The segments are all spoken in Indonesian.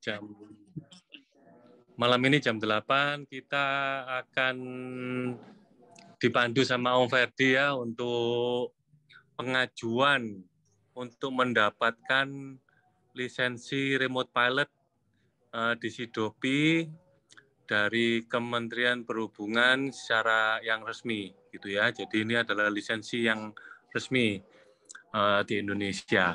jam malam ini jam 8 kita akan dipandu sama Om Ferdi ya untuk pengajuan untuk mendapatkan lisensi remote pilot uh, di Sidopi dari Kementerian Perhubungan secara yang resmi gitu ya. Jadi ini adalah lisensi yang resmi uh, di Indonesia.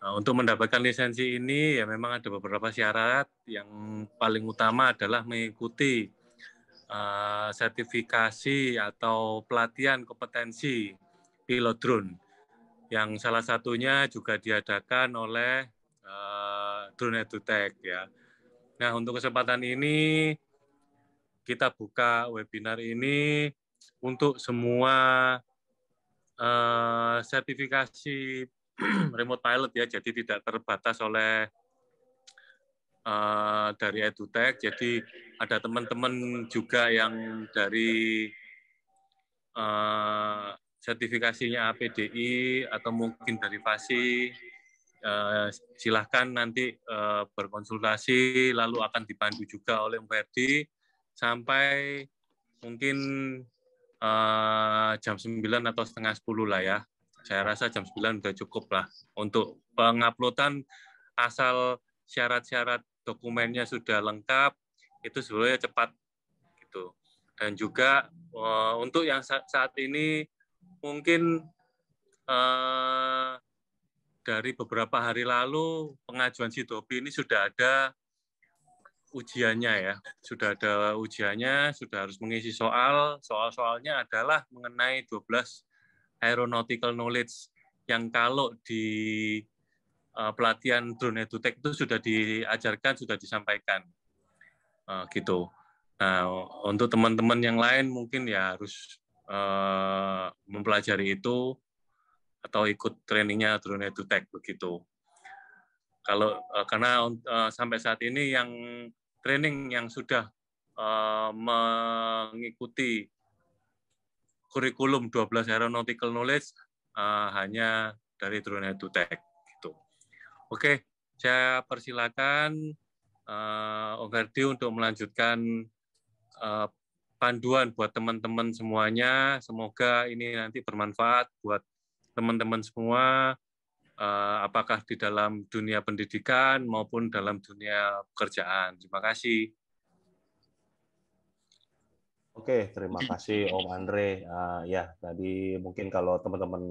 Nah, untuk mendapatkan lisensi ini ya memang ada beberapa syarat. Yang paling utama adalah mengikuti uh, sertifikasi atau pelatihan kompetensi pilot drone. Yang salah satunya juga diadakan oleh uh, Drone Edutech ya. Nah, untuk kesempatan ini kita buka webinar ini untuk semua uh, sertifikasi remote pilot ya, jadi tidak terbatas oleh uh, dari edutech. Jadi ada teman-teman juga yang dari uh, sertifikasinya APDI atau mungkin dari FASI Uh, eh, silahkan nanti uh, berkonsultasi lalu akan dibantu juga oleh Om sampai mungkin uh, jam 9 atau setengah 10 lah ya saya rasa jam 9 sudah cukup lah untuk penguploadan asal syarat-syarat dokumennya sudah lengkap itu sebenarnya cepat gitu dan juga eh, untuk yang saat, ini mungkin eh, dari beberapa hari lalu pengajuan sitopi ini sudah ada ujiannya ya sudah ada ujiannya sudah harus mengisi soal soal soalnya adalah mengenai 12 aeronautical knowledge yang kalau di uh, pelatihan drone edutech itu sudah diajarkan, sudah disampaikan. Uh, gitu. Nah, untuk teman-teman yang lain mungkin ya harus uh, mempelajari itu atau ikut trainingnya drone edutech begitu. Kalau uh, karena uh, sampai saat ini yang training yang sudah uh, mengikuti kurikulum 12 aeronautical knowledge uh, hanya dari Drone to Tech gitu. Oke, saya persilakan uh, Om untuk melanjutkan uh, panduan buat teman-teman semuanya. Semoga ini nanti bermanfaat buat teman-teman semua uh, apakah di dalam dunia pendidikan maupun dalam dunia pekerjaan. Terima kasih. Oke, terima kasih Om Andre. Uh, ya, tadi mungkin kalau teman-teman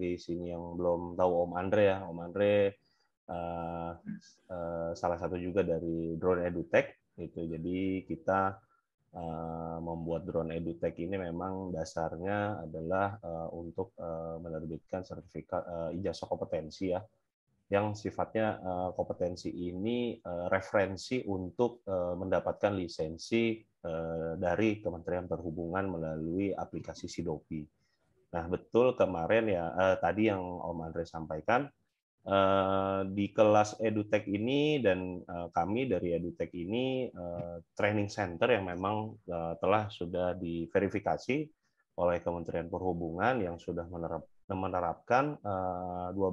di sini yang belum tahu Om Andre ya, Om Andre uh, uh, salah satu juga dari Drone EduTech itu. Jadi kita uh, membuat Drone EduTech ini memang dasarnya adalah uh, untuk uh, menerbitkan sertifikat uh, ijazah kompetensi ya yang sifatnya eh, kompetensi ini eh, referensi untuk eh, mendapatkan lisensi dari Kementerian Perhubungan melalui aplikasi Sidopi. Nah, betul kemarin ya tadi yang Om Andre sampaikan di kelas EduTech ini dan kami dari EduTech ini training center yang memang telah sudah diverifikasi oleh Kementerian Perhubungan yang sudah menerap, menerapkan 12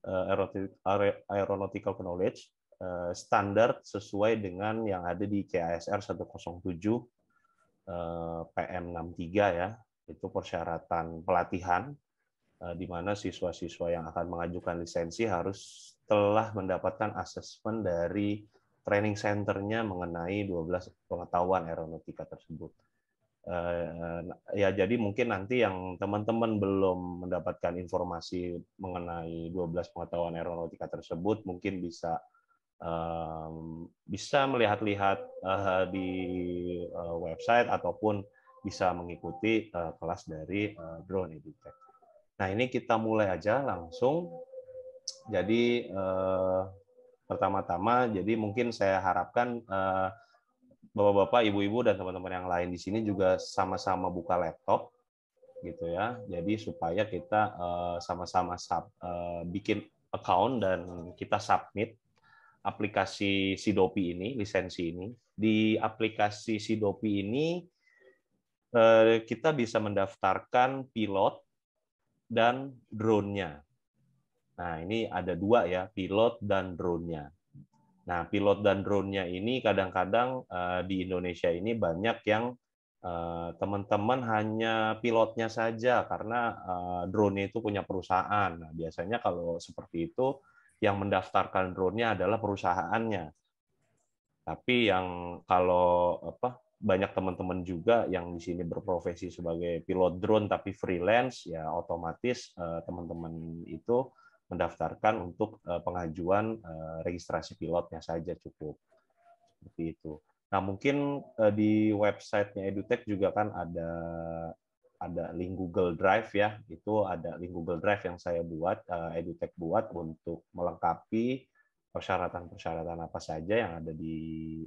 Eh, aeronautical knowledge eh, standar sesuai dengan yang ada di CASR 107 PM63 ya itu persyaratan pelatihan eh, di mana siswa-siswa yang akan mengajukan lisensi harus telah mendapatkan asesmen dari training centernya mengenai 12 pengetahuan aeronautika tersebut. Eh, ya jadi mungkin nanti yang teman-teman belum mendapatkan informasi mengenai 12 pengetahuan aeronautika tersebut mungkin bisa eh, bisa melihat-lihat eh, di website ataupun bisa mengikuti kelas dari drone editor. Nah ini kita mulai aja langsung. Jadi pertama-tama jadi mungkin saya harapkan bapak-bapak, ibu-ibu dan teman-teman yang lain di sini juga sama-sama buka laptop gitu ya. Jadi supaya kita eh, sama-sama uh, uh, bikin account dan kita submit aplikasi Sidopi ini, lisensi ini. Di aplikasi Sidopi ini uh, kita bisa mendaftarkan pilot dan drone-nya. Nah, ini ada dua ya, pilot dan drone-nya. Nah, pilot dan drone-nya ini kadang-kadang uh, di Indonesia ini banyak yang eh, teman-teman uh, hanya pilotnya saja karena uh, eh, drone itu punya perusahaan. Nah, biasanya kalau seperti itu yang mendaftarkan drone-nya adalah perusahaannya. Tapi yang kalau apa banyak teman-teman juga yang di sini berprofesi sebagai pilot drone tapi freelance ya otomatis teman-teman uh, teman itu mendaftarkan untuk eh, pengajuan eh, registrasi pilotnya saja cukup seperti itu. Nah mungkin eh, di websitenya EduTech juga kan ada ada link Google Drive ya itu ada link Google Drive yang saya buat EduTech buat untuk melengkapi persyaratan-persyaratan apa saja yang ada di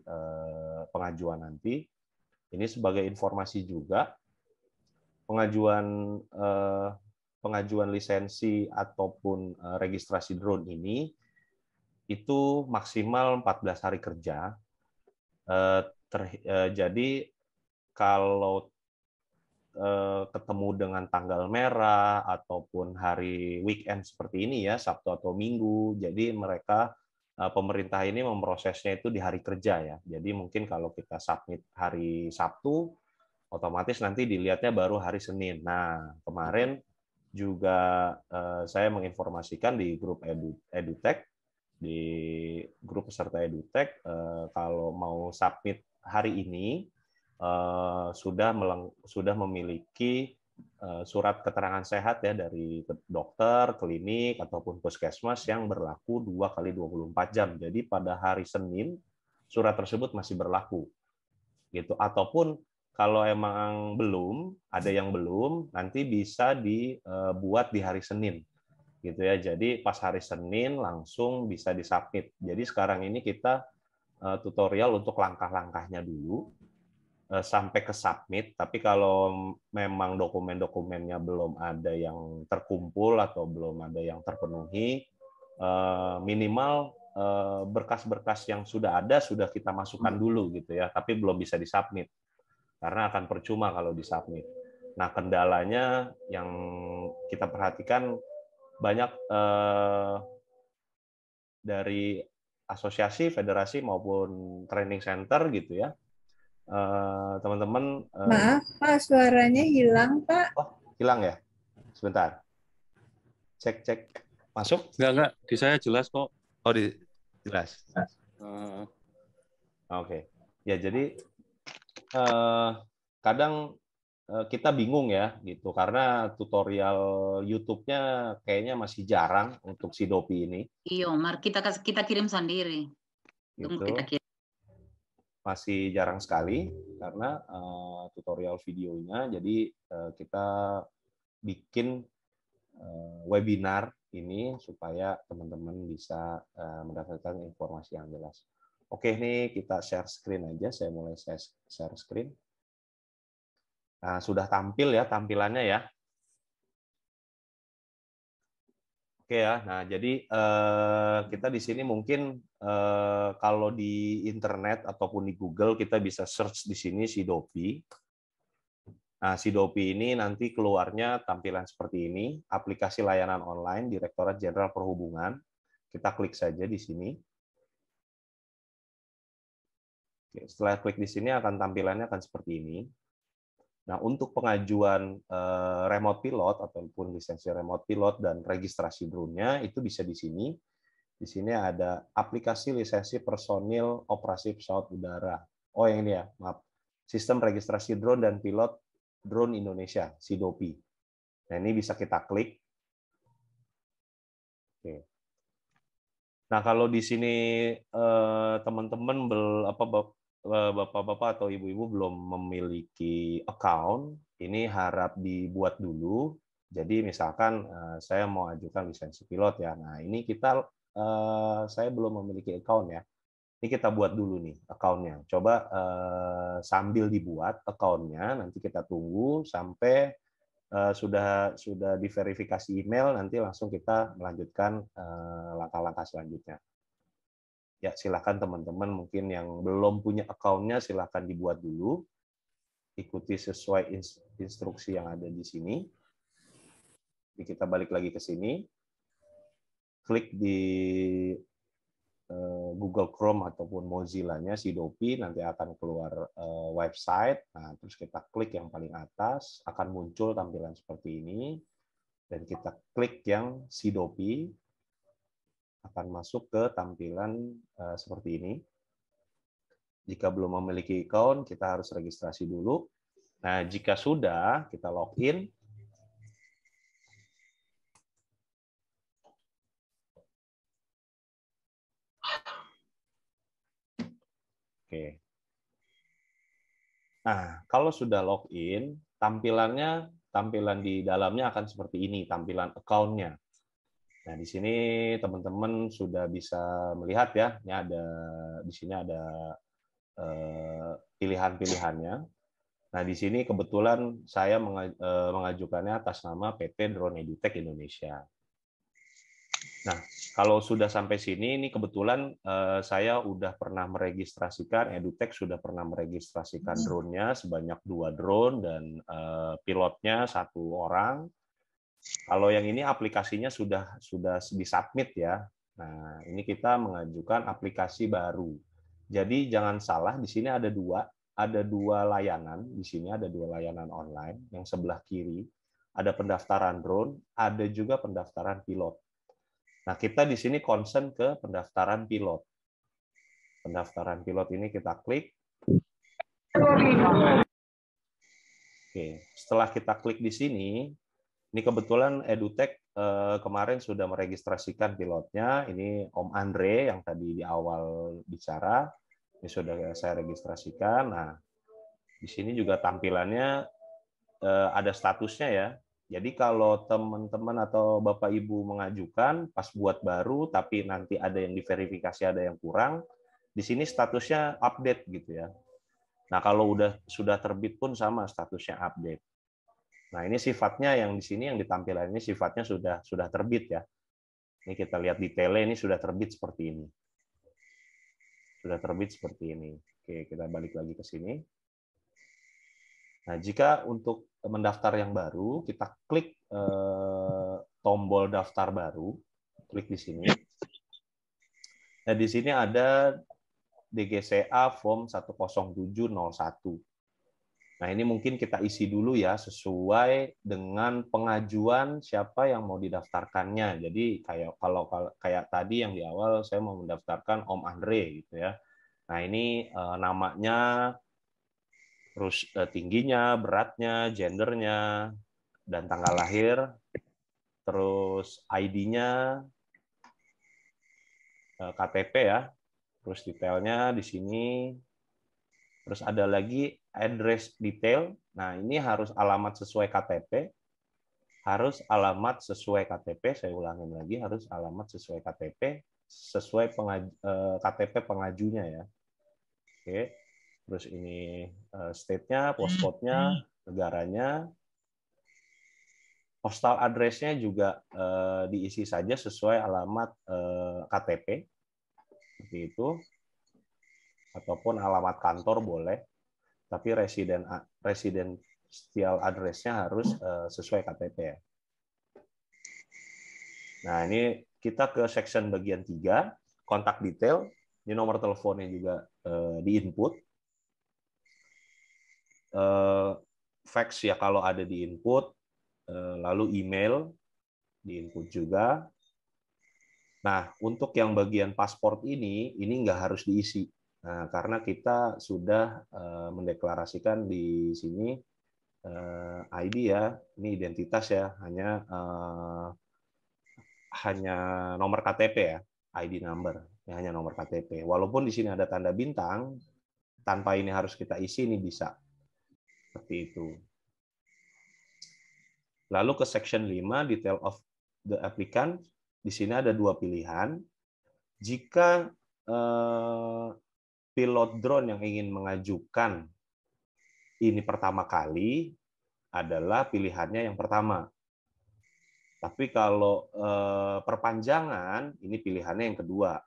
pengajuan nanti. Ini sebagai informasi juga pengajuan pengajuan lisensi ataupun eh, registrasi drone ini itu maksimal 14 hari kerja. Eh, eh, jadi kalau ketemu dengan tanggal merah ataupun hari weekend seperti ini ya Sabtu atau Minggu, jadi mereka pemerintah ini memprosesnya itu di hari kerja ya. Jadi mungkin kalau kita submit hari Sabtu, otomatis nanti dilihatnya baru hari Senin. Nah kemarin juga eh, saya menginformasikan di grup edu, edutech di grup peserta edutech eh, kalau mau submit hari ini eh, sudah sudah memiliki surat keterangan sehat ya dari dokter, klinik ataupun puskesmas yang berlaku dua kali 24 jam. Jadi pada hari Senin surat tersebut masih berlaku. Gitu. Ataupun kalau emang belum, ada yang belum, nanti bisa dibuat eh, di hari Senin. Gitu ya. Jadi pas hari Senin langsung bisa disubmit. Jadi sekarang ini kita eh, tutorial untuk langkah-langkahnya dulu eh, sampai ke submit, tapi kalau memang dokumen-dokumennya belum ada yang terkumpul atau belum ada yang terpenuhi, minimal berkas-berkas yang sudah ada sudah kita masukkan hmm. dulu gitu ya, tapi belum bisa disubmit karena akan percuma kalau disubmit. Nah, kendalanya yang kita perhatikan banyak eh, dari asosiasi, federasi maupun training center gitu ya. Eh, teman-teman eh, Maaf, Pak, suaranya hilang, Pak. Oh, hilang ya? Sebentar. Cek cek. Masuk? Enggak, enggak. Di saya jelas kok. Oh, di jelas. Uh. Oke. Okay. Ya, jadi eh, kadang eh, kita bingung ya gitu karena tutorial YouTube-nya kayaknya masih jarang untuk si Dopi ini. Iya, Mar kita kita kirim sendiri. Gitu. Kita kirim. Masih jarang sekali karena eh, tutorial videonya, jadi eh, kita bikin eh, webinar ini supaya teman-teman bisa eh, mendapatkan informasi yang jelas. Oke nih kita share screen aja. Saya mulai share screen. Nah, sudah tampil ya tampilannya ya. Oke ya. Nah jadi eh, kita di sini mungkin eh, kalau di internet ataupun di Google kita bisa search di sini Sidopi. Nah, Sidopi ini nanti keluarnya tampilan seperti ini, aplikasi layanan online Direktorat Jenderal Perhubungan. Kita klik saja di sini. Oke, setelah klik di sini akan tampilannya akan seperti ini. Nah, untuk pengajuan uh, remote pilot ataupun lisensi remote pilot dan registrasi drone-nya itu bisa di sini. Di sini ada aplikasi lisensi personil operasi pesawat udara. Oh, yang ini ya, maaf. Sistem registrasi drone dan pilot drone Indonesia, SIDOPI. Nah, ini bisa kita klik. Oke. Nah, kalau di sini eh, teman-teman bel, apa Eh, bapak-bapak atau ibu-ibu belum memiliki account, ini harap dibuat dulu. Jadi misalkan eh, saya mau ajukan lisensi pilot ya. Nah, ini kita eh, saya belum memiliki account ya. Ini kita buat dulu nih accountnya. Coba sambil dibuat accountnya, nanti kita tunggu sampai sudah sudah diverifikasi email, nanti langsung kita melanjutkan langkah-langkah selanjutnya ya silahkan teman-teman mungkin yang belum punya akunnya silahkan dibuat dulu ikuti sesuai instruksi yang ada di sini Jadi kita balik lagi ke sini klik di eh, Google Chrome ataupun Mozilla-nya Sidopi nanti akan keluar eh, website. Nah, terus kita klik yang paling atas akan muncul tampilan seperti ini dan kita klik yang Sidopi akan masuk ke tampilan eh, seperti ini. Jika belum memiliki account, kita harus registrasi dulu. Nah, jika sudah, kita login. Oke. Nah, kalau sudah login, tampilannya tampilan di dalamnya akan seperti ini, tampilan account-nya. Nah, di sini teman-teman sudah bisa melihat ya, ini ada di sini ada eh, pilihan-pilihannya. Nah, di sini kebetulan saya eh, mengajukannya atas nama PT Drone Edutech Indonesia. Nah, kalau sudah sampai sini, ini kebetulan eh, saya sudah pernah meregistrasikan, EduTech sudah pernah meregistrasikan hmm. drone-nya sebanyak dua drone dan eh, pilotnya satu orang kalau yang ini aplikasinya sudah sudah disubmit ya. Nah, ini kita mengajukan aplikasi baru. Jadi jangan salah, di sini ada dua, ada dua layanan. Di sini ada dua layanan online. Yang sebelah kiri ada pendaftaran drone, ada juga pendaftaran pilot. Nah, kita di sini concern ke pendaftaran pilot. Pendaftaran pilot ini kita klik. Oke, setelah kita klik di sini, ini kebetulan EduTech eh, kemarin sudah meregistrasikan pilotnya. Ini Om Andre yang tadi di awal bicara. Ini sudah saya registrasikan. Nah, di sini juga tampilannya eh, ada statusnya ya. Jadi kalau teman-teman atau Bapak Ibu mengajukan pas buat baru tapi nanti ada yang diverifikasi ada yang kurang, di sini statusnya update gitu ya. Nah, kalau udah sudah terbit pun sama statusnya update. Nah, ini sifatnya yang di sini yang ditampilkan ini sifatnya sudah sudah terbit ya. Ini kita lihat di tele ini sudah terbit seperti ini. Sudah terbit seperti ini. Oke, kita balik lagi ke sini. Nah, jika untuk mendaftar yang baru, kita klik eh, tombol daftar baru, klik di sini. Nah, di sini ada DGCA Form 10701. Nah, ini mungkin kita isi dulu ya sesuai dengan pengajuan siapa yang mau didaftarkannya. Jadi kayak kalau, kayak tadi yang di awal saya mau mendaftarkan Om Andre gitu ya. Nah, ini eh, namanya terus eh, tingginya, beratnya, gendernya dan tanggal lahir. Terus ID-nya eh, KTP ya. Terus detailnya di sini. Terus ada lagi address detail. Nah, ini harus alamat sesuai KTP. Harus alamat sesuai KTP. Saya ulangin lagi, harus alamat sesuai KTP, sesuai pengaj eh, KTP pengajunya ya. Oke. Terus ini eh, state-nya, postcode-nya, hmm, hmm. negaranya. Postal address-nya juga eh, diisi saja sesuai alamat KTP. Seperti itu. Ataupun alamat kantor boleh tapi residen, residen address-nya harus eh, sesuai KTP Nah, ini kita ke section bagian 3, kontak detail, ini nomor teleponnya juga diinput, eh, di input. Eh, fax ya kalau ada di input, lalu email di input juga. Nah, untuk yang bagian pasport ini, ini nggak harus diisi. Nah, karena kita sudah eh, mendeklarasikan di sini eh, ID ya, ini identitas ya, hanya eh, hanya nomor KTP ya, ID number, ya, hanya nomor KTP. Walaupun di sini ada tanda bintang, tanpa ini harus kita isi ini bisa. Seperti itu. Lalu ke section 5 detail of the applicant, di sini ada dua pilihan. Jika pilot drone yang ingin mengajukan ini pertama kali adalah pilihannya yang pertama. Tapi kalau eh, perpanjangan ini pilihannya yang kedua.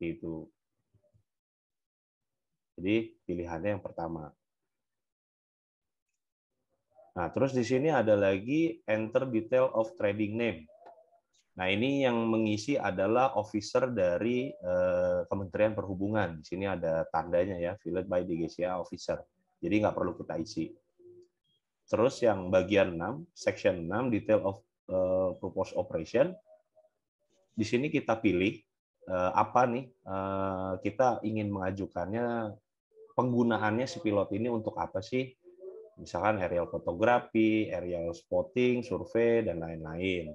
itu. Jadi pilihannya yang pertama. Nah, terus di sini ada lagi enter detail of trading name. Nah, ini yang mengisi adalah officer dari eh, Kementerian Perhubungan. Di sini ada tandanya ya, filled by DGCA officer. Jadi nggak perlu kita isi. Terus yang bagian 6, section 6, detail of eh, proposed operation. Di sini kita pilih eh, apa nih eh, kita ingin mengajukannya, penggunaannya si pilot ini untuk apa sih? Misalkan aerial fotografi, aerial spotting, survei, dan lain-lain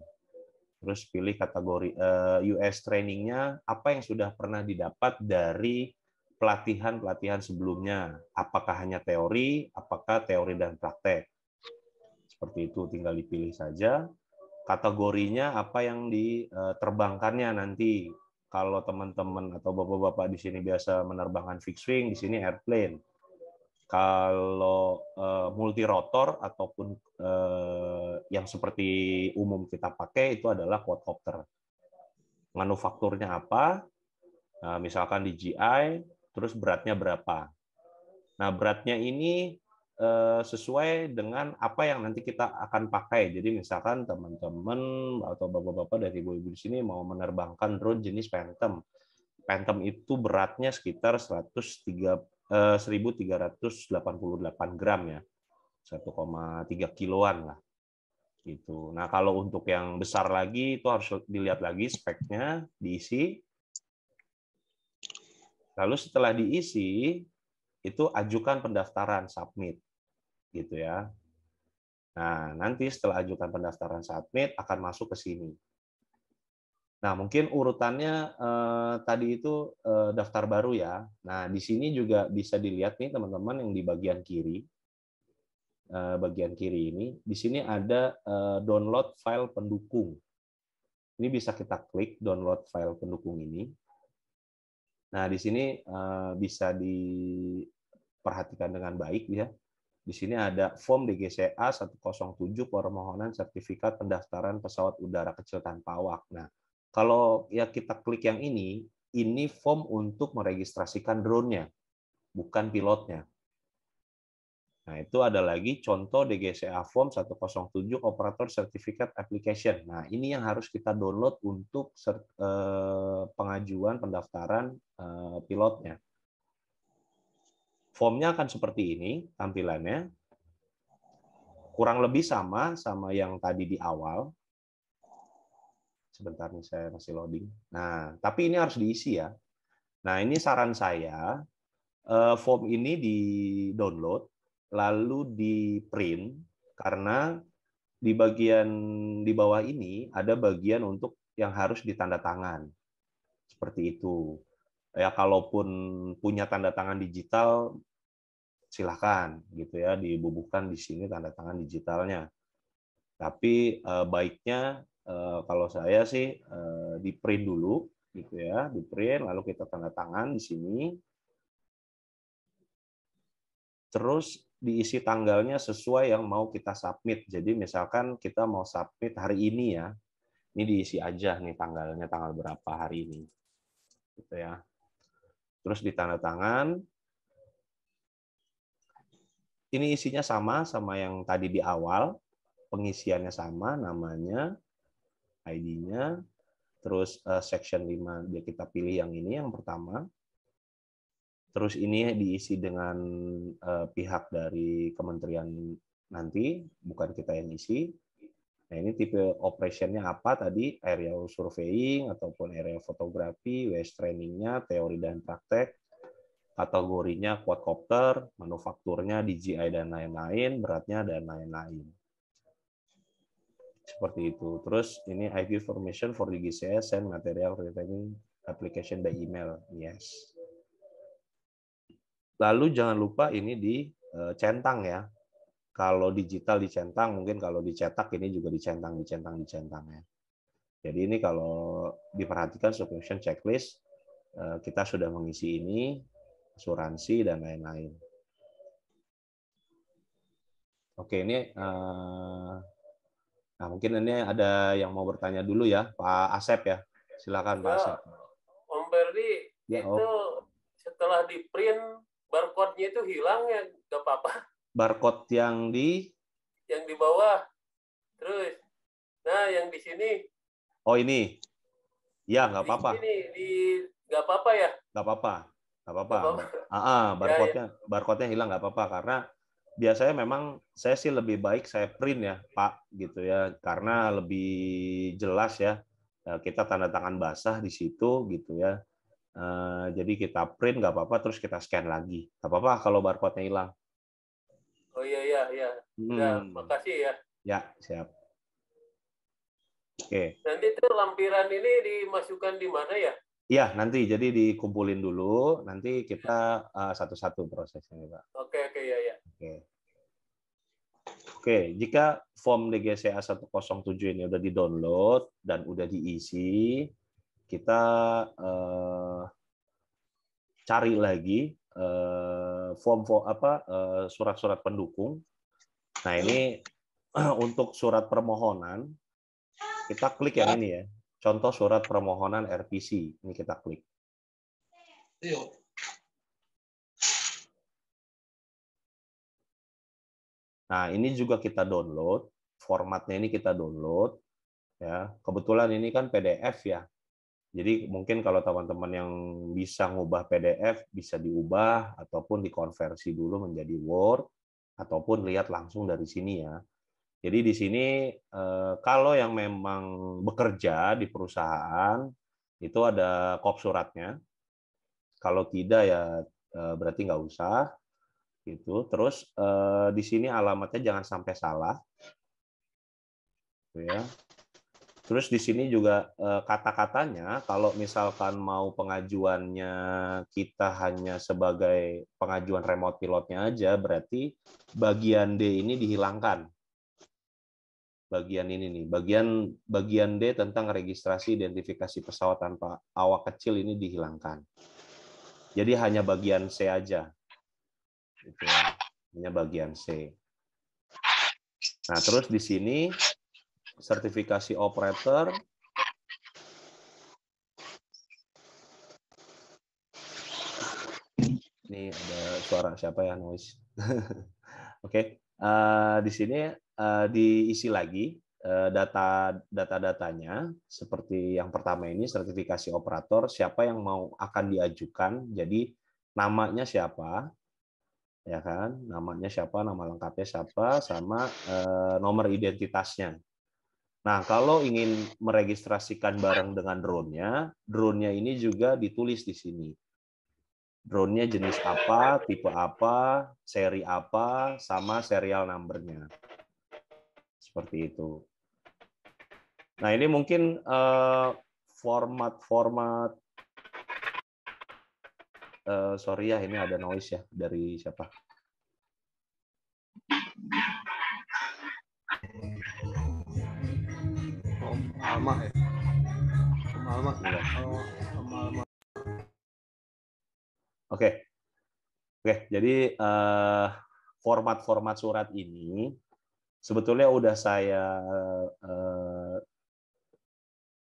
terus pilih kategori uh, eh, US trainingnya apa yang sudah pernah didapat dari pelatihan-pelatihan sebelumnya apakah hanya teori apakah teori dan praktek seperti itu tinggal dipilih saja kategorinya apa yang diterbangkannya eh, nanti kalau teman-teman atau bapak-bapak di sini biasa menerbangkan fixed wing di sini airplane kalau uh, eh, multi rotor ataupun uh, yang seperti umum kita pakai itu adalah quadcopter. Manufakturnya apa? Nah, misalkan GI, terus beratnya berapa? Nah, beratnya ini uh, sesuai dengan apa yang nanti kita akan pakai. Jadi misalkan teman-teman atau bapak-bapak dari ibu-ibu di sini mau menerbangkan drone jenis Phantom. Phantom itu beratnya sekitar 130 1.388 eh, gram ya, 1,3 kiloan lah gitu. Nah kalau untuk yang besar lagi itu harus dilihat lagi speknya diisi. Lalu setelah diisi itu ajukan pendaftaran submit gitu ya. Nah nanti setelah ajukan pendaftaran submit akan masuk ke sini Nah, mungkin urutannya eh, tadi itu eh, daftar baru ya. Nah, di sini juga bisa dilihat nih teman-teman yang di bagian kiri. Eh, bagian kiri ini, di sini ada eh, download file pendukung. Ini bisa kita klik download file pendukung ini. Nah, di sini eh, bisa diperhatikan dengan baik ya. Di sini ada form DGCA 107 permohonan sertifikat pendaftaran pesawat udara kecil tanpa awak. Nah, kalau ya kita klik yang ini, ini form untuk meregistrasikan drone-nya, bukan pilotnya. Nah, itu ada lagi contoh DGCA Form 107 Operator Certificate Application. Nah, ini yang harus kita download untuk eh, pengajuan pendaftaran eh, pilotnya. Formnya akan seperti ini tampilannya. Kurang lebih sama sama yang tadi di awal. Sebentar nih saya masih loading. Nah, tapi ini harus diisi ya. Nah, ini saran saya, eh, form ini di-download, lalu di-print, karena di bagian di bawah ini ada bagian untuk yang harus ditanda tangan. Seperti itu. Ya, kalaupun punya tanda tangan digital, silahkan gitu ya dibubuhkan di sini tanda tangan digitalnya tapi eh, baiknya Eh, kalau saya sih eh, di print dulu gitu ya, di print lalu kita tanda tangan di sini. Terus diisi tanggalnya sesuai yang mau kita submit. Jadi misalkan kita mau submit hari ini ya. Ini diisi aja nih tanggalnya tanggal berapa hari ini. Gitu ya. Terus ditanda tangan. Ini isinya sama sama yang tadi di awal. Pengisiannya sama namanya ID-nya, terus uh, section 5 dia kita pilih yang ini yang pertama. Terus ini diisi dengan uh, pihak dari kementerian nanti, bukan kita yang isi. Nah, ini tipe operationnya apa tadi? area surveying ataupun area fotografi, waste trainingnya, teori dan praktek, kategorinya quadcopter, manufakturnya DJI dan lain-lain, beratnya dan lain-lain seperti itu. Terus ini IP formation for the GCS and material retaining application by email. Yes. Lalu jangan lupa ini di eh, centang ya. Kalau digital dicentang, mungkin kalau dicetak ini juga dicentang, dicentang, dicentang ya. Jadi ini kalau diperhatikan submission checklist, eh, kita sudah mengisi ini, asuransi, dan lain-lain. Oke, ini eh, Nah, mungkin ini ada yang mau bertanya dulu ya, Pak Asep ya. Silakan Pak ya, Asep. Om Berdi, ya, itu oh. setelah di print barcode-nya itu hilang ya, nggak apa-apa. Barcode yang di yang di bawah. Terus nah yang di sini. Oh, ini. Ya, gak apa-apa. Ini di gak apa-apa ya? Gak apa-apa. gak apa-apa. Ah, barcode-nya barcode hilang gak apa-apa karena biasanya memang saya sih lebih baik saya print ya Pak gitu ya karena lebih jelas ya eh, kita tanda tangan basah di situ gitu ya eh, jadi kita print nggak apa-apa terus kita scan lagi nggak apa-apa kalau barcode-nya hilang oh iya iya iya hmm. ya, makasih ya ya siap oke okay. nanti tuh lampiran ini dimasukkan di mana ya Iya, nanti jadi dikumpulin dulu, nanti kita eh, satu-satu uh, satu prosesnya, Pak. Oke, oke, ya, ya. Oke. Oke, jika form DGCA 107 ini udah di-download dan udah diisi, kita eh, cari lagi eh, form, for apa eh, surat-surat eh, pendukung. Nah, ini untuk surat permohonan kita klik yang ini ya. Contoh surat permohonan RPC ini kita klik. Iya. Nah, ini juga kita download, formatnya ini kita download. Ya, kebetulan ini kan PDF ya. Jadi mungkin kalau teman-teman yang bisa ngubah PDF bisa diubah ataupun dikonversi dulu menjadi Word ataupun lihat langsung dari sini ya. Jadi di sini eh, kalau yang memang bekerja di perusahaan itu ada kop suratnya. Kalau tidak ya eh, berarti nggak usah gitu. Terus eh, di sini alamatnya jangan sampai salah, gitu ya. Terus di sini juga eh, kata-katanya, kalau misalkan mau pengajuannya kita hanya sebagai pengajuan remote pilotnya aja, berarti bagian D ini dihilangkan. Bagian ini nih, bagian bagian D tentang registrasi identifikasi pesawat tanpa awak kecil ini dihilangkan. Jadi hanya bagian C aja, itu hanya bagian C. Nah, terus di sini sertifikasi operator ini ada suara siapa ya noise oke okay. uh, eh, di sini uh, diisi lagi eh, data data datanya seperti yang pertama ini sertifikasi operator siapa yang mau akan diajukan jadi namanya siapa ya kan namanya siapa nama lengkapnya siapa sama eh, nomor identitasnya nah kalau ingin meregistrasikan barang dengan drone-nya drone-nya ini juga ditulis di sini drone-nya jenis apa tipe apa seri apa sama serial numbernya seperti itu nah ini mungkin eh, format-format uh, sorry ya ini ada noise ya dari siapa? Ya. Iya. Oke. Oke, okay, jadi eh, format-format surat ini sebetulnya udah saya uh,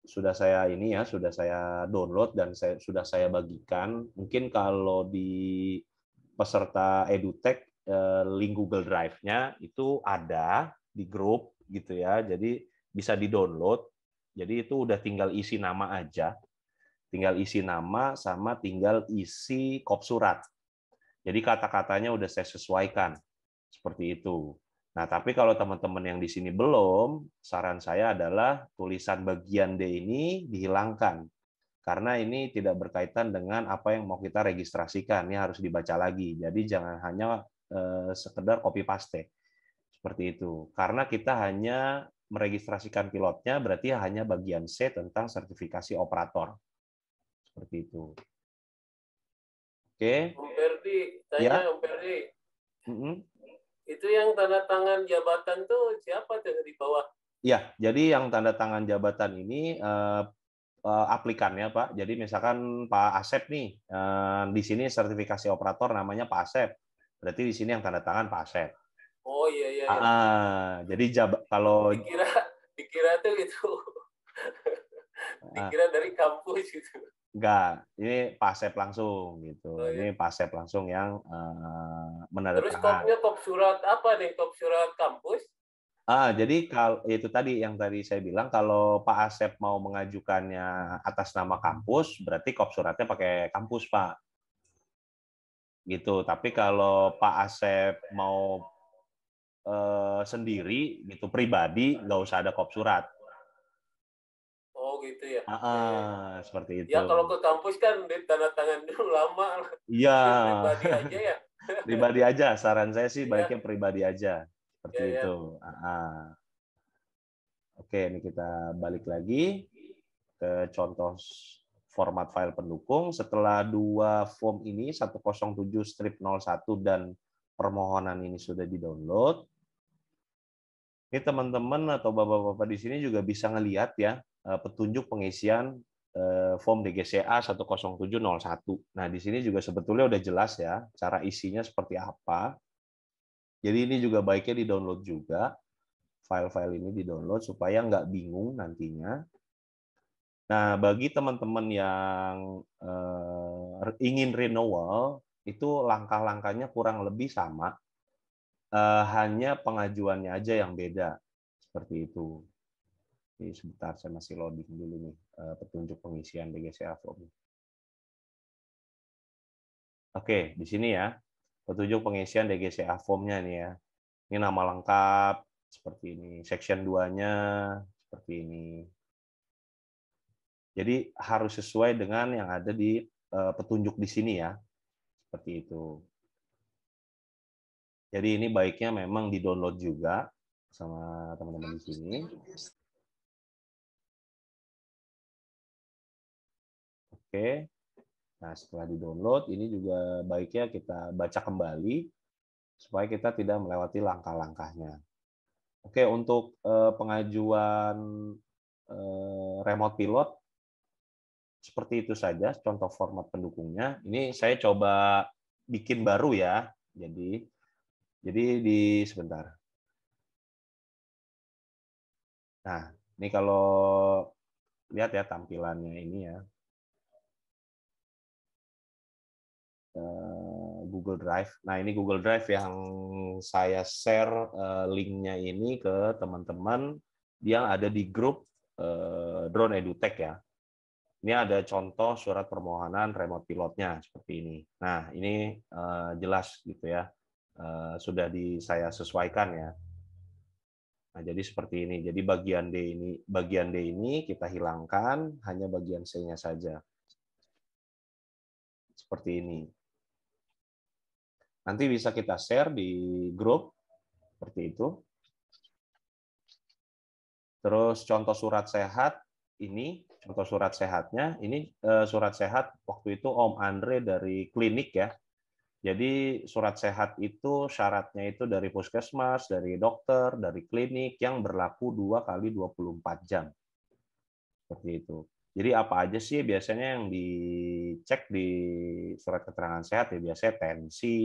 sudah saya ini ya sudah saya download dan saya sudah saya bagikan mungkin kalau di peserta edutech eh, link Google Drive-nya itu ada di grup gitu ya jadi bisa di download jadi itu udah tinggal isi nama aja tinggal isi nama sama tinggal isi kop surat jadi kata-katanya udah saya sesuaikan seperti itu Nah, tapi kalau teman-teman yang di sini belum, saran saya adalah tulisan bagian D ini dihilangkan. Karena ini tidak berkaitan dengan apa yang mau kita registrasikan, ini harus dibaca lagi. Jadi jangan hanya eh, sekedar copy paste. Seperti itu. Karena kita hanya meregistrasikan pilotnya berarti hanya bagian C tentang sertifikasi operator. Seperti itu. Oke. Okay. Om Ferdi, tanya ya? Om Ferdi. Mm -hmm. Itu yang tanda tangan jabatan tuh siapa tuh di bawah? ya jadi yang tanda tangan jabatan ini uh, eh, eh, aplikannya Pak. Jadi misalkan Pak Asep nih, uh, di sini sertifikasi operator namanya Pak Asep. Berarti di sini yang tanda tangan Pak Asep. Oh iya iya. iya. Ah, jadi jab kalau dikira dikira tuh itu ah. dikira dari kampus gitu. Enggak, ini pasep langsung gitu. Oh, iya. Ini pasep langsung yang uh, eh, menandatangani. Terus kopnya kop surat apa nih? Kop surat kampus? Ah, jadi kalau itu tadi yang tadi saya bilang kalau Pak Asep mau mengajukannya atas nama kampus, berarti kop suratnya pakai kampus, Pak. Gitu. Tapi kalau Pak Asep mau eh, sendiri gitu pribadi, nggak usah ada kop surat gitu ya. Ah, ya. seperti itu. Ya, iya, iya. ya kalau ke kampus kan di tanda tangan dulu lama. Iya. Ya, pribadi aja ya. pribadi aja. Saran saya sih ya. baiknya pribadi aja. Seperti ya, itu. Ya. Ah, ah. Oke, ini kita balik lagi ke contoh format file pendukung. Setelah dua form ini 107 strip 01 dan permohonan ini sudah di-download. Ini teman-teman atau bapak-bapak di sini juga bisa ngelihat ya Eh, petunjuk pengisian eh, form DGCA 10701. Nah, di sini juga sebetulnya udah jelas ya cara isinya seperti apa. Jadi ini juga baiknya di-download juga. File-file ini di-download supaya nggak bingung nantinya. Nah, bagi teman-teman yang eh, ingin renewal, itu langkah-langkahnya kurang lebih sama. hanya pengajuannya aja yang beda. Seperti itu. Jadi sebentar saya masih loading dulu nih eh, petunjuk pengisian DGCA Form. Oke, di sini ya petunjuk pengisian DGCA formnya nih ya. Ini nama lengkap seperti ini, section 2-nya seperti ini. Jadi harus sesuai dengan yang ada di eh, petunjuk di sini ya. Seperti itu. Jadi ini baiknya memang di-download juga sama teman-teman di sini. Oke. Nah, setelah di-download, ini juga baiknya kita baca kembali supaya kita tidak melewati langkah-langkahnya. Oke, untuk eh, pengajuan eh, remote pilot seperti itu saja contoh format pendukungnya. Ini saya coba bikin baru ya. Jadi jadi di sebentar. Nah, ini kalau lihat ya tampilannya ini ya. Google Drive. Nah ini Google Drive yang saya share eh, linknya ini ke teman-teman yang ada di grup eh, Drone Edutech ya. Ini ada contoh surat permohonan remote pilotnya seperti ini. Nah ini eh, jelas gitu ya sudah di saya sesuaikan ya. Nah, jadi seperti ini. Jadi bagian D ini, bagian D ini kita hilangkan, hanya bagian C-nya saja. Seperti ini. Nanti bisa kita share di grup seperti itu. Terus contoh surat sehat ini contoh surat sehatnya ini eh, surat sehat waktu itu Om Andre dari klinik ya. Jadi surat sehat itu syaratnya itu dari puskesmas, dari dokter, dari klinik yang berlaku dua kali 24 jam. Seperti itu. Jadi apa aja sih biasanya yang dicek di surat keterangan sehat ya biasanya tensi,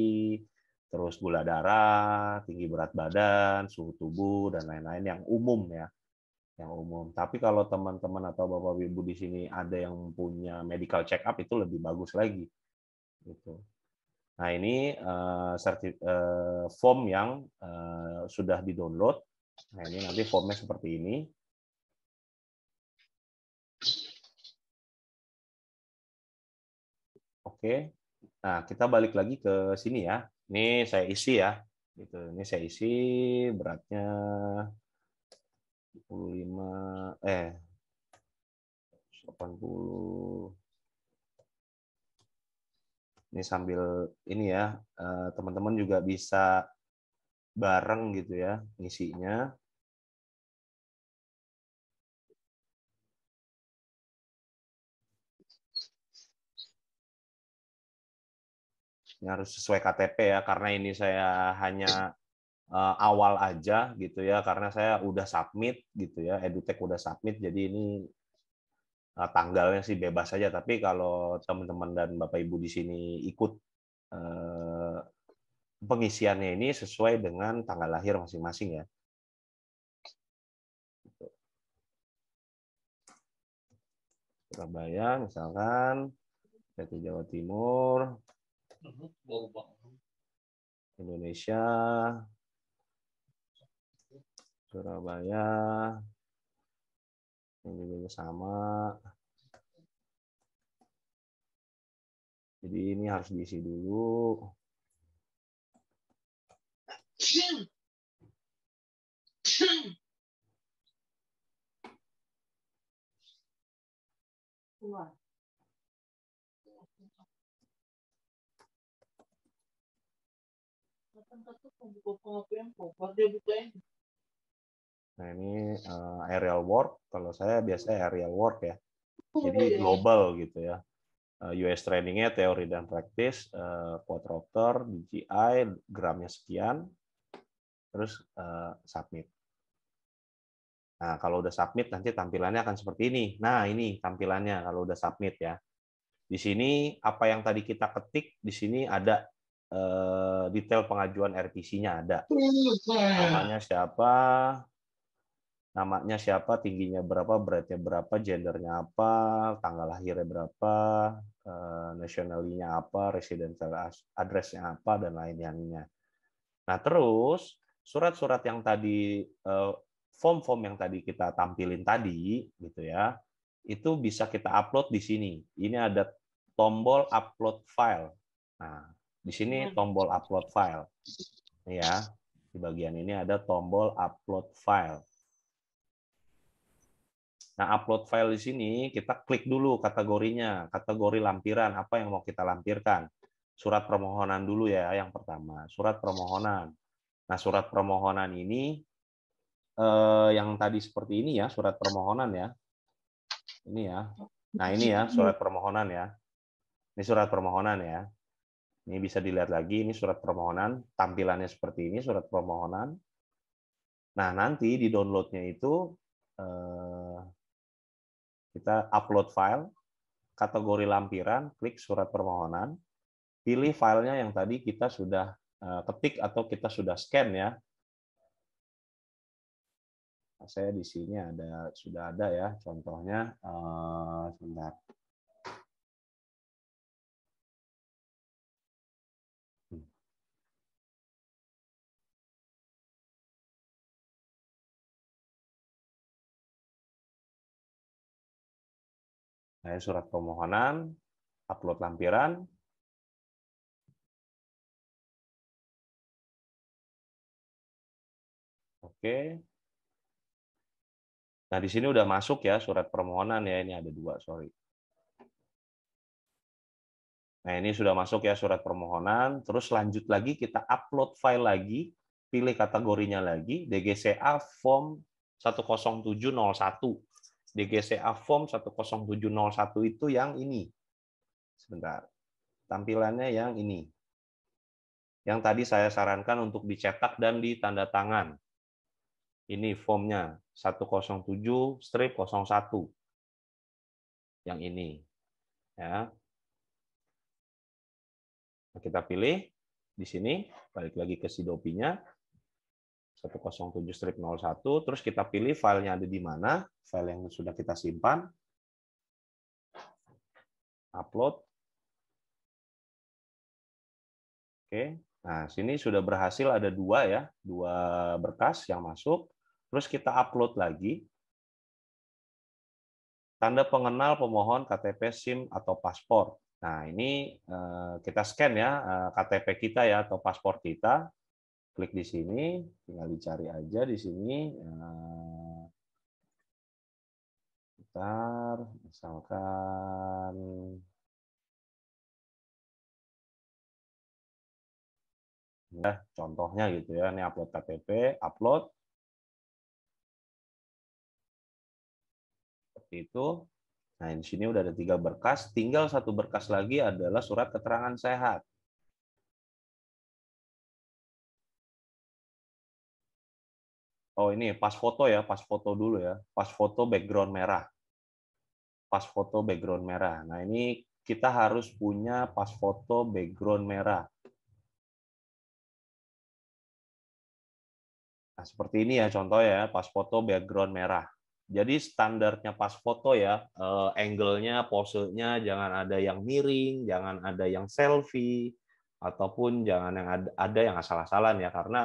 terus gula darah, tinggi berat badan, suhu tubuh dan lain-lain yang umum ya, yang umum. Tapi kalau teman-teman atau bapak ibu di sini ada yang punya medical check up itu lebih bagus lagi, gitu. Nah ini uh, form yang uh, sudah download. Nah ini nanti formnya seperti ini Oke. Nah, kita balik lagi ke sini ya. Ini saya isi ya. Gitu. Ini saya isi beratnya 25 eh 80. Ini sambil ini ya, eh, teman-teman juga bisa bareng gitu ya ngisinya. harus sesuai KTP ya karena ini saya hanya uh, awal aja gitu ya karena saya udah submit gitu ya edutech udah submit jadi ini uh, tanggalnya sih bebas saja tapi kalau teman-teman dan bapak ibu di sini ikut uh, pengisiannya ini sesuai dengan tanggal lahir masing-masing ya Surabaya misalkan Jawa Timur Indonesia, Surabaya, ini juga sama. Jadi ini harus diisi dulu. Nah ini uh, aerial work, kalau saya biasanya aerial work ya. Oh, Jadi iya, iya. global gitu ya. Uh, eh, US trainingnya teori dan praktis, uh, eh, quadropter, DJI, gramnya sekian, terus uh, submit. Nah kalau udah submit nanti tampilannya akan seperti ini. Nah ini tampilannya kalau udah submit ya. Di sini apa yang tadi kita ketik di sini ada Eh, detail pengajuan RPC-nya ada. Namanya siapa, namanya siapa, tingginya berapa, beratnya berapa, gendernya apa, tanggal lahirnya berapa, eh, nasionalinya apa, residential address-nya apa, dan lain-lainnya. Nah terus, surat-surat yang tadi, eh, form-form yang tadi kita tampilin tadi, gitu ya, itu bisa kita upload di sini. Ini ada tombol upload file. Nah, di sini hmm. tombol upload file. Ya, di bagian ini ada tombol upload file. Nah, upload file di sini kita klik dulu kategorinya, kategori lampiran apa yang mau kita lampirkan. Surat permohonan dulu ya yang pertama, surat permohonan. Nah, surat permohonan ini eh, yang tadi seperti ini ya, surat permohonan ya. Ini ya. Nah, ini ya surat permohonan ya. Ini surat permohonan ya. Ini bisa dilihat lagi, ini surat permohonan, tampilannya seperti ini surat permohonan. Nah nanti di downloadnya itu eh, kita upload file, kategori lampiran, klik surat permohonan, pilih filenya yang tadi kita sudah eh, ketik atau kita sudah scan ya. Saya di sini ada sudah ada ya contohnya, eh, sebentar. Saya surat permohonan, upload lampiran, Oke. Nah, di sini udah masuk ya surat permohonan ya. Ini ada dua, sorry. Nah, ini sudah masuk ya surat permohonan. Terus lanjut lagi, kita upload file lagi. Pilih kategorinya lagi, DGCA Form 10701. DGCA Form 10701 itu yang ini. Sebentar. Tampilannya yang ini. Yang tadi saya sarankan untuk dicetak dan ditanda tangan. Ini formnya 107 strip 01. Yang ini. Ya. Nah, kita pilih di sini, balik lagi ke Sidopinya. 107-01, terus kita pilih filenya ada di mana, file yang sudah kita simpan, upload. Oke, nah sini sudah berhasil ada dua ya, dua berkas yang masuk. Terus kita upload lagi. Tanda pengenal pemohon KTP SIM atau paspor. Nah ini eh, kita scan ya eh, KTP kita ya atau paspor kita klik di sini, tinggal dicari aja di sini. Bentar, eh, misalkan ya contohnya gitu ya, ini upload KTP, upload seperti itu. Nah, di sini udah ada tiga berkas, tinggal satu berkas lagi adalah surat keterangan sehat. Oh ini pas foto ya, pas foto dulu ya. Pas foto background merah. Pas foto background merah. Nah ini kita harus punya pas foto background merah. Nah, seperti ini ya contoh ya, pas foto background merah. Jadi standarnya pas foto ya, eh, angle-nya, pose-nya jangan ada yang miring, jangan ada yang selfie, ataupun jangan yang ada, ada yang asal-asalan ya, karena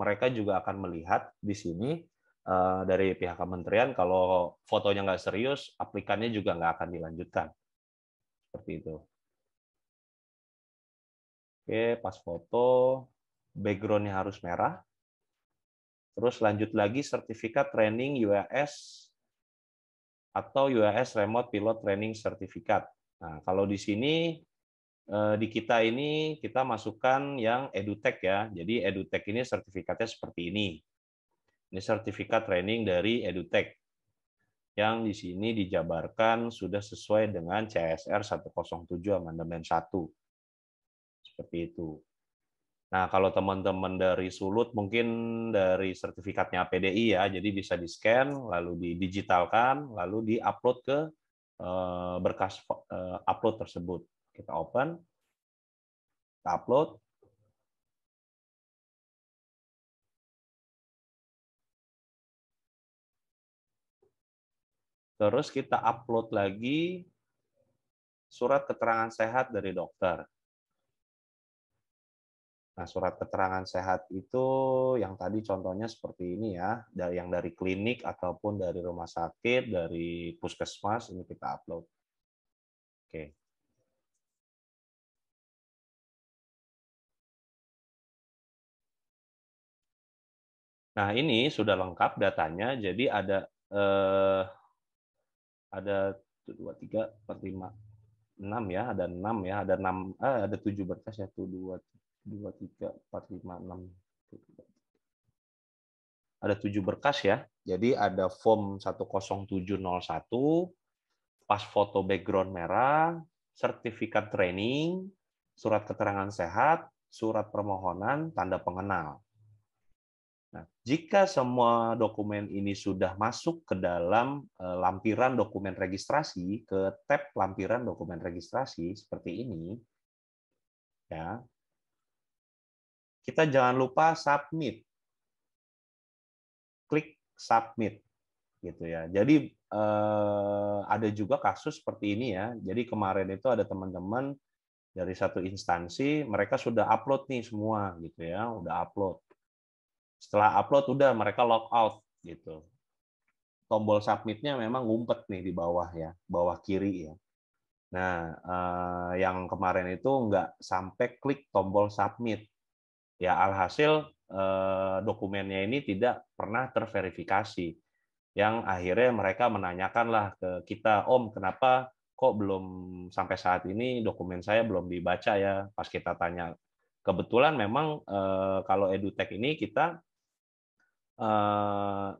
mereka juga akan melihat di sini eh, dari pihak kementerian kalau fotonya nggak serius, aplikannya juga nggak akan dilanjutkan. Seperti itu. Oke, pas foto, backgroundnya harus merah. Terus lanjut lagi sertifikat training UAS atau UAS Remote Pilot Training Certificate. Nah, kalau di sini Eh, di kita ini kita masukkan yang edutech ya. Jadi edutech ini sertifikatnya seperti ini. Ini sertifikat training dari edutech yang di sini dijabarkan sudah sesuai dengan CSR 107 amandemen 1. Seperti itu. Nah, kalau teman-teman dari Sulut mungkin dari sertifikatnya PDI ya, jadi bisa di-scan, lalu didigitalkan, lalu di-upload ke eh, berkas eh, upload tersebut. Kita open, kita upload. Terus kita upload lagi surat keterangan sehat dari dokter. Nah, surat keterangan sehat itu yang tadi contohnya seperti ini ya, dari yang dari klinik ataupun dari rumah sakit, dari puskesmas ini kita upload. Oke. Nah, ini sudah lengkap datanya. Jadi ada eh, ada 2 3 4 5 6 ya, ada 6 ya, ada 6 eh, ada 7 berkas ya. 1 2 2 3 4 5 6 ada 7 berkas ya. Jadi ada form 10701 pas foto background merah, sertifikat training, surat keterangan sehat, surat permohonan, tanda pengenal. Nah, jika semua dokumen ini sudah masuk ke dalam eh, lampiran dokumen registrasi, ke tab lampiran dokumen registrasi seperti ini, ya, kita jangan lupa submit. Klik submit, gitu ya. Jadi eh, ada juga kasus seperti ini ya. Jadi kemarin itu ada teman-teman dari satu instansi, mereka sudah upload nih semua, gitu ya, udah upload setelah upload udah mereka log out gitu. Tombol submitnya memang ngumpet nih di bawah ya, bawah kiri ya. Nah, eh, yang kemarin itu nggak sampai klik tombol submit. Ya alhasil eh, dokumennya ini tidak pernah terverifikasi. Yang akhirnya mereka menanyakanlah ke kita, Om, kenapa kok belum sampai saat ini dokumen saya belum dibaca ya? Pas kita tanya, kebetulan memang eh, kalau edutech ini kita Eh,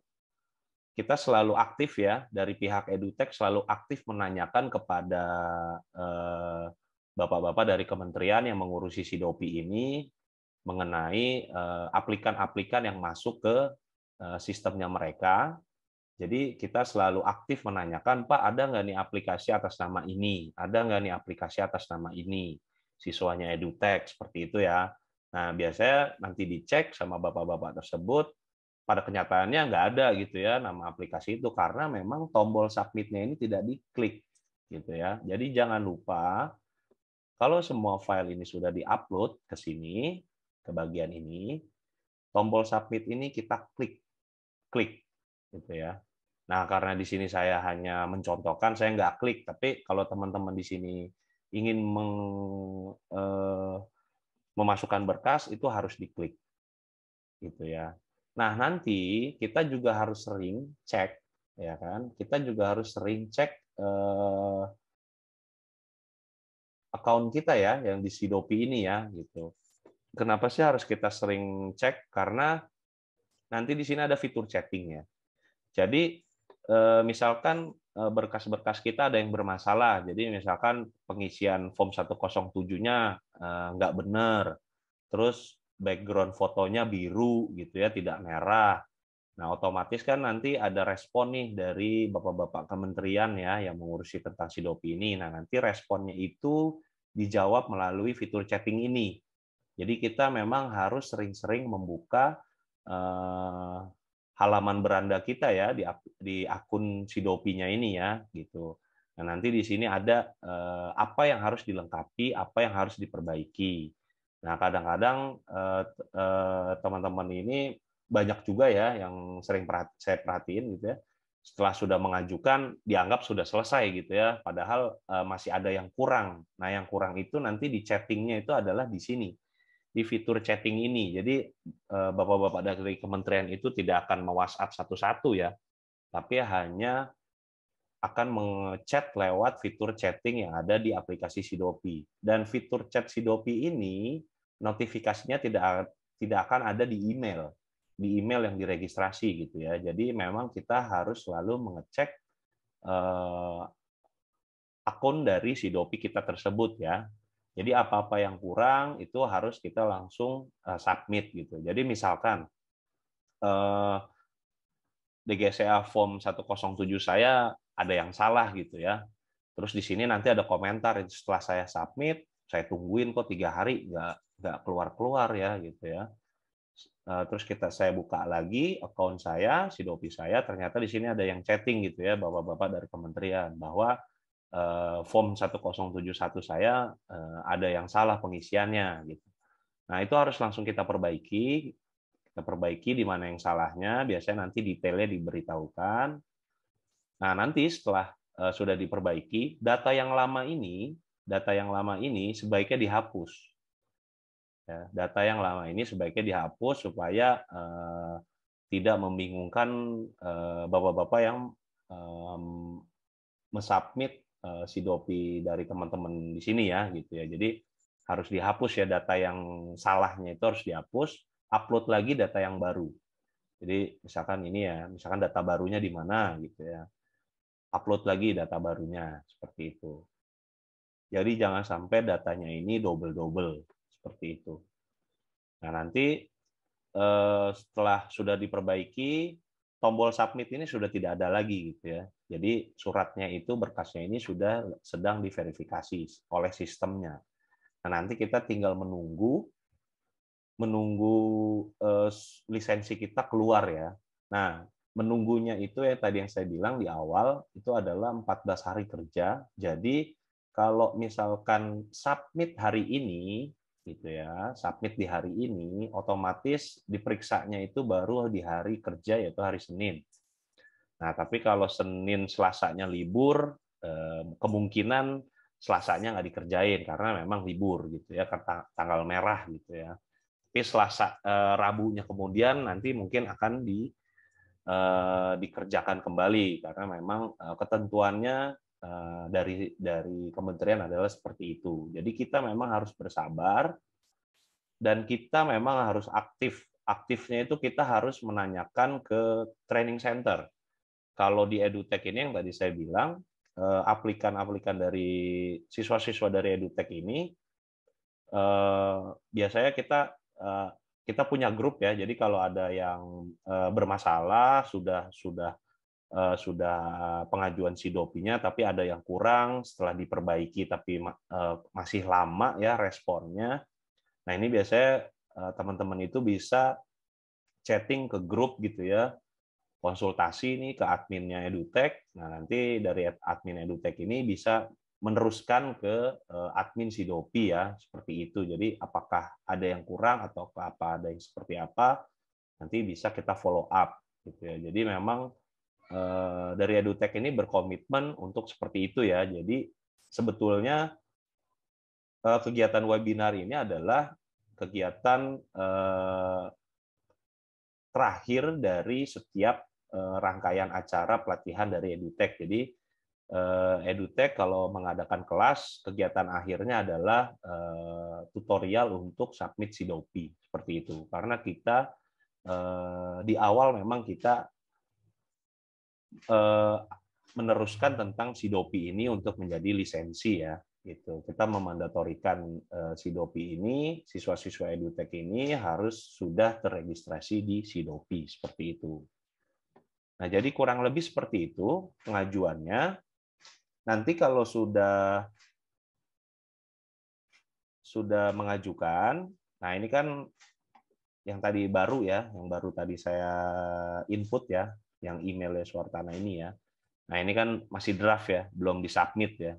kita selalu aktif ya dari pihak edutech selalu aktif menanyakan kepada eh, bapak-bapak dari kementerian yang mengurusi Sidopi ini mengenai eh, aplikan-aplikan yang masuk ke sistemnya mereka. Jadi kita selalu aktif menanyakan, Pak, ada nggak nih aplikasi atas nama ini? Ada nggak nih aplikasi atas nama ini? Siswanya edutech, seperti itu ya. Nah, biasanya nanti dicek sama bapak-bapak tersebut, pada kenyataannya nggak ada gitu ya nama aplikasi itu karena memang tombol submitnya ini tidak diklik gitu ya. Jadi jangan lupa kalau semua file ini sudah diupload ke sini ke bagian ini, tombol submit ini kita klik klik gitu ya. Nah karena di sini saya hanya mencontohkan, saya nggak klik. Tapi kalau teman-teman di sini ingin meng, eh, memasukkan berkas itu harus diklik gitu ya. Nah, nanti kita juga harus sering cek ya kan? Kita juga harus sering cek eh, account kita ya yang di Sidopi ini ya gitu. Kenapa sih harus kita sering cek? Karena nanti di sini ada fitur chatting ya Jadi eh, misalkan eh, berkas-berkas kita ada yang bermasalah. Jadi misalkan pengisian form 107-nya eh, nggak benar. Terus background fotonya biru gitu ya, tidak merah. Nah, otomatis kan nanti ada respon nih dari Bapak-bapak kementerian ya yang mengurusi tentang Sidopi ini. Nah, nanti responnya itu dijawab melalui fitur chatting ini. Jadi kita memang harus sering-sering membuka eh, halaman beranda kita ya di, di akun Sidopinya ini ya gitu. Nah, nanti di sini ada eh, apa yang harus dilengkapi, apa yang harus diperbaiki. Nah, kadang-kadang eh, eh, teman-teman ini banyak juga ya yang sering saya perhatiin gitu ya. Setelah sudah mengajukan dianggap sudah selesai gitu ya, padahal eh, masih ada yang kurang. Nah, yang kurang itu nanti di chattingnya itu adalah di sini di fitur chatting ini. Jadi bapak-bapak dari kementerian itu tidak akan me satu-satu ya, tapi hanya akan mengechat lewat fitur chatting yang ada di aplikasi Sidopi. Dan fitur chat Sidopi ini notifikasinya tidak tidak akan ada di email, di email yang diregistrasi gitu ya. Jadi memang kita harus selalu mengecek eh, akun dari Sidopi kita tersebut ya. Jadi apa-apa yang kurang itu harus kita langsung eh, submit gitu. Jadi misalkan eh, DGCA form 107 saya ada yang salah gitu ya. Terus di sini nanti ada komentar setelah saya submit, saya tungguin kok tiga hari nggak nggak keluar keluar ya gitu ya. Eh, terus kita saya buka lagi account saya, si Dopi saya, ternyata di sini ada yang chatting gitu ya, bapak-bapak dari kementerian bahwa eh, form 1071 saya eh, ada yang salah pengisiannya gitu. Nah itu harus langsung kita perbaiki, kita perbaiki di mana yang salahnya. Biasanya nanti detailnya diberitahukan Nah, nanti setelah eh, sudah diperbaiki, data yang lama ini, data yang lama ini sebaiknya dihapus. Ya, data yang lama ini sebaiknya dihapus supaya uh, tidak membingungkan bapak eh, bapak-bapak yang um, mesubmit uh, sidopi dari teman-teman di sini ya, gitu ya. Jadi harus dihapus ya data yang salahnya itu harus dihapus, upload lagi data yang baru. Jadi misalkan ini ya, misalkan data barunya di mana gitu ya upload lagi data barunya seperti itu. Jadi jangan sampai datanya ini double-double seperti itu. Nah, nanti eh, setelah sudah diperbaiki, tombol submit ini sudah tidak ada lagi gitu ya. Jadi suratnya itu berkasnya ini sudah sedang diverifikasi oleh sistemnya. Nah, nanti kita tinggal menunggu menunggu eh, lisensi kita keluar ya. Nah, menunggunya itu ya tadi yang saya bilang di awal itu adalah 14 hari kerja. Jadi kalau misalkan submit hari ini gitu ya, submit di hari ini otomatis diperiksanya itu baru di hari kerja yaitu hari Senin. Nah, tapi kalau Senin Selasanya libur, eh, kemungkinan Selasanya nggak dikerjain karena memang libur gitu ya, tanggal merah gitu ya. Tapi Selasa eh, Rabunya kemudian nanti mungkin akan di Eh, dikerjakan kembali karena memang eh, ketentuannya eh, dari dari kementerian adalah seperti itu. Jadi kita memang harus bersabar dan kita memang harus aktif. Aktifnya itu kita harus menanyakan ke training center. Kalau di edutech ini yang tadi saya bilang, aplikan-aplikan dari siswa-siswa dari edutech ini biasanya kita kita punya grup ya. Jadi kalau ada yang eh, bermasalah sudah sudah uh, sudah pengajuan sidopinya, tapi ada yang kurang setelah diperbaiki tapi eh, masih lama ya responnya. Nah ini biasanya teman-teman itu bisa chatting ke grup gitu ya konsultasi nih ke adminnya edutech. Nah nanti dari admin edutech ini bisa meneruskan ke eh, admin Sidopi ya, seperti itu. Jadi apakah ada yang kurang atau apa ada yang seperti apa, nanti bisa kita follow up gitu ya. Jadi memang eh, dari EduTech ini berkomitmen untuk seperti itu ya. Jadi sebetulnya eh, kegiatan webinar ini adalah kegiatan terakhir dari setiap rangkaian acara pelatihan dari EduTech. Jadi Eh, EduTech kalau mengadakan kelas, kegiatan akhirnya adalah eh, tutorial untuk submit Sidopi seperti itu. Karena kita eh, di awal memang kita meneruskan tentang Sidopi ini untuk menjadi lisensi ya. itu Kita memandatorikan Sidopi ini, siswa-siswa EduTech ini harus sudah terregistrasi di Sidopi seperti itu. Nah, jadi kurang lebih seperti itu pengajuannya Nanti kalau sudah sudah mengajukan, nah ini kan yang tadi baru ya, yang baru tadi saya input ya, yang emailnya Suartana ini ya. Nah ini kan masih draft ya, belum disubmit ya.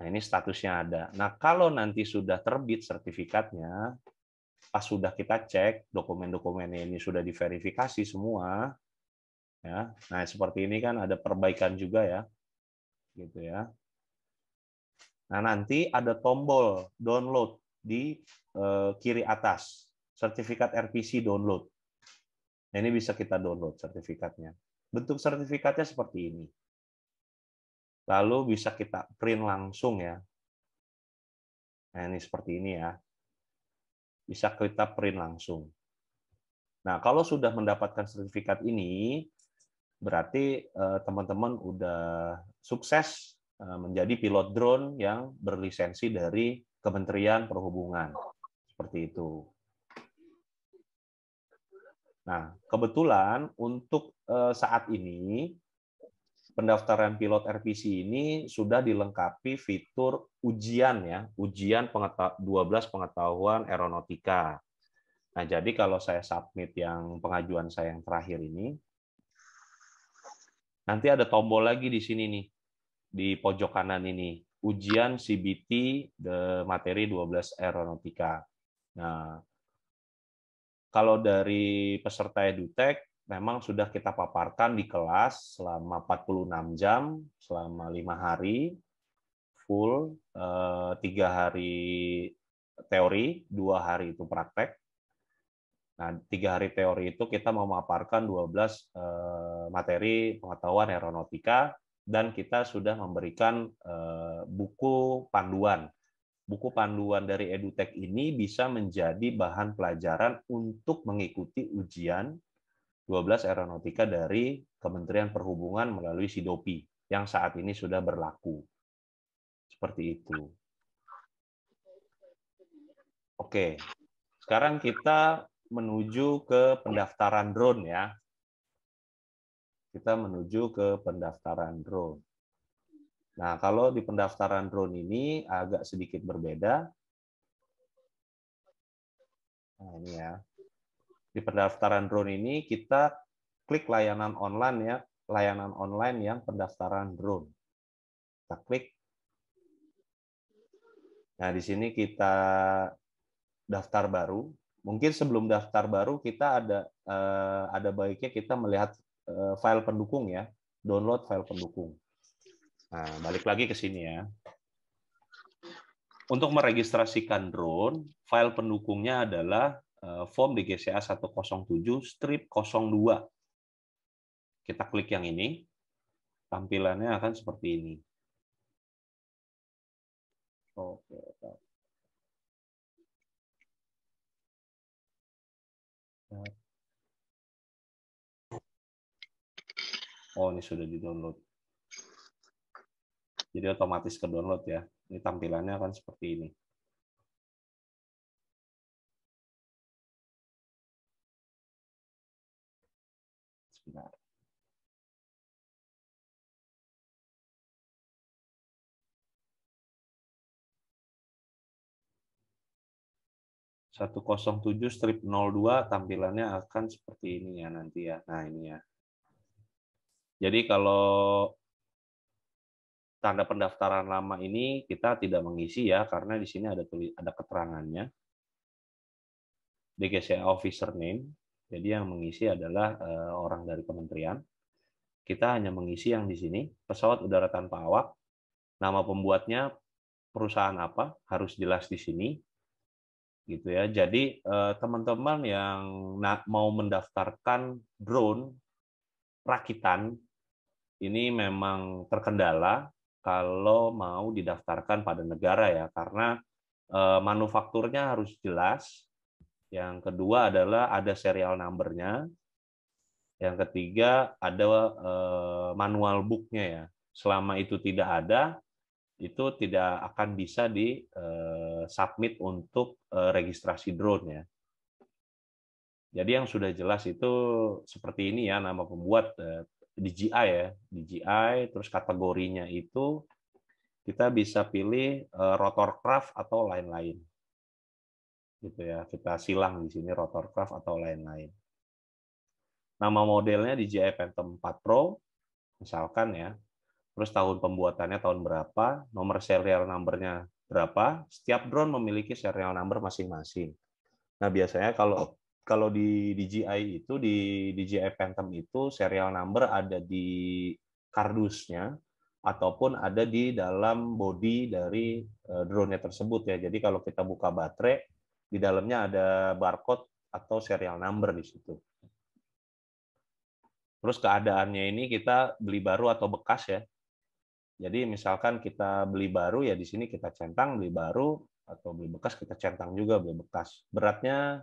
Nah ini statusnya ada. Nah kalau nanti sudah terbit sertifikatnya, pas sudah kita cek dokumen dokumen ini sudah diverifikasi semua, ya. Nah seperti ini kan ada perbaikan juga ya gitu ya. Nah, nanti ada tombol download di eh, kiri atas, sertifikat RPC download. Nah, ini bisa kita download sertifikatnya. Bentuk sertifikatnya seperti ini. Lalu bisa kita print langsung ya. Nah, ini seperti ini ya. Bisa kita print langsung. Nah, kalau sudah mendapatkan sertifikat ini, berarti eh, teman-teman eh, udah sukses eh, menjadi pilot drone yang berlisensi dari Kementerian Perhubungan. Seperti itu. Nah, kebetulan untuk eh, saat ini pendaftaran pilot RPC ini sudah dilengkapi fitur ujian ya, ujian 12 pengetahuan aeronautika. Nah, jadi kalau saya submit yang pengajuan saya yang terakhir ini, Nanti ada tombol lagi di sini nih, di pojok kanan ini. Ujian CBT the materi 12 aeronautika. Nah, kalau dari peserta EduTech, memang sudah kita paparkan di kelas selama 46 jam, selama lima hari, full, eh, tiga hari teori, dua hari itu praktek. Nah, tiga hari teori itu kita memaparkan 12 eh, materi pengetahuan aeronautika dan kita sudah memberikan eh, buku panduan. Buku panduan dari EduTech ini bisa menjadi bahan pelajaran untuk mengikuti ujian 12 aeronautika dari Kementerian Perhubungan melalui Sidopi yang saat ini sudah berlaku. Seperti itu. Oke. Sekarang kita menuju ke pendaftaran drone ya. Kita menuju ke pendaftaran drone. Nah, kalau di pendaftaran drone ini agak sedikit berbeda. Nah, ini ya. Di pendaftaran drone ini kita klik layanan online ya, layanan online yang pendaftaran drone. Kita klik. Nah, di sini kita daftar baru, mungkin sebelum daftar baru kita ada uh, ada baiknya kita melihat uh, file pendukung ya, download file pendukung. Nah, balik lagi ke sini ya. Untuk meregistrasikan drone, file pendukungnya adalah uh, form di GCA 107 strip 02. Kita klik yang ini. Tampilannya akan seperti ini. Oke, Oh, ini sudah di-download. Jadi otomatis ke-download ya. Ini tampilannya akan seperti ini. 107 strip 02 tampilannya akan seperti ini ya nanti ya. Nah, ini ya. Jadi kalau tanda pendaftaran lama ini kita tidak mengisi ya karena di sini ada tulis ada keterangannya. DGC officer name. Jadi yang mengisi adalah eh, orang dari kementerian. Kita hanya mengisi yang di sini, pesawat udara tanpa awak, nama pembuatnya, perusahaan apa, harus jelas di sini, gitu ya. Jadi eh, teman-teman yang mau mendaftarkan drone rakitan ini memang terkendala kalau mau didaftarkan pada negara ya karena eh, manufakturnya harus jelas. Yang kedua adalah ada serial numbernya. Yang ketiga ada eh, manual booknya ya. Selama itu tidak ada, itu tidak akan bisa di eh, submit untuk eh, registrasi drone ya. Jadi yang sudah jelas itu seperti ini ya nama pembuat eh, DJI ya, DJI terus kategorinya itu kita bisa pilih rotorcraft atau lain-lain. Gitu ya, kita silang di sini rotorcraft atau lain-lain. Nama modelnya DJI Phantom 4 Pro misalkan ya terus tahun pembuatannya tahun berapa, nomor serial numbernya berapa. Setiap drone memiliki serial number masing-masing. Nah biasanya kalau kalau di DJI itu di DJI Phantom itu serial number ada di kardusnya ataupun ada di dalam body dari eh, drone-nya tersebut ya. Jadi kalau kita buka baterai di dalamnya ada barcode atau serial number di situ. Terus keadaannya ini kita beli baru atau bekas ya. Jadi misalkan kita beli baru ya di sini kita centang beli baru atau beli bekas kita centang juga beli bekas. Beratnya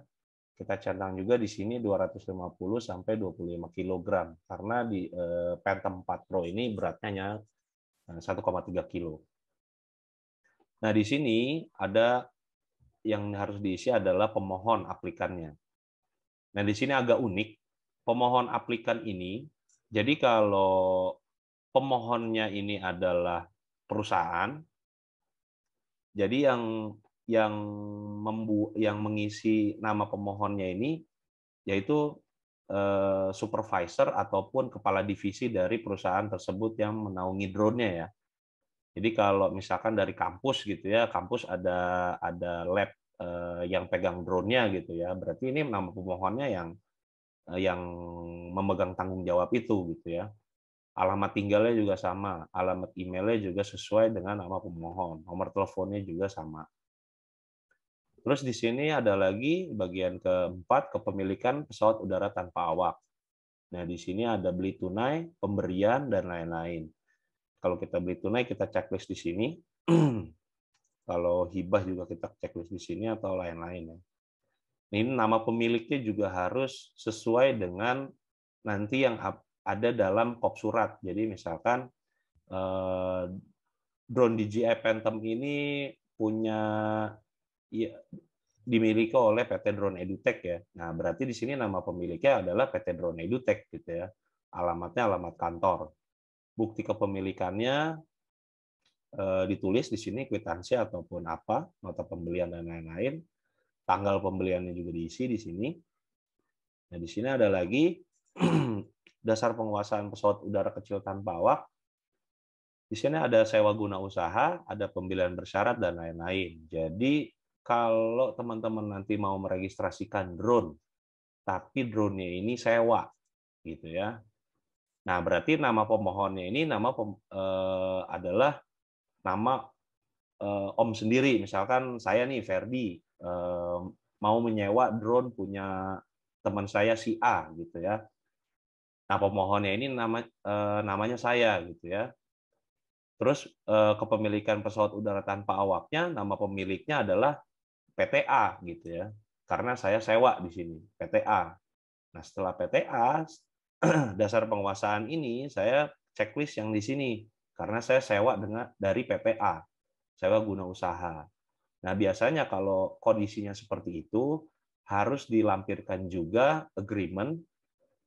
kita centang juga di sini 250 sampai 25 kg karena di eh, Phantom 4 Pro ini beratnya hanya 1,3 eh, kilo. Nah, di sini ada yang harus diisi adalah pemohon aplikannya. Nah, di sini agak unik. Pemohon aplikan ini, jadi kalau pemohonnya ini adalah perusahaan. Jadi yang yang membu yang mengisi nama pemohonnya ini yaitu eh, supervisor ataupun kepala divisi dari perusahaan tersebut yang menaungi drone-nya ya. Jadi kalau misalkan dari kampus gitu ya, kampus ada ada lab eh, yang pegang drone-nya gitu ya. Berarti ini nama pemohonnya yang eh, yang memegang tanggung jawab itu gitu ya. Alamat tinggalnya juga sama, alamat emailnya juga sesuai dengan nama pemohon, nomor teleponnya juga sama. Terus di sini ada lagi bagian keempat kepemilikan pesawat udara tanpa awak. Nah, di sini ada beli tunai, pemberian dan lain-lain. Kalau kita beli tunai kita checklist di sini. Kalau hibah juga kita checklist di sini atau lain-lain ya. Ini nama pemiliknya juga harus sesuai dengan nanti yang ada dalam kop surat. Jadi misalkan eh, drone DJI Phantom ini punya ya, dimiliki oleh PT Drone Edutech ya. Nah, berarti di sini nama pemiliknya adalah PT Drone Edutech gitu ya. Alamatnya alamat kantor. Bukti kepemilikannya eh, ditulis di sini kwitansi ataupun apa, nota pembelian dan lain-lain. Tanggal pembeliannya juga diisi di sini. Nah, di sini ada lagi eh, dasar penguasaan pesawat udara kecil tanpa awak. Di sini ada sewa guna usaha, ada pembelian bersyarat, dan lain-lain. Jadi kalau teman-teman nanti mau meregistrasikan drone, tapi drone-nya ini sewa, gitu ya. Nah, berarti nama pemohonnya ini nama pem, eh, adalah nama eh, Om sendiri. Misalkan saya nih Ferdi eh, mau menyewa drone punya teman saya si A, gitu ya. Nah, pemohonnya ini nama eh, namanya saya gitu ya. Terus eh, kepemilikan pesawat udara tanpa awaknya, nama pemiliknya adalah PTA gitu ya. Karena saya sewa di sini, PTA. Nah, setelah PTA dasar penguasaan ini saya checklist yang di sini karena saya sewa dengan dari PPA, sewa guna usaha. Nah, biasanya kalau kondisinya seperti itu harus dilampirkan juga agreement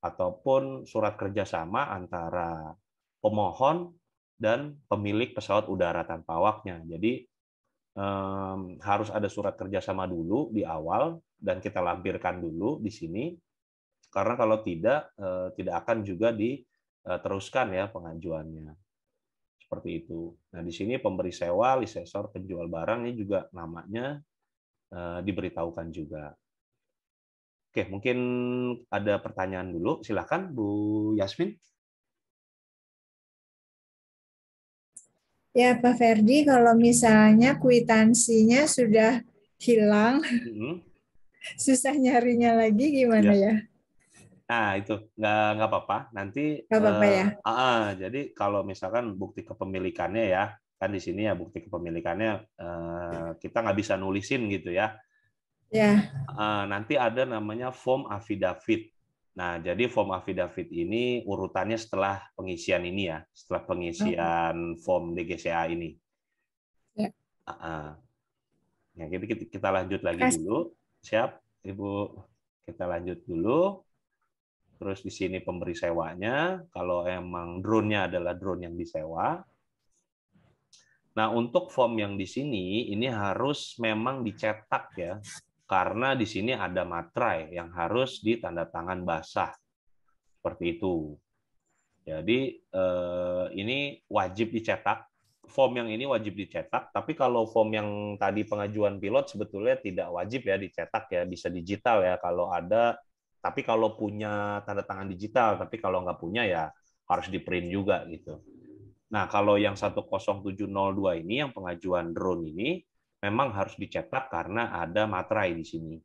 ataupun surat kerjasama antara pemohon dan pemilik pesawat udara tanpa awaknya. Jadi um, harus ada surat kerjasama dulu di awal dan kita lampirkan dulu di sini karena kalau tidak uh, tidak akan juga diteruskan eh, ya pengajuannya seperti itu. Nah di sini pemberi sewa, lisensor, penjual barang ini juga namanya uh, diberitahukan juga. Oke, mungkin ada pertanyaan dulu. Silakan Bu Yasmin. Ya Pak Ferdi, kalau misalnya kuitansinya sudah hilang, -hmm. susah nyarinya lagi gimana ya? ya? Nah itu nggak nggak apa-apa. Nanti nggak apa-apa uh, ya. Uh, uh, jadi kalau misalkan bukti kepemilikannya ya, kan di sini ya bukti kepemilikannya uh, kita nggak bisa nulisin gitu ya Ya. Uh, nanti ada namanya form affidavit. Nah, jadi form affidavit ini urutannya setelah pengisian ini ya, setelah pengisian form DGCA ini. Ya. Uh, uh. Ya, kita, kita, lanjut lagi Kasih. dulu. Siap, Ibu. Kita lanjut dulu. Terus di sini pemberi sewanya, kalau emang drone-nya adalah drone yang disewa. Nah, untuk form yang di sini ini harus memang dicetak ya, karena di sini ada materai yang harus ditandatangan basah seperti itu. Jadi eh, ini wajib dicetak. Form yang ini wajib dicetak, tapi kalau form yang tadi pengajuan pilot sebetulnya tidak wajib ya dicetak ya, bisa digital ya kalau ada. Tapi kalau punya tanda tangan digital, tapi kalau nggak punya ya harus di print juga gitu. Nah kalau yang 10702 ini yang pengajuan drone ini memang harus dicetak karena ada materai di sini.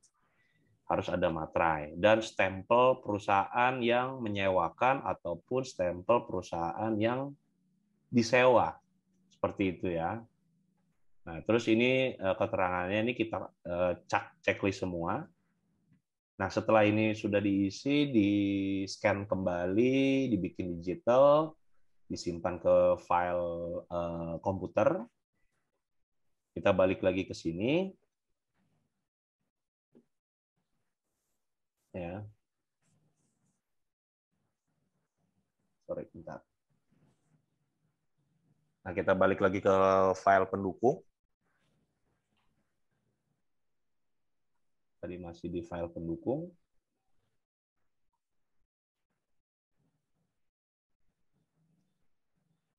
Harus ada materai dan stempel perusahaan yang menyewakan ataupun stempel perusahaan yang disewa. Seperti itu ya. Nah, terus ini eh, keterangannya ini kita eh, cek checklist semua. Nah, setelah ini sudah diisi, di scan kembali, dibikin digital, disimpan ke file eh, komputer kita balik lagi ke sini. Ya. Sorry, bentar. Nah, kita balik lagi ke file pendukung. Tadi masih di file pendukung.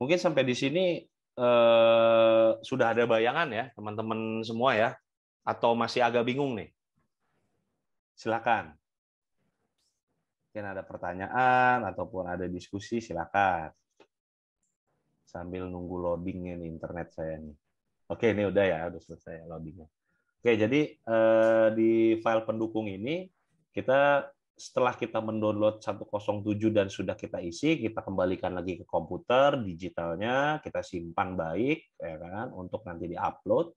Mungkin sampai di sini eh, sudah ada bayangan ya teman-teman semua ya atau masih agak bingung nih? Silakan. Mungkin ada pertanyaan ataupun ada diskusi silakan. Sambil nunggu loadingnya nih internet saya nih. Oke, ini udah ya, udah selesai loadingnya. Oke, jadi eh, di file pendukung ini kita setelah kita mendownload 107 dan sudah kita isi, kita kembalikan lagi ke komputer digitalnya, kita simpan baik ya kan untuk nanti di upload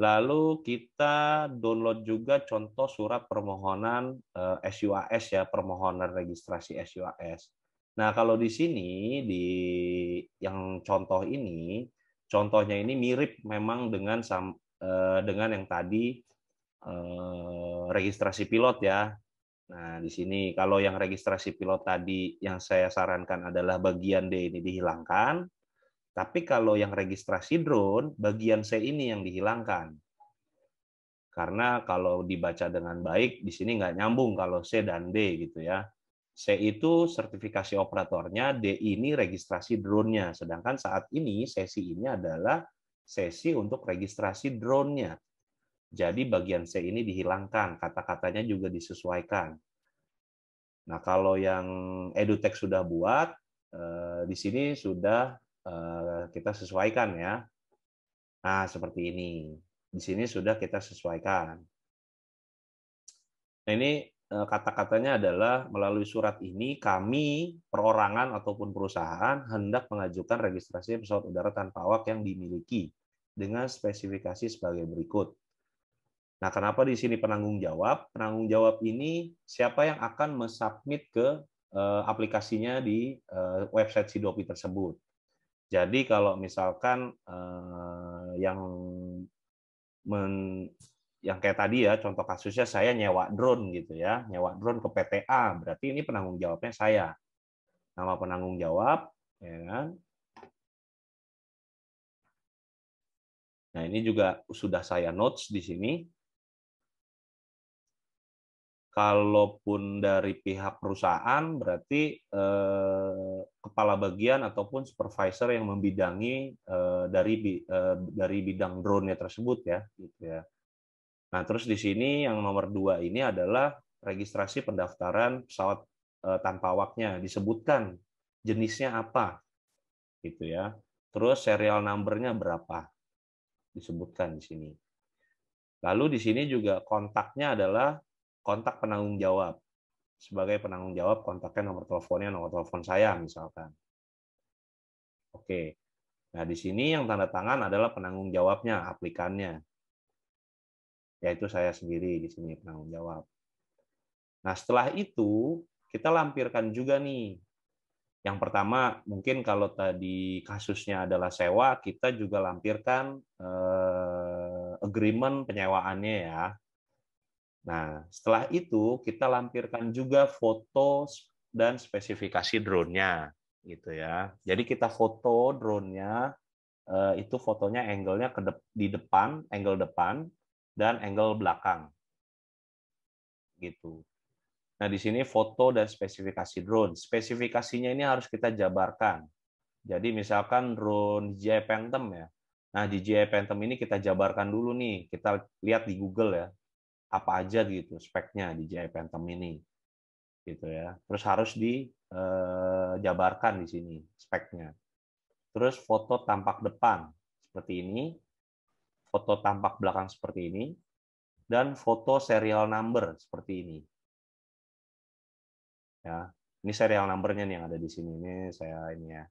Lalu kita download juga contoh surat permohonan SUAS eh, ya, permohonan registrasi SUAS. Nah, kalau di sini di yang contoh ini, contohnya ini mirip memang dengan eh, dengan yang tadi eh, registrasi pilot ya Nah, di sini kalau yang registrasi pilot tadi yang saya sarankan adalah bagian D ini dihilangkan. Tapi kalau yang registrasi drone, bagian C ini yang dihilangkan. Karena kalau dibaca dengan baik, di sini nggak nyambung kalau C dan D gitu ya. C itu sertifikasi operatornya, D ini registrasi drone-nya. Sedangkan saat ini sesi ini adalah sesi untuk registrasi drone-nya. Jadi bagian C ini dihilangkan, kata-katanya juga disesuaikan. Nah, kalau yang EduTech sudah buat, eh, di sini sudah eh, kita sesuaikan ya. Nah, seperti ini. Di sini sudah kita sesuaikan. Nah, ini eh, kata-katanya adalah melalui surat ini kami perorangan ataupun perusahaan hendak mengajukan registrasi pesawat udara tanpa awak yang dimiliki dengan spesifikasi sebagai berikut. Nah, kenapa di sini penanggung jawab? Penanggung jawab ini siapa yang akan mensubmit ke eh, aplikasinya di eh, website Sidopi tersebut. Jadi kalau misalkan eh, yang men, yang kayak tadi ya contoh kasusnya saya nyewa drone gitu ya, nyewa drone ke PTA, berarti ini penanggung jawabnya saya. Nama penanggung jawab ya kan? Nah, ini juga sudah saya notes di sini kalaupun dari pihak perusahaan berarti eh, kepala bagian ataupun supervisor yang membidangi eh, dari eh, dari bidang drone tersebut ya gitu ya. Nah, terus di sini yang nomor dua ini adalah registrasi pendaftaran pesawat eh, tanpa awaknya disebutkan jenisnya apa gitu ya. Terus serial numbernya berapa disebutkan di sini. Lalu di sini juga kontaknya adalah kontak penanggung jawab. Sebagai penanggung jawab, kontaknya nomor teleponnya, nomor telepon saya misalkan. Oke. Nah, di sini yang tanda tangan adalah penanggung jawabnya, aplikannya. Yaitu saya sendiri di sini penanggung jawab. Nah, setelah itu kita lampirkan juga nih. Yang pertama, mungkin kalau tadi kasusnya adalah sewa, kita juga lampirkan eh, agreement penyewaannya ya. Nah, setelah itu kita lampirkan juga foto dan spesifikasi drone-nya gitu ya. Jadi kita foto drone-nya eh, itu fotonya angle-nya di depan, angle depan dan angle belakang. Gitu. Nah, di sini foto dan spesifikasi drone. Spesifikasinya ini harus kita jabarkan. Jadi misalkan drone DJI Phantom ya. Nah, DJI Phantom ini kita jabarkan dulu nih. Kita lihat di Google ya apa aja gitu speknya di JI Phantom ini gitu ya terus harus dijabarkan eh, di sini speknya terus foto tampak depan seperti ini foto tampak belakang seperti ini dan foto serial number seperti ini ya ini serial numbernya nih yang ada di sini ini saya ini ya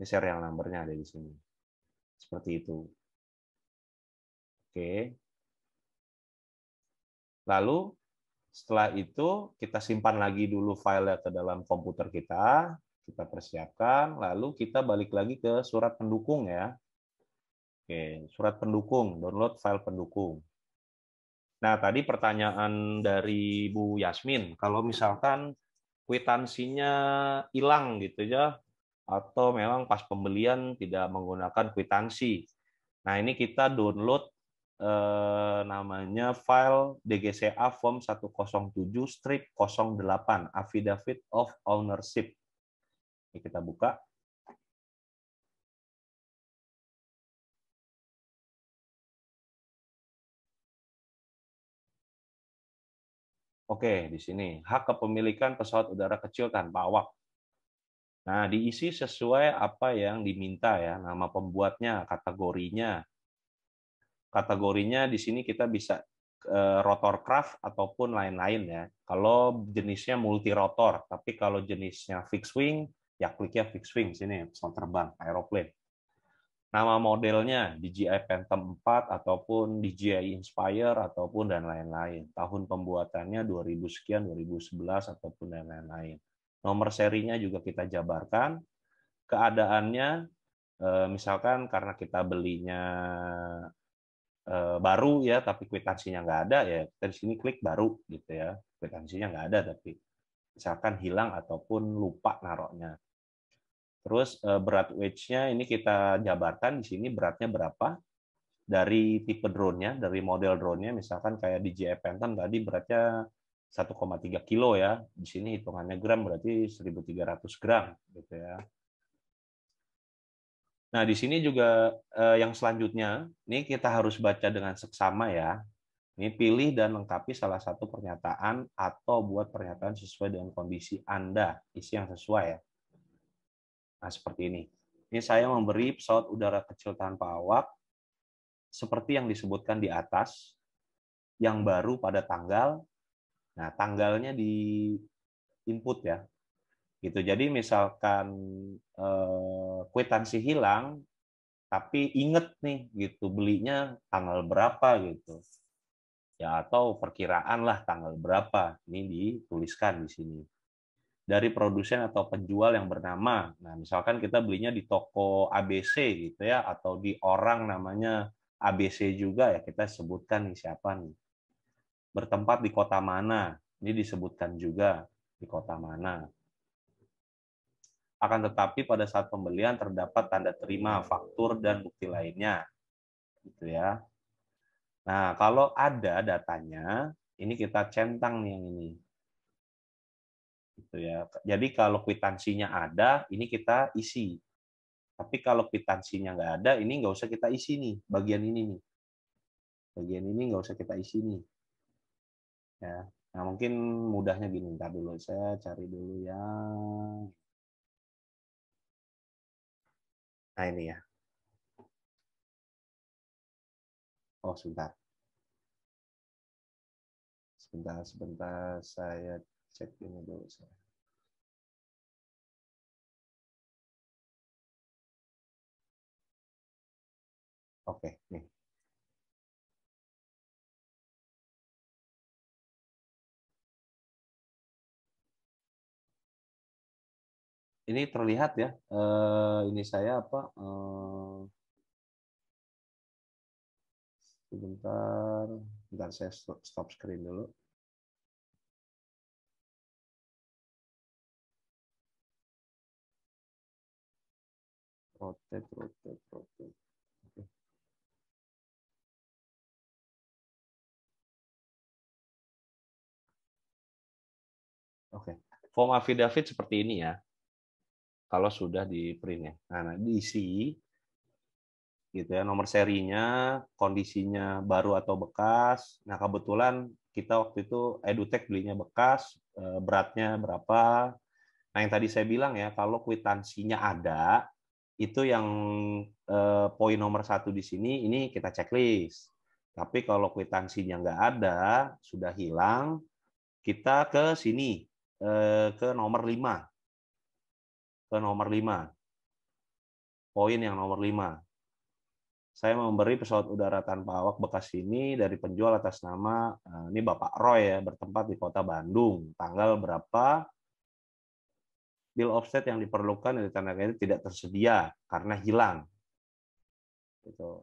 ini serial numbernya ada di sini seperti itu oke Lalu setelah itu kita simpan lagi dulu file ke dalam komputer kita, kita persiapkan, lalu kita balik lagi ke surat pendukung ya. Oke, surat pendukung, download file pendukung. Nah, tadi pertanyaan dari Bu Yasmin, kalau misalkan kwitansinya hilang gitu ya, atau memang pas pembelian tidak menggunakan kwitansi. Nah, ini kita download eh, namanya file DGCA Form 107 strip 08 Affidavit of Ownership. Ini kita buka. Oke, di sini hak kepemilikan pesawat udara kecil tanpa awak. Nah, diisi sesuai apa yang diminta ya, nama pembuatnya, kategorinya, kategorinya di sini kita bisa eh, rotor craft ataupun lain-lain ya. Kalau jenisnya multi rotor, tapi kalau jenisnya fixed wing, ya kliknya fixed wing sini pesawat terbang, aeroplane. Nama modelnya DJI Phantom 4 ataupun DJI Inspire ataupun dan lain-lain. Tahun pembuatannya 2000 sekian, 2011 ataupun dan lain-lain. Nomor serinya juga kita jabarkan. Keadaannya eh, misalkan karena kita belinya Eh, baru ya tapi kwitansinya nggak ada ya kita di sini klik baru gitu ya kwitansinya nggak ada tapi misalkan hilang ataupun lupa naroknya terus eh, berat wedge nya ini kita jabarkan di sini beratnya berapa dari tipe drone-nya dari model drone-nya misalkan kayak DJI Phantom tadi beratnya 1,3 kilo ya di sini hitungannya gram berarti 1.300 gram gitu ya Nah, di sini juga eh, yang selanjutnya, ini kita harus baca dengan seksama ya. Ini pilih dan lengkapi salah satu pernyataan atau buat pernyataan sesuai dengan kondisi Anda, isi yang sesuai ya. Nah, seperti ini. Ini saya memberi pesawat udara kecil tanpa awak seperti yang disebutkan di atas, yang baru pada tanggal. Nah, tanggalnya di input ya, gitu jadi misalkan eh, kwitansi hilang tapi inget nih gitu belinya tanggal berapa gitu ya atau perkiraan lah tanggal berapa ini dituliskan di sini dari produsen atau penjual yang bernama nah misalkan kita belinya di toko ABC gitu ya atau di orang namanya ABC juga ya kita sebutkan nih siapa nih bertempat di kota mana ini disebutkan juga di kota mana akan tetapi pada saat pembelian terdapat tanda terima, faktur dan bukti lainnya. Gitu ya. Nah, kalau ada datanya, ini kita centang yang ini. Gitu ya. Jadi kalau kwitansinya ada, ini kita isi. Tapi kalau kwitansinya nggak ada, ini nggak usah kita isi nih, bagian ini nih. Bagian ini nggak usah kita isi nih. Ya. Nah, mungkin mudahnya gini, ntar dulu saya cari dulu yang Nah ini ya. Oh sebentar. Sebentar, sebentar saya cek ini dulu Oke, nih. ini terlihat ya eh, ini saya apa eh, sebentar dan saya stop, screen dulu rotate rotate rotate Oke. Oke, form affidavit seperti ini ya kalau sudah di print ya. Nah, diisi gitu ya nomor serinya, kondisinya baru atau bekas. Nah, kebetulan kita waktu itu Edutech belinya bekas, eh, beratnya berapa. Nah, yang tadi saya bilang ya, kalau kwitansinya ada, itu yang eh, poin nomor satu di sini, ini kita checklist. Tapi kalau kwitansinya nggak ada, sudah hilang, kita ke sini, eh, ke nomor lima ke nomor 5. Poin yang nomor 5. Saya memberi pesawat udara tanpa awak bekas ini dari penjual atas nama eh, ini Bapak Roy ya, bertempat di Kota Bandung. Tanggal berapa? Bill offset yang diperlukan dari tenaga ini tidak tersedia karena hilang. Gitu.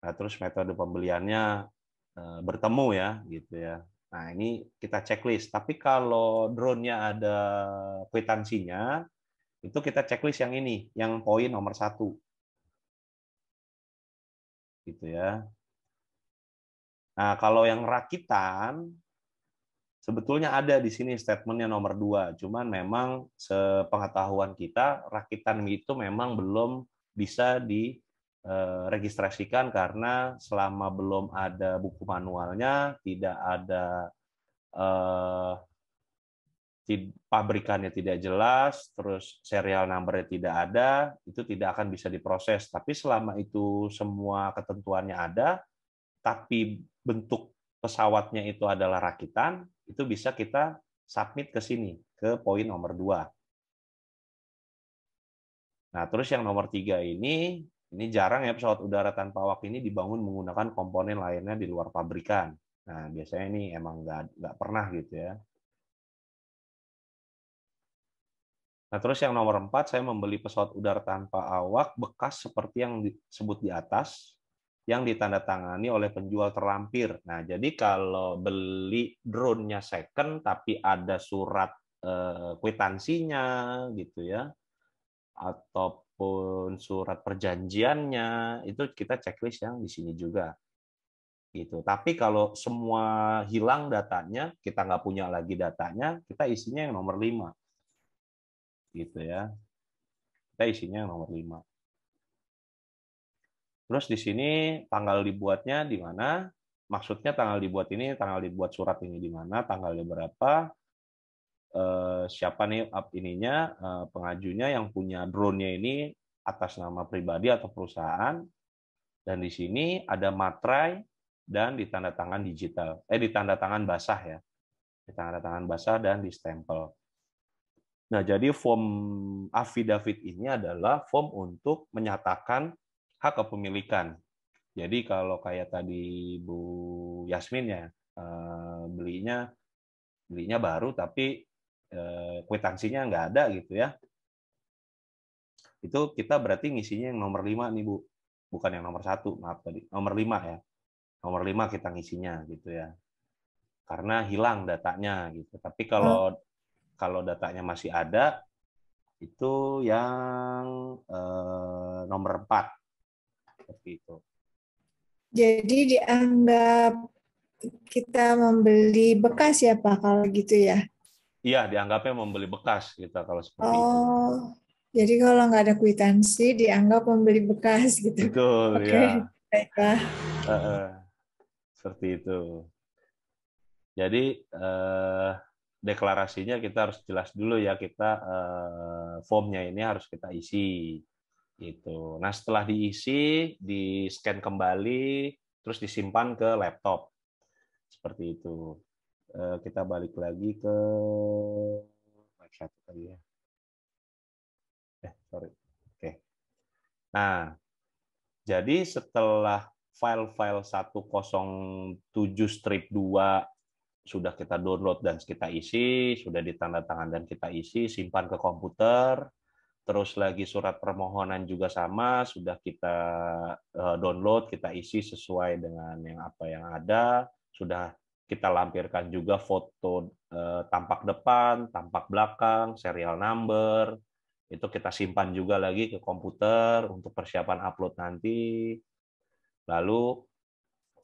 Nah, terus metode pembeliannya eh, bertemu ya, gitu ya. Nah, ini kita checklist. Tapi kalau drone-nya ada kwitansinya, itu kita checklist yang ini, yang poin nomor satu. Gitu ya. Nah, kalau yang rakitan, sebetulnya ada di sini statementnya nomor dua. Cuman memang sepengetahuan kita, rakitan itu memang belum bisa di Eh, registrasikan karena selama belum ada buku manualnya, tidak ada eh, pabrikannya tidak jelas, terus serial numbernya tidak ada, itu tidak akan bisa diproses. Tapi selama itu semua ketentuannya ada, tapi bentuk pesawatnya itu adalah rakitan, itu bisa kita submit ke sini, ke poin nomor dua. Nah, terus yang nomor tiga ini ini jarang ya pesawat udara tanpa awak ini dibangun menggunakan komponen lainnya di luar pabrikan. Nah, biasanya ini emang nggak pernah gitu ya. Nah, terus yang nomor empat, saya membeli pesawat udara tanpa awak bekas seperti yang disebut di atas, yang ditandatangani oleh penjual terlampir. Nah, jadi kalau beli drone-nya second tapi ada surat eh, kwitansinya gitu ya atau maupun surat perjanjiannya itu kita checklist yang di sini juga gitu. Tapi kalau semua hilang datanya, kita nggak punya lagi datanya, kita isinya yang nomor 5. Gitu ya. Kita isinya yang nomor 5. Terus di sini tanggal dibuatnya di mana? Maksudnya tanggal dibuat ini, tanggal dibuat surat ini di mana, tanggalnya berapa, Eh, siapa nih up ininya eh, pengajunya yang punya drone-nya ini atas nama pribadi atau perusahaan dan di sini ada materai dan ditanda tangan digital eh ditanda tangan basah ya ditanda tangan basah dan distempel. Nah, jadi form affidavit ini adalah form untuk menyatakan hak kepemilikan. Jadi kalau kayak tadi Bu Yasmin ya eh, belinya belinya baru tapi Eh, kwitansinya nggak ada gitu ya itu kita berarti ngisinya yang nomor 5 nih Bu bukan yang nomor satu maaf tadi nomor 5 ya nomor 5 kita ngisinya gitu ya karena hilang datanya gitu tapi kalau hmm. kalau datanya masih ada itu yang eh, nomor 4 seperti itu jadi dianggap kita membeli bekas ya Pak kalau gitu ya Iya, dianggapnya membeli bekas gitu kalau seperti oh, itu. Jadi kalau nggak ada kwitansi dianggap membeli bekas gitu. Betul, okay. ya. Baiklah. Uh, uh, seperti itu. Jadi uh, deklarasinya kita harus jelas dulu ya kita eh, formnya ini harus kita isi gitu. Nah setelah diisi, di scan kembali, terus disimpan ke laptop seperti itu. Eh, kita balik lagi ke satu tadi ya. Eh, sorry. Oke. Okay. Nah, jadi setelah file-file 107 strip 2 sudah kita download dan kita isi, sudah ditandatangan dan kita isi, simpan ke komputer, terus lagi surat permohonan juga sama sudah kita eh, download kita isi sesuai dengan yang apa yang ada sudah kita lampirkan juga foto eh, tampak depan, tampak belakang, serial number. Itu kita simpan juga lagi ke komputer untuk persiapan upload nanti. Lalu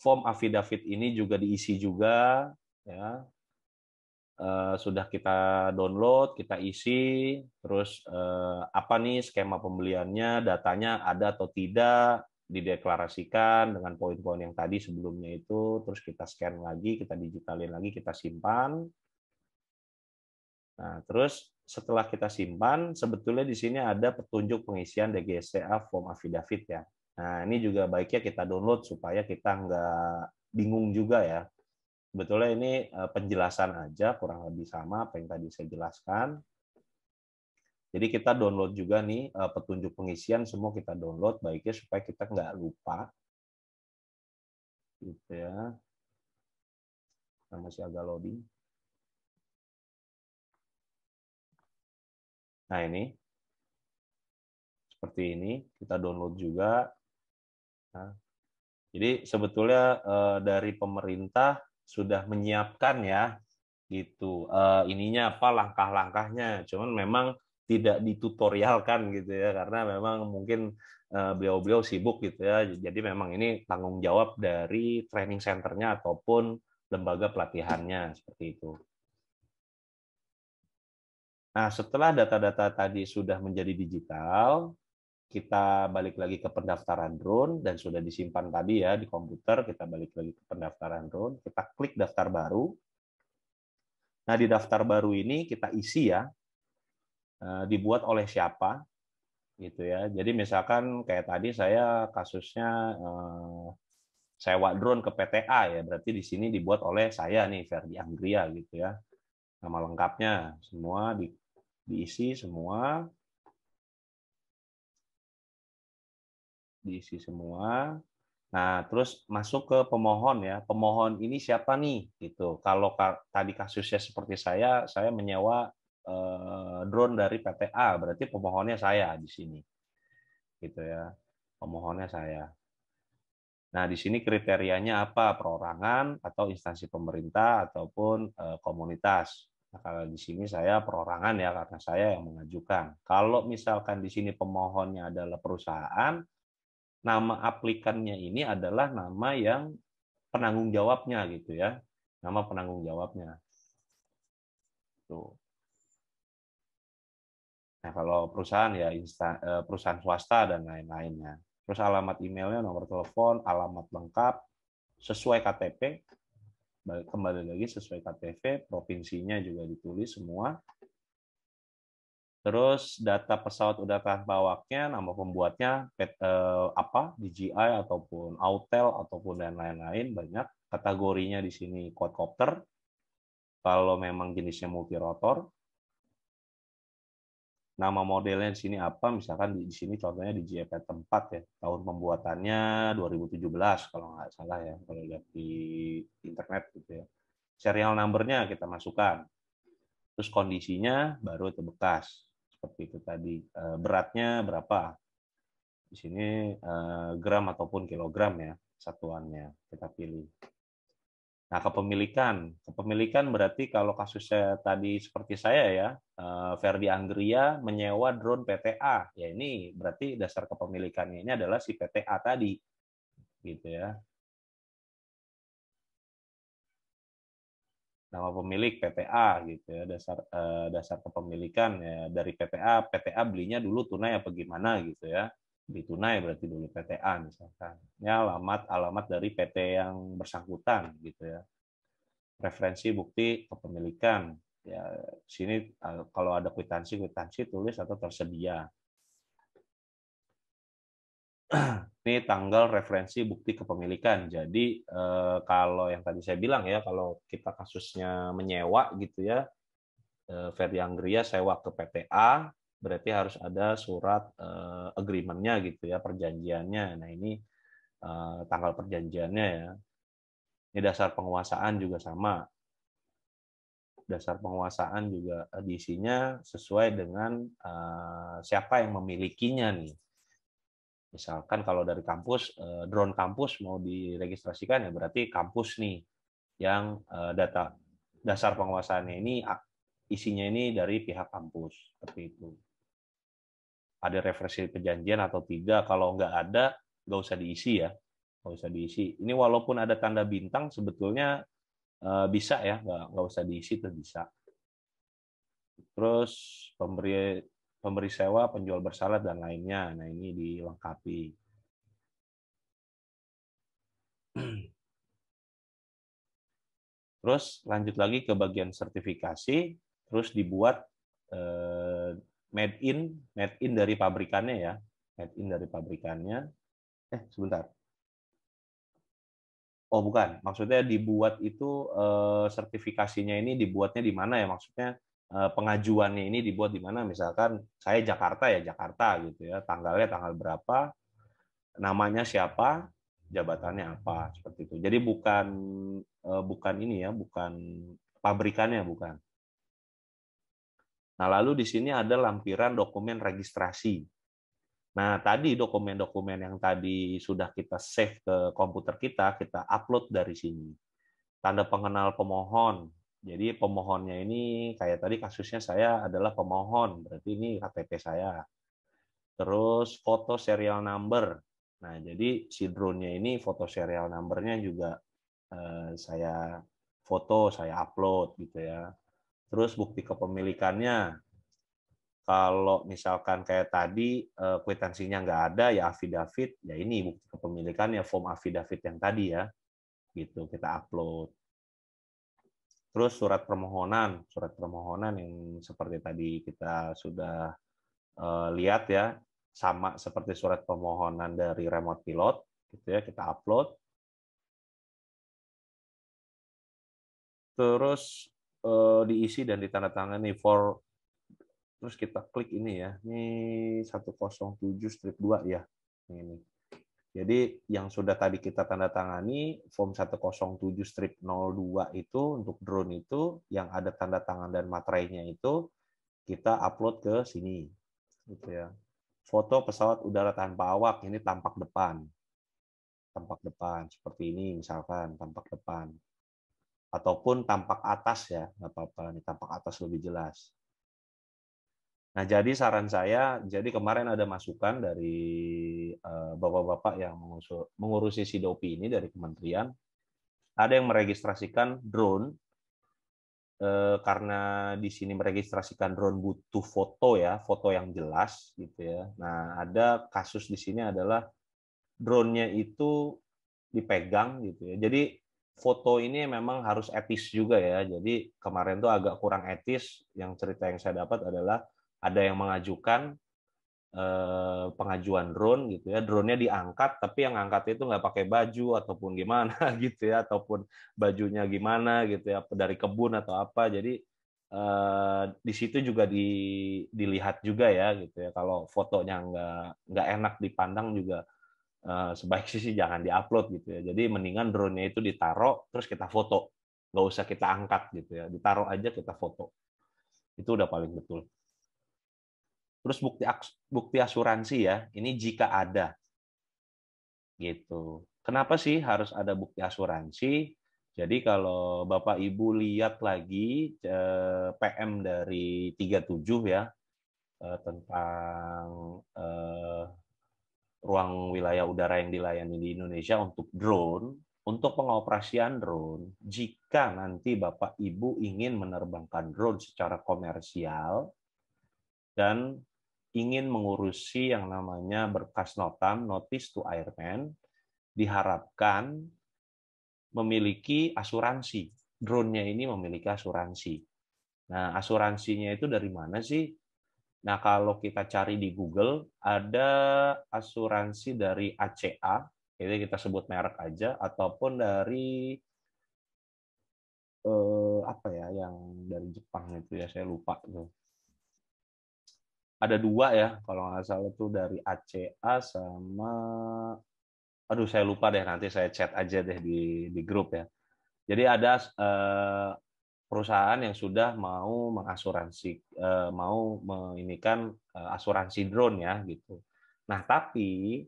form affidavit ini juga diisi juga ya. Eh, sudah kita download, kita isi, terus eh, apa nih skema pembeliannya, datanya ada atau tidak, dideklarasikan dengan poin-poin yang tadi sebelumnya itu, terus kita scan lagi, kita digitalin lagi, kita simpan. Nah, terus setelah kita simpan, sebetulnya di sini ada petunjuk pengisian DGSTA form affidavit ya. Nah, ini juga baiknya kita download supaya kita nggak bingung juga ya. Sebetulnya ini eh, penjelasan aja, kurang lebih sama apa yang tadi saya jelaskan. Jadi kita download juga nih eh, petunjuk pengisian semua kita download baiknya supaya kita nggak lupa. Gitu ya. Nah, masih agak loading. Nah ini seperti ini kita download juga. Nah, jadi sebetulnya eh, dari pemerintah sudah menyiapkan ya gitu eh, ininya apa langkah-langkahnya. Cuman memang tidak ditutorialkan gitu ya karena memang mungkin eh, beliau-beliau sibuk gitu ya jadi memang ini tanggung jawab dari training centernya ataupun lembaga pelatihannya seperti itu. Nah, setelah data-data tadi sudah menjadi digital, kita balik lagi ke pendaftaran drone dan sudah disimpan tadi ya di komputer, kita balik lagi ke pendaftaran drone, kita klik daftar baru. Nah, di daftar baru ini kita isi ya Eh, dibuat oleh siapa gitu ya. Jadi misalkan kayak tadi saya kasusnya eh, sewa drone ke PTA ya, berarti di sini dibuat oleh saya nih Ferdi Anggria gitu ya. Nama lengkapnya semua di, diisi semua diisi semua. Nah, terus masuk ke pemohon ya. Pemohon ini siapa nih? Gitu. Kalau tadi kasusnya seperti saya, saya menyewa Eh, drone dari PTA, berarti pemohonnya saya di sini. Gitu ya. Pemohonnya saya. Nah, di sini kriterianya apa? Perorangan atau instansi pemerintah ataupun eh, komunitas. Nah, kalau di sini saya perorangan ya karena saya yang mengajukan. Kalau misalkan di sini pemohonnya adalah perusahaan, nama aplikannya ini adalah nama yang penanggung jawabnya gitu ya. Nama penanggung jawabnya. Tuh. Nah, kalau perusahaan ya insta, eh, perusahaan swasta dan lain-lainnya. Terus alamat emailnya, nomor telepon, alamat lengkap, sesuai KTP, kembali lagi sesuai KTP, provinsinya juga ditulis semua. Terus data pesawat udah tanpa waknya, nama pembuatnya pet, eh, apa, DJI ataupun Autel ataupun dan lain-lain banyak kategorinya di sini quadcopter. Kalau memang jenisnya multi rotor nama modelnya di sini apa misalkan di, di sini contohnya di JP tempat ya tahun pembuatannya 2017 kalau nggak salah ya kalau lihat di internet gitu ya serial numbernya kita masukkan terus kondisinya baru itu bekas seperti itu tadi eh, beratnya berapa di sini eh, gram ataupun kilogram ya satuannya kita pilih Nah, kepemilikan. Kepemilikan berarti kalau kasusnya tadi seperti saya ya, Verdi eh, Anggria menyewa drone PTA. Ya ini berarti dasar kepemilikannya ini adalah si PTA tadi. Gitu ya. nama pemilik PTA gitu ya dasar eh, dasar kepemilikan ya dari PTA PTA belinya dulu tunai apa gimana gitu ya ditunai berarti dulu PTA misalkan. Ya, alamat alamat dari PT yang bersangkutan gitu ya. Referensi bukti kepemilikan. Ya, sini eh, kalau ada kwitansi kwitansi tulis atau tersedia. Ini tanggal referensi bukti kepemilikan. Jadi eh, kalau yang tadi saya bilang ya, kalau kita kasusnya menyewa gitu ya, eh, Ferry sewa ke PTA, berarti harus ada surat uh, agreementnya gitu ya perjanjiannya nah ini uh, tanggal perjanjiannya ya ini dasar penguasaan juga sama dasar penguasaan juga eh, diisinya sesuai dengan uh, siapa yang memilikinya nih misalkan kalau dari kampus uh, drone kampus mau diregistrasikan ya berarti kampus nih yang uh, data dasar penguasaannya ini isinya ini dari pihak kampus seperti itu ada referensi perjanjian atau tidak. Kalau nggak ada, nggak usah diisi ya. Nggak usah diisi. Ini walaupun ada tanda bintang, sebetulnya eh, bisa ya, nggak, nggak usah diisi itu bisa. Terus pemberi pemberi sewa, penjual bersalat, dan lainnya. Nah, ini dilengkapi. Terus lanjut lagi ke bagian sertifikasi, terus dibuat eh, made in, made in dari pabrikannya ya, made in dari pabrikannya. Eh, sebentar. Oh, bukan. Maksudnya dibuat itu eh, sertifikasinya ini dibuatnya di mana ya? Maksudnya eh, pengajuannya ini dibuat di mana? Misalkan saya Jakarta ya, Jakarta gitu ya. Tanggalnya tanggal berapa? Namanya siapa? Jabatannya apa? Seperti itu. Jadi bukan eh, bukan ini ya, bukan pabrikannya bukan Nah, lalu di sini ada lampiran dokumen registrasi. Nah, tadi dokumen-dokumen yang tadi sudah kita save ke komputer kita, kita upload dari sini. Tanda pengenal pemohon. Jadi pemohonnya ini kayak tadi kasusnya saya adalah pemohon, berarti ini KTP saya. Terus foto serial number. Nah, jadi si drone-nya ini foto serial number-nya juga eh, saya foto, saya upload gitu ya terus bukti kepemilikannya. Kalau misalkan kayak tadi eh, kwitansinya nggak ada, ya affidavit, ya ini bukti kepemilikannya, form affidavit yang tadi ya, gitu kita upload. Terus surat permohonan, surat permohonan yang seperti tadi kita sudah eh, lihat ya, sama seperti surat permohonan dari remote pilot, gitu ya kita upload. Terus uh, diisi dan ditandatangani for terus kita klik ini ya. Ini 107 strip 2 ya. Ini. Jadi yang sudah tadi kita tanda tangani form 107 strip 02 itu untuk drone itu yang ada tanda tangan dan materainya itu kita upload ke sini. Gitu ya. Foto pesawat udara tanpa awak ini tampak depan. Tampak depan seperti ini misalkan tampak depan ataupun tampak atas ya, nggak apa-apa nih tampak atas lebih jelas. Nah, jadi saran saya, jadi kemarin ada masukan dari eh, bapak-bapak yang mengurusi Sidopi ini dari kementerian, ada yang meregistrasikan drone eh, karena di sini meregistrasikan drone butuh foto ya, foto yang jelas gitu ya. Nah, ada kasus di sini adalah drone-nya itu dipegang gitu ya. Jadi foto ini memang harus etis juga ya. Jadi kemarin tuh agak kurang etis. Yang cerita yang saya dapat adalah ada yang mengajukan eh, pengajuan drone gitu ya. Drone-nya diangkat, tapi yang angkat itu nggak pakai baju ataupun gimana gitu ya, ataupun bajunya gimana gitu ya, dari kebun atau apa. Jadi eh, di situ juga di, dilihat juga ya gitu ya. Kalau fotonya nggak nggak enak dipandang juga Eh, sebaik sih jangan diupload gitu ya. Jadi mendingan drone-nya itu ditaruh terus kita foto, nggak usah kita angkat gitu ya, ditaruh aja kita foto. Itu udah paling betul. Terus bukti bukti asuransi ya, ini jika ada gitu. Kenapa sih harus ada bukti asuransi? Jadi kalau Bapak Ibu lihat lagi eh, PM dari 37 ya eh, tentang ruang wilayah udara yang dilayani di Indonesia untuk drone, untuk pengoperasian drone, jika nanti Bapak Ibu ingin menerbangkan drone secara komersial dan ingin mengurusi yang namanya berkas notam, notice to airman, diharapkan memiliki asuransi. Drone-nya ini memiliki asuransi. Nah, asuransinya itu dari mana sih? Nah, kalau kita cari di Google, ada asuransi dari ACA, ini kita sebut merek aja, ataupun dari eh, apa ya, yang dari Jepang itu ya, saya lupa tuh. Ada dua ya, kalau nggak salah itu dari ACA sama, aduh saya lupa deh, nanti saya chat aja deh di, di grup ya. Jadi ada eh, perusahaan yang sudah mau mengasuransi eh, mau menginikan eh, asuransi drone ya gitu. Nah, tapi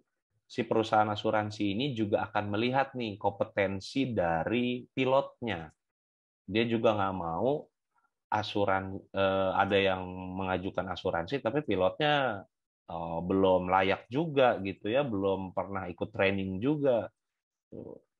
si perusahaan asuransi ini juga akan melihat nih kompetensi dari pilotnya. Dia juga nggak mau asuran eh, ada yang mengajukan asuransi tapi pilotnya belum layak juga gitu ya, belum pernah ikut training juga.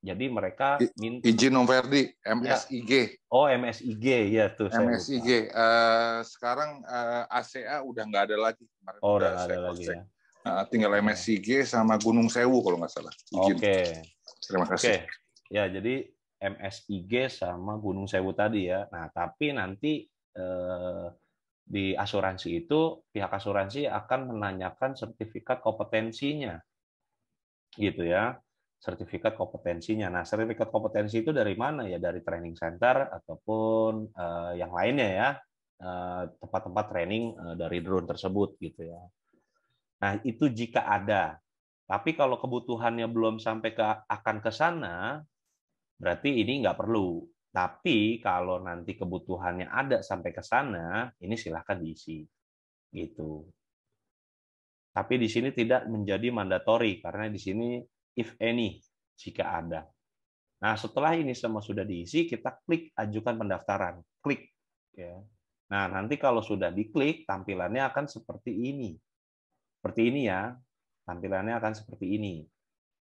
Jadi mereka minta izin Om Verdi, MSIG. Ya. Oh, MSIG ya tuh. MSIG. Uh, eh, sekarang uh, eh, ACA udah nggak ada lagi. Kemarin oh, udah nggak ada lagi ya. Nah, tinggal MSIG sama Gunung Sewu kalau nggak salah. Oke. Okay. Terima kasih. Oke. Okay. Ya, jadi MSIG sama Gunung Sewu tadi ya. Nah, tapi nanti eh, di asuransi itu pihak asuransi akan menanyakan sertifikat kompetensinya. Gitu ya sertifikat kompetensinya. Nah, sertifikat kompetensi itu dari mana ya? Dari training center ataupun uh, yang lainnya ya, eh, tempat-tempat uh, training uh, dari drone tersebut gitu ya. Nah, itu jika ada. Tapi kalau kebutuhannya belum sampai ke akan ke sana, berarti ini nggak perlu. Tapi kalau nanti kebutuhannya ada sampai ke sana, ini silahkan diisi. Gitu. Tapi di sini tidak menjadi mandatori karena di sini if any, jika ada. Nah, setelah ini semua sudah diisi, kita klik ajukan pendaftaran. Klik. Ya. Nah, nanti kalau sudah diklik, tampilannya akan seperti ini. Seperti ini ya. Tampilannya akan seperti ini.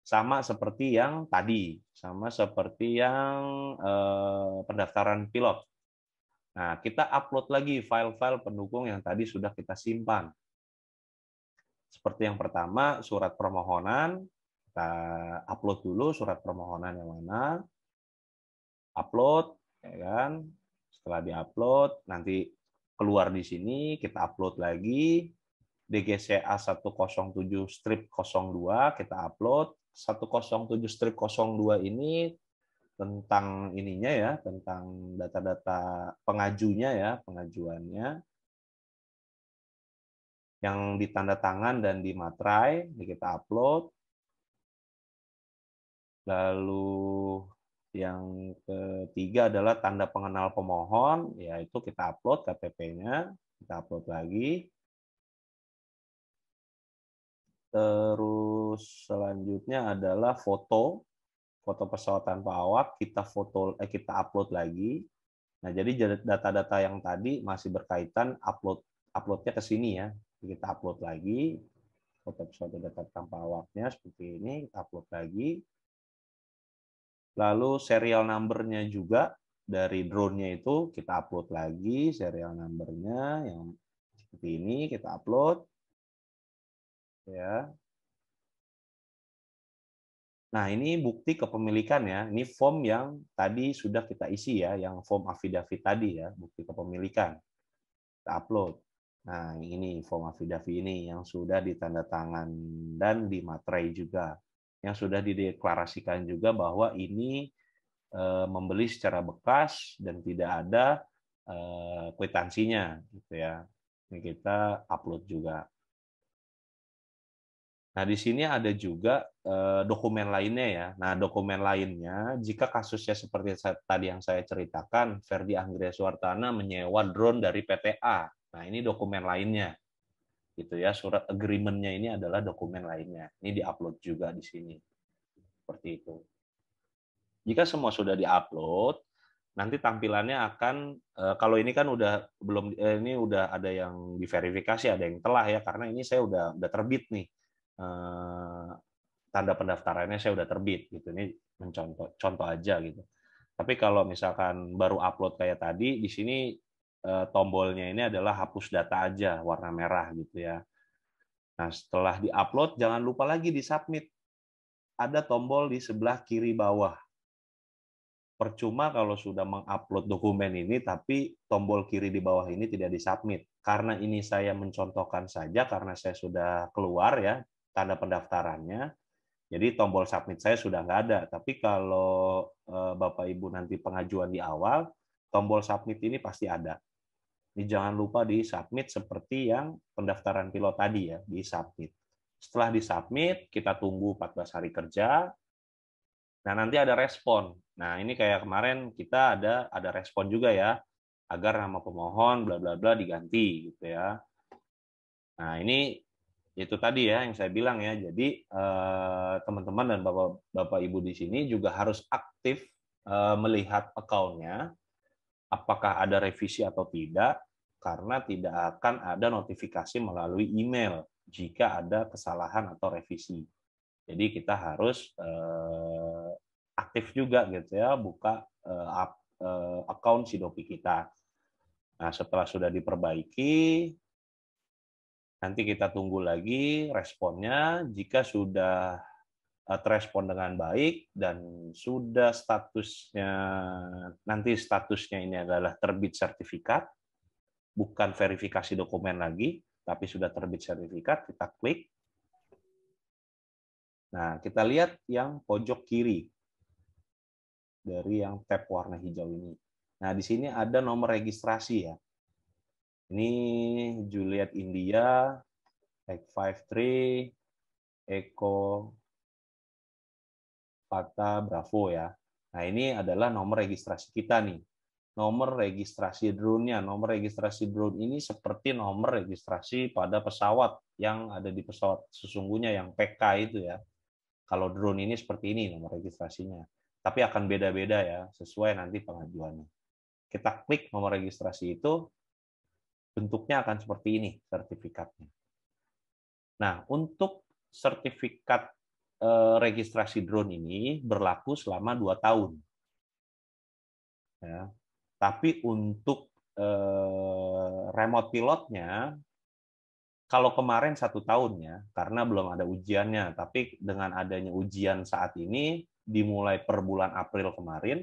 Sama seperti yang tadi. Sama seperti yang eh, pendaftaran pilot. Nah, kita upload lagi file-file pendukung yang tadi sudah kita simpan. Seperti yang pertama, surat permohonan, kita upload dulu surat permohonan yang mana, upload, ya kan? Setelah diupload, nanti keluar di sini, kita upload lagi, DGCA 107 strip 02 kita upload 107 strip 02 ini tentang ininya ya tentang data-data pengajunya ya pengajuannya yang ditanda tangan dan di ini kita upload Lalu yang ketiga adalah tanda pengenal pemohon, yaitu kita upload KTP-nya, kita upload lagi. Terus selanjutnya adalah foto, foto pesawat tanpa awak, kita foto eh kita upload lagi. Nah, jadi data-data yang tadi masih berkaitan upload uploadnya ke sini ya. Kita upload lagi foto pesawat data tanpa awaknya seperti ini, kita upload lagi lalu serial numbernya juga dari drone-nya itu kita upload lagi serial numbernya yang seperti ini kita upload ya nah ini bukti kepemilikan ya ini form yang tadi sudah kita isi ya yang form affidavit tadi ya bukti kepemilikan kita upload nah ini form affidavit ini yang sudah ditandatangan dan dimaterai juga yang sudah dideklarasikan juga bahwa ini eh, membeli secara bekas dan tidak ada eh, kwitansinya gitu ya. Ini kita upload juga. Nah, di sini ada juga eh, dokumen lainnya ya. Nah, dokumen lainnya jika kasusnya seperti tadi yang saya ceritakan, Ferdi Anggria Suartana menyewa drone dari PTA. Nah, ini dokumen lainnya gitu ya surat agreementnya ini adalah dokumen lainnya ini diupload juga di sini seperti itu jika semua sudah diupload nanti tampilannya akan eh, kalau ini kan udah belum eh, ini udah ada yang diverifikasi ada yang telah ya karena ini saya udah udah terbit nih eh, tanda pendaftarannya saya udah terbit gitu ini mencontoh contoh aja gitu tapi kalau misalkan baru upload kayak tadi di sini Eh, tombolnya ini adalah hapus data aja warna merah gitu ya. Nah, setelah diupload jangan lupa lagi di submit. Ada tombol di sebelah kiri bawah. Percuma kalau sudah mengupload dokumen ini tapi tombol kiri di bawah ini tidak di submit Karena ini saya mencontohkan saja karena saya sudah keluar ya tanda pendaftarannya. Jadi tombol submit saya sudah nggak ada. Tapi kalau eh, Bapak Ibu nanti pengajuan di awal, tombol submit ini pasti ada. Ini jangan lupa di submit seperti yang pendaftaran pilot tadi ya, di submit. Setelah di submit, kita tunggu 14 hari kerja. Nah, nanti ada respon. Nah, ini kayak kemarin kita ada ada respon juga ya agar nama pemohon bla bla bla diganti gitu ya. Nah, ini itu tadi ya yang saya bilang ya. Jadi eh, teman-teman dan Bapak Bapak Ibu di sini juga harus aktif eh, melihat account-nya apakah ada revisi atau tidak, karena tidak akan ada notifikasi melalui email jika ada kesalahan atau revisi. Jadi kita harus eh, aktif juga gitu ya, buka eh, akun up, eh, account Sidopi kita. Nah, setelah sudah diperbaiki, nanti kita tunggu lagi responnya. Jika sudah Eh, terespon dengan baik dan sudah statusnya nanti statusnya ini adalah terbit sertifikat bukan verifikasi dokumen lagi tapi sudah terbit sertifikat kita klik nah kita lihat yang pojok kiri dari yang tab warna hijau ini nah di sini ada nomor registrasi ya ini Juliet India 853 eco Pata Bravo ya. Nah, ini adalah nomor registrasi kita nih. Nomor registrasi drone-nya. Nomor registrasi drone ini seperti nomor registrasi pada pesawat yang ada di pesawat sesungguhnya yang PK itu ya. Kalau drone ini seperti ini nomor registrasinya. Tapi akan beda-beda ya sesuai nanti pengajuannya. Kita klik nomor registrasi itu, bentuknya akan seperti ini sertifikatnya. Nah, untuk sertifikat Eh, registrasi drone ini berlaku selama dua tahun. Ya, tapi untuk eh, remote pilotnya, kalau kemarin satu tahun ya, karena belum ada ujiannya. Tapi dengan adanya ujian saat ini, dimulai per bulan April kemarin,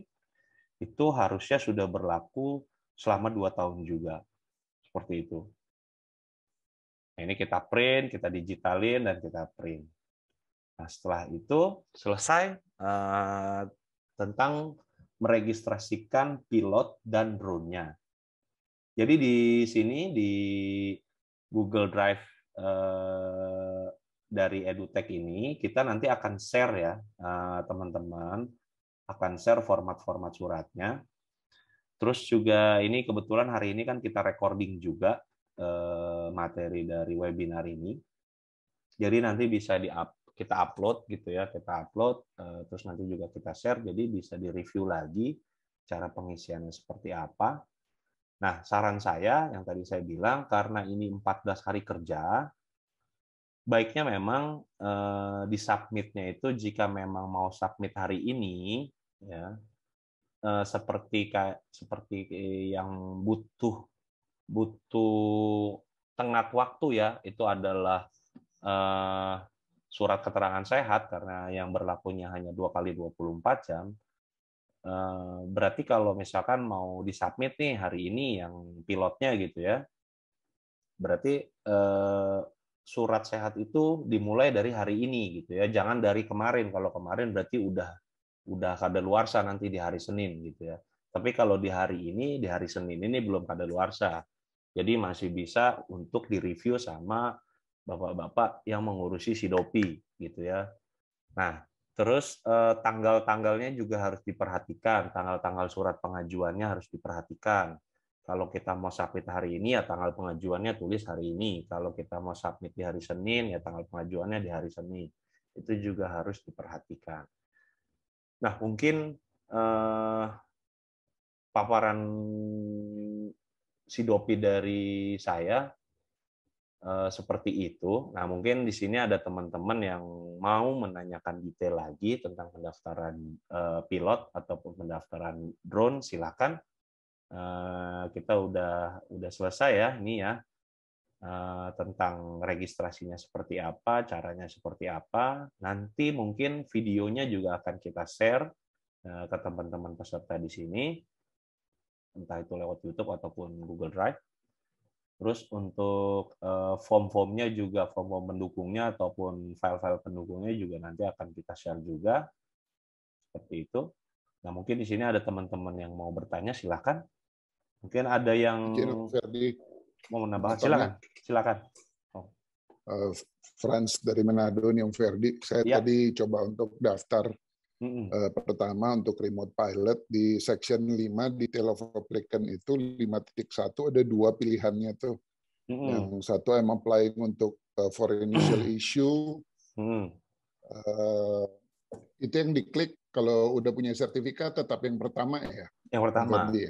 itu harusnya sudah berlaku selama dua tahun juga. Seperti itu. ini kita print, kita digitalin, dan kita print. Nah, setelah itu selesai eh, tentang meregistrasikan pilot dan drone-nya. Jadi di sini di Google Drive eh, dari EduTech ini kita nanti akan share ya eh, teman-teman eh, akan share format-format suratnya. Terus juga ini kebetulan hari ini kan kita recording juga eh, materi dari webinar ini. Jadi nanti bisa di-up kita upload gitu ya, kita upload eh, terus nanti juga kita share jadi bisa direview lagi cara pengisiannya seperti apa. Nah, saran saya yang tadi saya bilang karena ini 14 hari kerja baiknya memang eh, di submitnya itu jika memang mau submit hari ini ya eh, seperti kayak seperti yang butuh butuh tengah waktu ya itu adalah eh, surat keterangan sehat karena yang berlakunya hanya dua kali 24 jam eh, berarti kalau misalkan mau disubmit nih hari ini yang pilotnya gitu ya berarti eh, surat sehat itu dimulai dari hari ini gitu ya jangan dari kemarin kalau kemarin berarti udah udah kada kadaluarsa nanti di hari Senin gitu ya tapi kalau di hari ini di hari Senin ini belum kada kadaluarsa jadi masih bisa untuk direview sama bapak-bapak yang mengurusi sidopi gitu ya. Nah, terus eh, tanggal-tanggalnya juga harus diperhatikan, tanggal-tanggal surat pengajuannya harus diperhatikan. Kalau kita mau submit hari ini ya tanggal pengajuannya tulis hari ini. Kalau kita mau submit di hari Senin ya tanggal pengajuannya di hari Senin. Itu juga harus diperhatikan. Nah, mungkin eh, paparan sidopi dari saya Eh, seperti itu. Nah, mungkin di sini ada teman-teman yang mau menanyakan detail lagi tentang pendaftaran eh, pilot ataupun pendaftaran drone, silakan. Eh, kita udah udah selesai ya, ini ya tentang registrasinya seperti apa, caranya seperti apa. Nanti mungkin videonya juga akan kita share ke teman-teman peserta di sini, entah itu lewat YouTube ataupun Google Drive. Terus untuk eh, form-formnya juga, form-form pendukungnya ataupun file-file pendukungnya juga nanti akan kita share juga. Seperti itu. Nah mungkin di sini ada teman-teman yang mau bertanya, silakan. Mungkin ada yang Ferdi, mau menambahkan, silakan. Silakan. Oh. Eh, Franz dari Manado, Om Ferdi. Saya ya. tadi coba untuk daftar Uh, pertama untuk remote pilot di section 5 di telefabrikan itu 5.1 ada dua pilihannya tuh. Mm-hmm. Yang satu emang applying untuk uh, for initial issue. Mm-hmm. Uh, itu yang diklik kalau udah punya sertifikat tetap yang pertama ya. Yang pertama. Ya? Oke.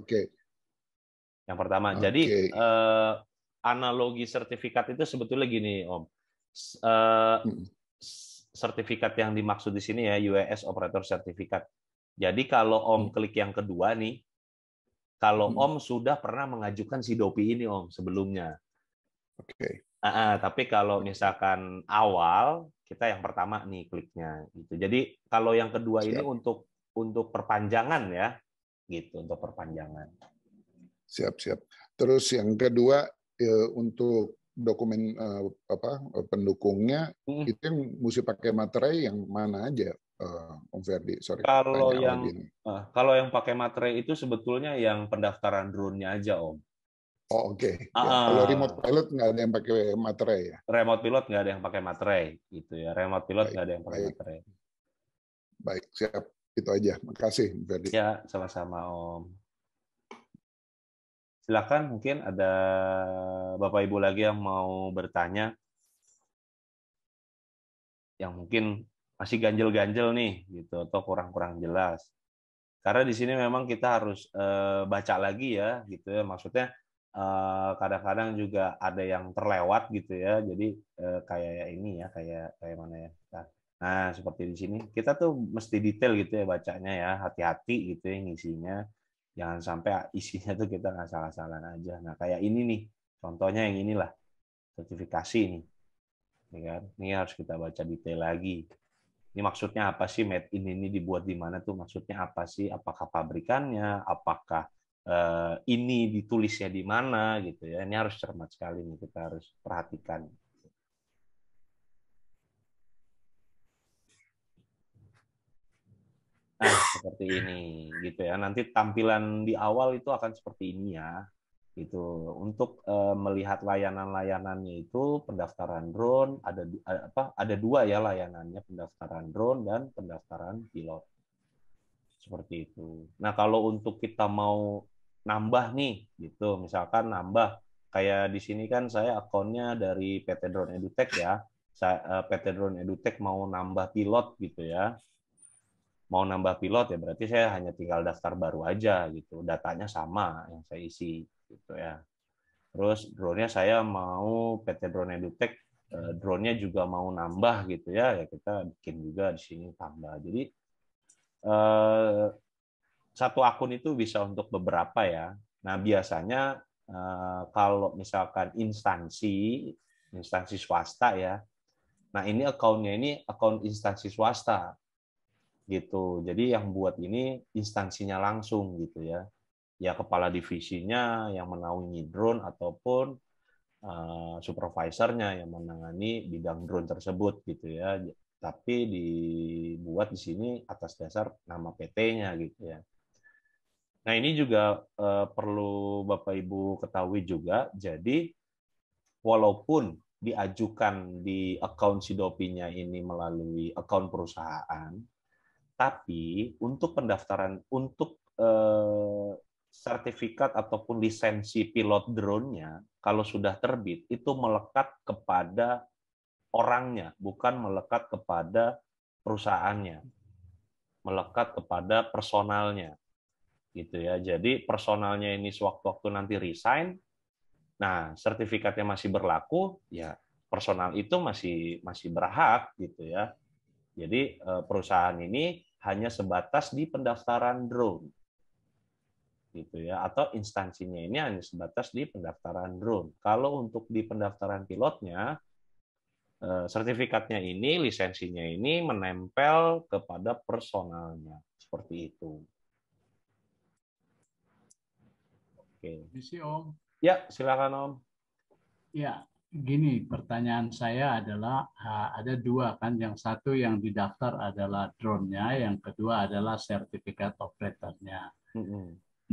Okay. Yang pertama. Okay. Jadi uh, analogi sertifikat itu sebetulnya gini Om. Uh, mm -hmm sertifikat yang dimaksud di sini ya UAS operator sertifikat. Jadi kalau Om iya. klik yang kedua nih, kalau hmm. Om sudah pernah mengajukan si DOPI ini Om sebelumnya. Oke. Okay. Uh, uh, tapi kalau misalkan awal kita yang pertama nih kliknya gitu. Jadi kalau yang kedua Siap. ini untuk untuk perpanjangan ya, gitu untuk perpanjangan. Siap siap. Terus yang kedua eh, untuk dokumen uh, apa eh, pendukungnya hmm. itu yang mesti pakai materai yang mana aja uh, Om Verdi sorry kalau yang uh, kalau yang pakai materai itu sebetulnya yang pendaftaran drone-nya aja Om Oh oke. Okay. Ya, Kalau remote pilot nggak ada yang pakai materai ya? Remote pilot nggak ada yang pakai materai, gitu ya. Remote pilot nggak ada yang pakai baik. materai. Baik siap, itu aja. Makasih Verdi Ya sama-sama Om. Silakan mungkin ada Bapak Ibu lagi yang mau bertanya. Yang mungkin masih ganjel-ganjel nih gitu atau kurang-kurang jelas. Karena di sini memang kita harus e, baca lagi ya gitu ya maksudnya kadang eh, kadang-kadang juga ada yang terlewat gitu ya. Jadi e, kayak ini ya kayak kayak mana ya. Nah, nah, seperti di sini kita tuh mesti detail gitu ya bacanya ya, hati-hati gitu ya ngisinya jangan sampai isinya tuh kita nggak salah-salah aja nah kayak ini nih contohnya yang inilah sertifikasi ini ini ya kan ini harus kita baca detail lagi ini maksudnya apa sih made in ini dibuat di mana tuh maksudnya apa sih apakah pabrikannya apakah eh, ini ditulisnya di mana gitu ya ini harus cermat sekali nih kita harus perhatikan seperti ini gitu ya. Nanti tampilan di awal itu akan seperti ini ya. Gitu. Untuk uh, melihat layanan-layanannya itu pendaftaran drone ada eh, apa? Ada dua ya layanannya, pendaftaran drone dan pendaftaran pilot. Seperti itu. Nah, kalau untuk kita mau nambah nih gitu, misalkan nambah kayak di sini kan saya akunnya dari PT Drone Edutech ya. Eh, PT Drone Edutech mau nambah pilot gitu ya mau nambah pilot ya berarti saya hanya tinggal daftar baru aja gitu datanya sama yang saya isi gitu ya terus drone-nya saya mau PT Drone Edutech eh, drone-nya juga mau nambah gitu ya ya kita bikin juga di sini tambah jadi eh, satu akun itu bisa untuk beberapa ya nah biasanya eh, kalau misalkan instansi instansi swasta ya nah ini akunnya ini akun instansi swasta gitu. Jadi yang buat ini instansinya langsung gitu ya. Ya kepala divisinya yang menaungi drone ataupun uh, supervisornya yang menangani bidang drone tersebut gitu ya. Tapi dibuat di sini atas dasar nama PT-nya gitu ya. Nah ini juga uh, perlu Bapak Ibu ketahui juga. Jadi walaupun diajukan di account Sidopinya ini melalui account perusahaan, tapi untuk pendaftaran untuk eh, sertifikat ataupun lisensi pilot drone-nya kalau sudah terbit itu melekat kepada orangnya, bukan melekat kepada perusahaannya. Melekat kepada personalnya. Gitu ya. Jadi personalnya ini sewaktu-waktu nanti resign, nah sertifikatnya masih berlaku, ya personal itu masih masih berhak gitu ya. Jadi eh, perusahaan ini hanya sebatas di pendaftaran drone. Gitu ya, atau instansinya ini hanya sebatas di pendaftaran drone. Kalau untuk di pendaftaran pilotnya, eh, sertifikatnya ini, lisensinya ini menempel kepada personalnya. Seperti itu. Oke. Okay. Om. Ya, silakan Om. Ya, gini, pertanyaan saya adalah ah, ada dua kan, yang satu yang didaftar adalah drone-nya, yang kedua adalah sertifikat operatornya. Mm -hmm.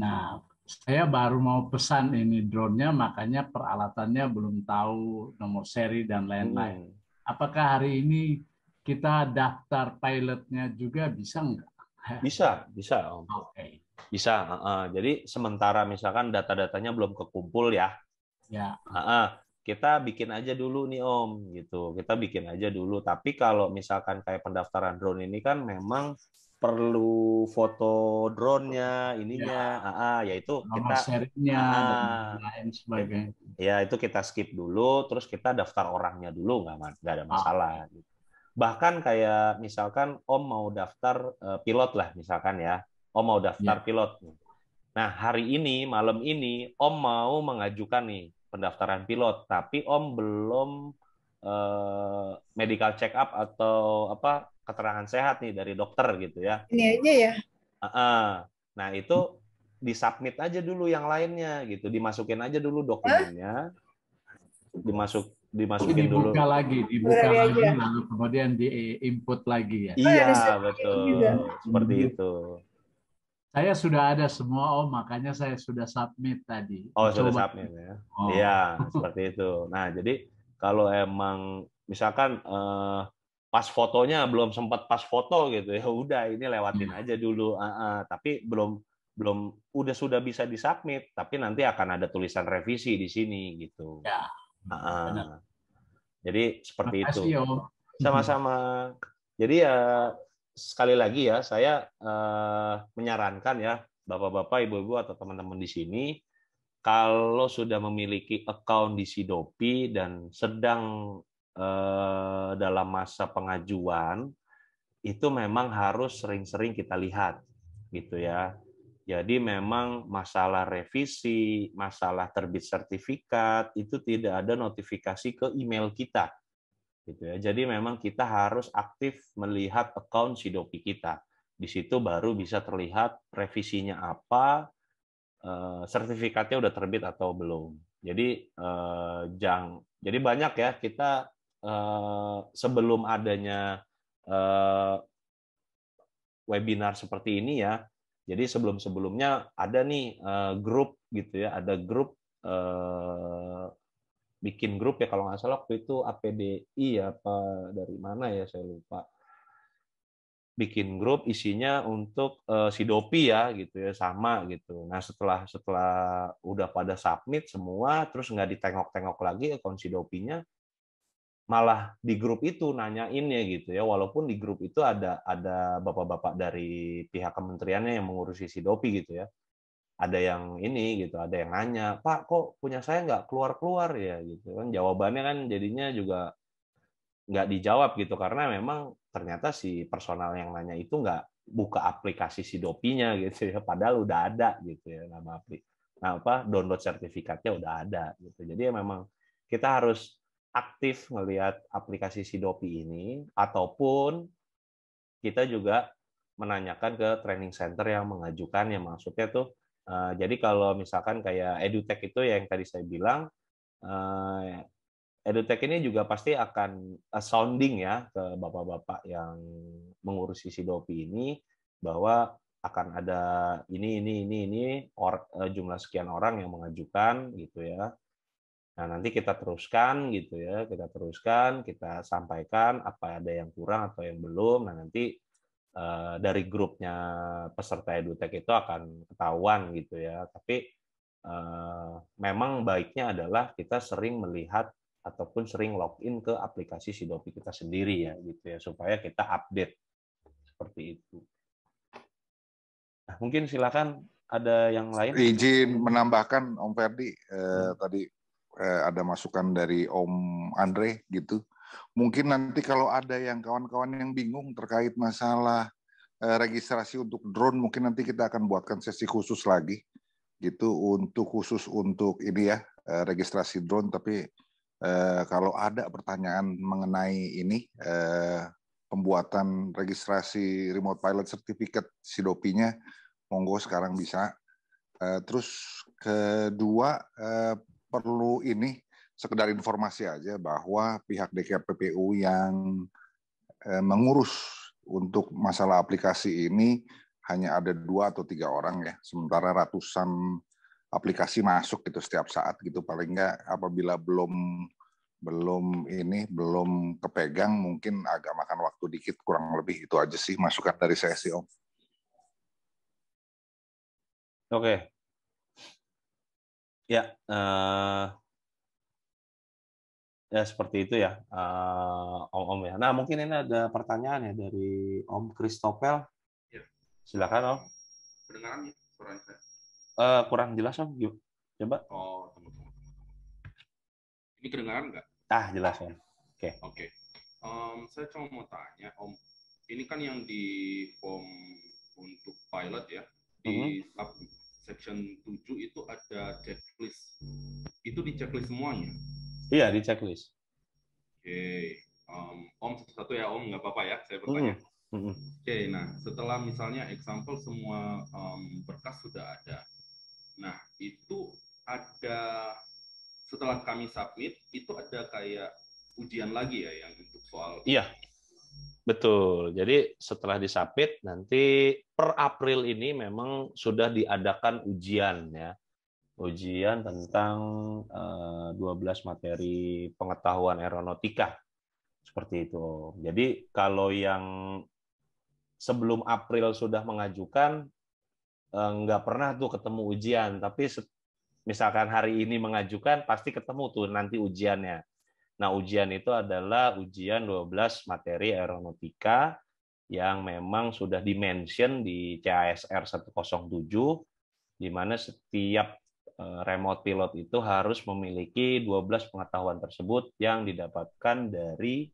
Nah, saya baru mau pesan ini drone-nya, makanya peralatannya belum tahu nomor seri dan lain-lain. Mm -hmm. Apakah hari ini kita daftar pilotnya juga bisa nggak? Bisa, bisa Om. Oke. Okay. Bisa. Uh, uh, jadi sementara misalkan data-datanya belum kekumpul ya. Ya. Uh, uh, kita bikin aja dulu nih Om gitu. Kita bikin aja dulu. Tapi kalau misalkan kayak pendaftaran drone ini kan memang perlu foto drone-nya, ininya, ya. AA, ah, ah, yaitu kita sharingnya ah, sebagainya. Ya, itu kita skip dulu, terus kita daftar orangnya dulu nggak nggak ada masalah. Ah. Bahkan kayak misalkan Om mau daftar uh, pilot lah misalkan ya. Om mau daftar ya. pilot. Nah, hari ini, malam ini Om mau mengajukan nih pendaftaran pilot, tapi Om belum eh, medical check up atau apa keterangan sehat nih dari dokter gitu ya. Ini aja ya. Uh -uh. Nah itu disubmit aja dulu yang lainnya gitu, dimasukin aja dulu dokumennya, dimasuk dimasukin dibuka dulu. Dibuka lagi, dibuka lagi, lalu kemudian di input lagi ya. Iya oh, betul, seperti hmm. itu. Saya sudah ada semua Om, makanya saya sudah submit tadi. Oh, Coba. sudah submit ya. Oh. Iya, seperti itu. Nah, jadi kalau emang misalkan eh, pas fotonya belum sempat pas foto gitu ya, udah ini lewatin hmm. aja dulu. Uh, uh, tapi belum belum udah sudah bisa disubmit, tapi nanti akan ada tulisan revisi di sini gitu. Ya. Uh, uh. Jadi seperti Makasih, itu. Sama-sama. Jadi ya sekali lagi ya, saya uh, menyarankan ya Bapak-bapak, Ibu-ibu atau teman-teman di sini kalau sudah memiliki account di Sidopi dan sedang uh, dalam masa pengajuan itu memang harus sering-sering kita lihat gitu ya. Jadi memang masalah revisi, masalah terbit sertifikat itu tidak ada notifikasi ke email kita Gitu ya. Jadi memang kita harus aktif melihat account Sidopi kita. Di situ baru bisa terlihat revisinya apa, eh, sertifikatnya udah terbit atau belum. Jadi jangan eh, jang, jadi banyak ya kita eh, sebelum adanya webinar seperti ini ya. Jadi sebelum sebelumnya ada nih grup gitu ya, ada grup bikin grup ya kalau nggak salah waktu itu APDI ya apa dari mana ya saya lupa bikin grup isinya untuk uh, si Dopi ya gitu ya sama gitu. Nah setelah setelah udah pada submit semua terus nggak ditengok-tengok lagi akun si Dopinya malah di grup itu nanyain ya gitu ya walaupun di grup itu ada ada bapak-bapak dari pihak kementeriannya yang mengurusi si Dopi gitu ya ada yang ini gitu, ada yang nanya, Pak kok punya saya nggak keluar keluar ya gitu kan jawabannya kan jadinya juga nggak dijawab gitu karena memang ternyata si personal yang nanya itu nggak buka aplikasi si Sidopinya gitu ya, padahal udah ada gitu ya nama aplikasi nah, apa download sertifikatnya udah ada gitu. Jadi ya memang kita harus aktif melihat aplikasi Sidopi ini ataupun kita juga menanyakan ke training center yang mengajukan yang maksudnya tuh Eh, jadi kalau misalkan kayak edutech itu yang tadi saya bilang, eh, edutech ini juga pasti akan eh, sounding ya ke bapak-bapak yang mengurus mengurusi dopi ini bahwa akan ada ini ini ini ini or, jumlah sekian orang yang mengajukan gitu ya. Nah nanti kita teruskan gitu ya, kita teruskan, kita sampaikan apa ada yang kurang atau yang belum. Nah nanti Eh, dari grupnya peserta edutech itu akan ketahuan gitu ya. Tapi eh, memang baiknya adalah kita sering melihat ataupun sering login ke aplikasi Sidopi kita sendiri ya gitu ya supaya kita update seperti itu. Nah, mungkin silakan ada yang lain. Izin menambahkan Om Ferdi eh, hmm. tadi eh, ada masukan dari Om Andre gitu Mungkin nanti kalau ada yang kawan-kawan yang bingung terkait masalah eh, registrasi untuk drone, mungkin nanti kita akan buatkan sesi khusus lagi gitu untuk khusus untuk ini ya eh, registrasi drone. Tapi eh, kalau ada pertanyaan mengenai ini pembuatan registrasi remote pilot certificate Sidopinya, monggo sekarang bisa. terus kedua perlu ini sekedar informasi aja bahwa pihak DKPPU yang eh, mengurus untuk masalah aplikasi ini hanya ada dua atau tiga orang ya, sementara ratusan aplikasi masuk gitu setiap saat gitu paling nggak apabila belum belum ini belum kepegang mungkin agak makan waktu dikit kurang lebih itu aja sih masukan dari saya sih om. Oke. Okay. Ya, eh, Ya seperti itu ya uh, eh, Om Om ya. Nah mungkin ini ada pertanyaan ya dari Om Kristopel. Ya. Silakan Om. Kedengaran ya kurang saya. Uh, kurang jelas Om. Yuk. Coba. Oh tunggu tunggu tunggu. Ini kedengaran nggak? Ah jelas Om. Oke. Okay. Oke. Okay. Um, saya cuma mau tanya Om. Ini kan yang di form untuk pilot ya di mm -hmm. section 7 itu ada checklist. Itu di checklist semuanya Iya, di checklist. Oke. Um, om satu satu ya, Om nggak apa-apa ya, saya bertanya. Mm Oke, nah setelah misalnya example semua um, berkas sudah ada. Nah, itu ada setelah kami submit itu ada kayak ujian lagi ya yang untuk soal Iya. Betul. Jadi setelah disubmit nanti per April ini memang sudah diadakan ujian ya ujian tentang uh, eh, 12 materi pengetahuan aeronautika seperti itu. Jadi kalau yang sebelum April sudah mengajukan eh, nggak pernah tuh ketemu ujian, tapi misalkan hari ini mengajukan pasti ketemu tuh nanti ujiannya. Nah, ujian itu adalah ujian 12 materi aeronautika yang memang sudah dimention di CASR 107 di mana setiap Eh, remote pilot itu harus memiliki 12 pengetahuan tersebut yang didapatkan dari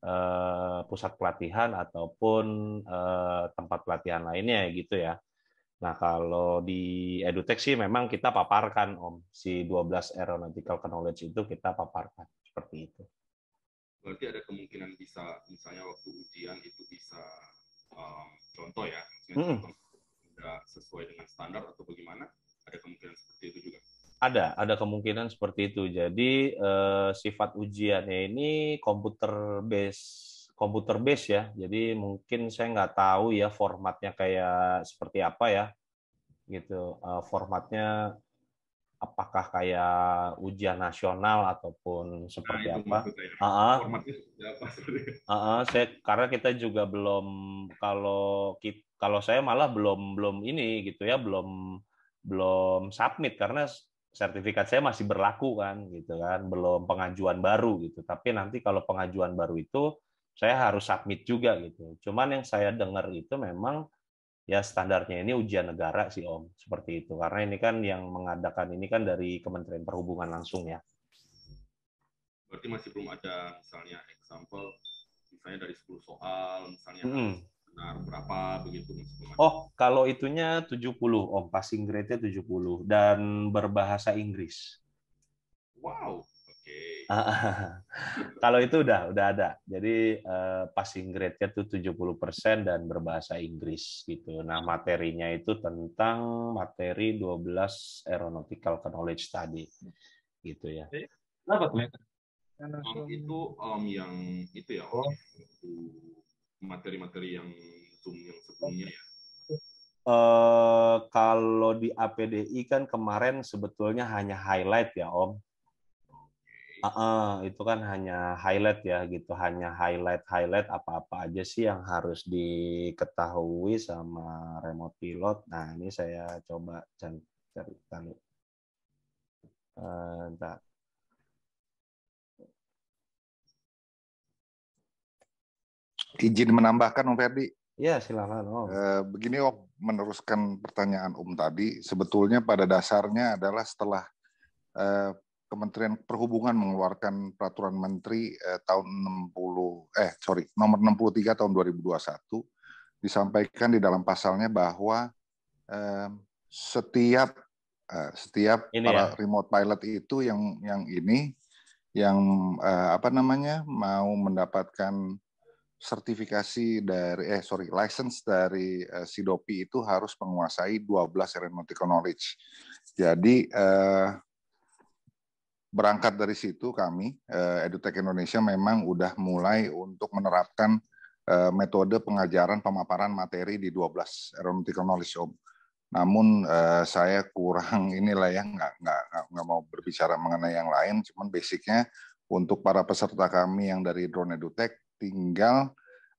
eh, pusat pelatihan ataupun eh, tempat pelatihan lainnya gitu ya. Nah, kalau di edutech sih memang kita paparkan Om si 12 aeronautical knowledge itu kita paparkan seperti itu. Berarti ada kemungkinan bisa misalnya waktu ujian itu bisa um, contoh ya, maksudnya hmm. sesuai dengan standar atau bagaimana? Ada kemungkinan seperti itu juga. Ada, ada kemungkinan seperti itu. Jadi eh, sifat ujiannya ini komputer base komputer base ya. Jadi mungkin saya nggak tahu ya formatnya kayak seperti apa ya. Gitu. Eh, formatnya apakah kayak ujian nasional ataupun seperti nah, apa? Uh -uh. Formatnya seperti apa? Uh -uh. Saya karena kita juga belum kalau kita, kalau saya malah belum belum ini gitu ya belum belum submit karena sertifikat saya masih berlaku kan gitu kan belum pengajuan baru gitu tapi nanti kalau pengajuan baru itu saya harus submit juga gitu cuman yang saya dengar itu memang ya standarnya ini ujian negara sih om seperti itu karena ini kan yang mengadakan ini kan dari Kementerian Perhubungan langsung ya berarti masih belum ada misalnya example misalnya dari 10 soal misalnya hmm sekitar berapa begitu Oh, kalau itunya 70 Om, passing grade-nya 70 dan berbahasa Inggris. Wow, oke. kalau itu udah udah ada. Jadi uh, passing grade-nya tuh 70% dan berbahasa Inggris gitu. Nah, materinya itu tentang materi 12 aeronautical knowledge tadi. Gitu ya. Kenapa tuh? Om, itu om yang itu ya om. Oh materi-materi yang sebelumnya ya? Uh, kalau di APDI kan kemarin sebetulnya hanya highlight ya Om. Okay. Uh, uh, itu kan hanya highlight ya gitu, hanya highlight highlight apa-apa aja sih yang harus diketahui sama remote pilot. Nah ini saya coba cari, cari, Uh, eh, entah. Izin menambahkan Om Ferdi. Ya silahkan Om. E, begini Om, meneruskan pertanyaan Om tadi, sebetulnya pada dasarnya adalah setelah e, Kementerian Perhubungan mengeluarkan peraturan menteri e, tahun 60 eh sorry nomor 63 tahun 2021 disampaikan di dalam pasalnya bahwa setiap setiap ini para ya? remote pilot itu yang yang ini yang apa namanya mau mendapatkan sertifikasi dari eh sorry license dari eh, Sidopi itu harus menguasai 12 aeronautical knowledge. Jadi eh, berangkat dari situ kami eh, EduTech Indonesia memang udah mulai untuk menerapkan eh, metode pengajaran pemaparan materi di 12 aeronautical knowledge om. Namun eh, saya kurang inilah ya nggak nggak nggak mau berbicara mengenai yang lain, cuman basicnya untuk para peserta kami yang dari Drone EduTech tinggal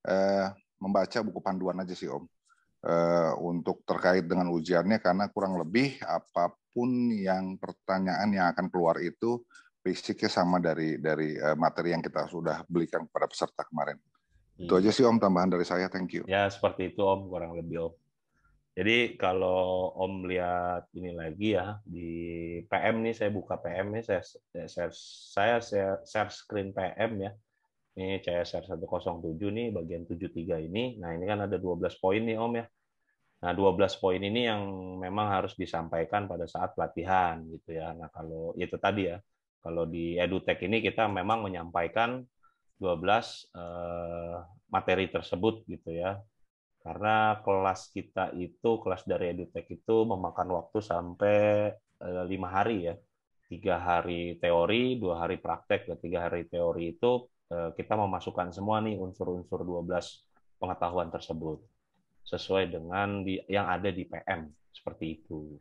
uh, membaca buku panduan aja sih Om uh, untuk terkait dengan ujiannya karena kurang lebih apapun yang pertanyaan yang akan keluar itu fisiknya sama dari dari uh, materi yang kita sudah belikan kepada peserta kemarin. Hmm. Itu aja sih Om tambahan dari saya. Thank you. Ya seperti itu Om kurang lebih Om. Jadi kalau Om lihat ini lagi ya di PM nih saya buka PM nih saya saya saya share, share screen PM ya. Ini CSR 107 nih bagian 73 ini. Nah, ini kan ada 12 poin nih Om ya. Nah, 12 poin ini yang memang harus disampaikan pada saat pelatihan gitu ya. Nah, kalau itu tadi ya, kalau di EduTech ini kita memang menyampaikan 12 eh, materi tersebut gitu ya. Karena kelas kita itu, kelas dari EduTech itu memakan waktu sampai eh, lima 5 hari ya. Tiga hari teori, dua hari praktek, dan tiga hari teori itu Eh, kita memasukkan semua nih unsur-unsur 12 pengetahuan tersebut sesuai dengan di, yang ada di PM seperti itu.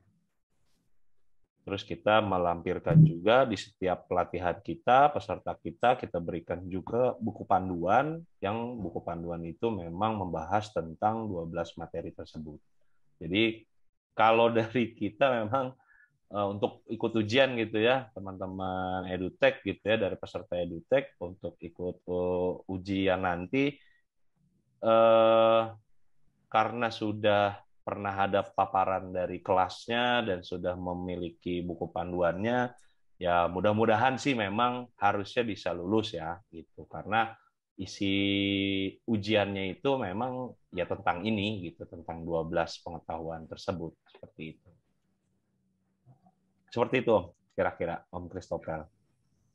Terus kita melampirkan juga di setiap pelatihan kita, peserta kita, kita berikan juga buku panduan, yang buku panduan itu memang membahas tentang 12 materi tersebut. Jadi kalau dari kita memang Eh, untuk ikut ujian gitu ya teman-teman edutech gitu ya dari peserta edutech untuk ikut eh, ujian nanti eh, karena sudah pernah ada paparan dari kelasnya dan sudah memiliki buku panduannya ya mudah-mudahan sih memang harusnya bisa lulus ya gitu karena isi ujiannya itu memang ya tentang ini gitu tentang 12 pengetahuan tersebut seperti itu. Seperti itu kira-kira Om Christopher.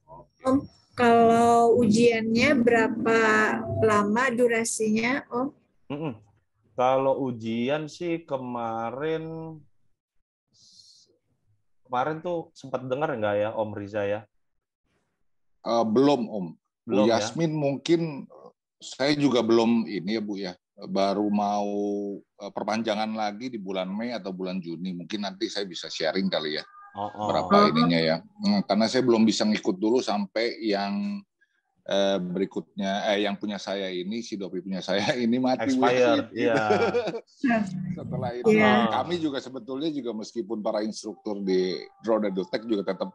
Om, kalau ujiannya berapa lama durasinya, Om? Mm Kalau ujian sih kemarin kemarin tuh sempat dengar nggak ya Om Riza ya? Uh, belum Om. Belum, Bu ya? Yasmin ya? mungkin saya juga belum ini ya Bu ya baru mau eh, perpanjangan lagi di bulan Mei atau bulan Juni mungkin nanti saya bisa sharing kali ya oh, oh. berapa ininya ya. Hmm, karena saya belum bisa ngikut dulu sampai yang eh, berikutnya eh yang punya saya ini si Dopi punya saya ini mati. Expired, Yeah. Setelah itu yeah. kami juga sebetulnya juga meskipun para instruktur di Roda Dutek juga tetap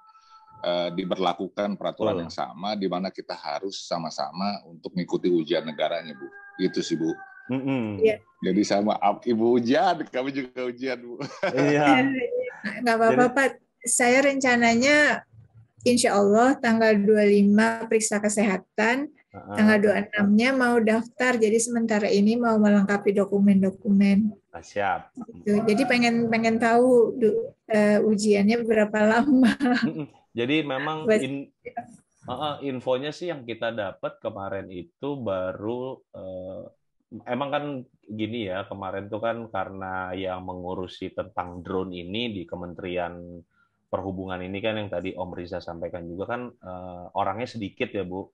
eh, diberlakukan peraturan oh. yang sama di mana kita harus sama-sama untuk mengikuti ujian negaranya, Bu. Itu sih, Bu. Mm -hmm. yeah. Jadi sama ibu ujian, kami juga ujian bu. Iya. iya, iya. Gak apa-apa Pak saya rencananya insya Allah tanggal 25 periksa kesehatan, uh-huh. tanggal 26-nya ah, ah. mau daftar, jadi sementara ini mau melengkapi dokumen-dokumen. Nah, siap. Gitu. Jadi pengen pengen tahu uh, ujiannya berapa lama. Jadi memang in, uh, infonya sih yang kita dapat kemarin itu baru uh, emang kan gini ya kemarin tuh kan karena yang mengurusi tentang drone ini di Kementerian perhubungan ini kan yang tadi Om Riza sampaikan juga kan uh, orangnya sedikit ya Bu, hmm.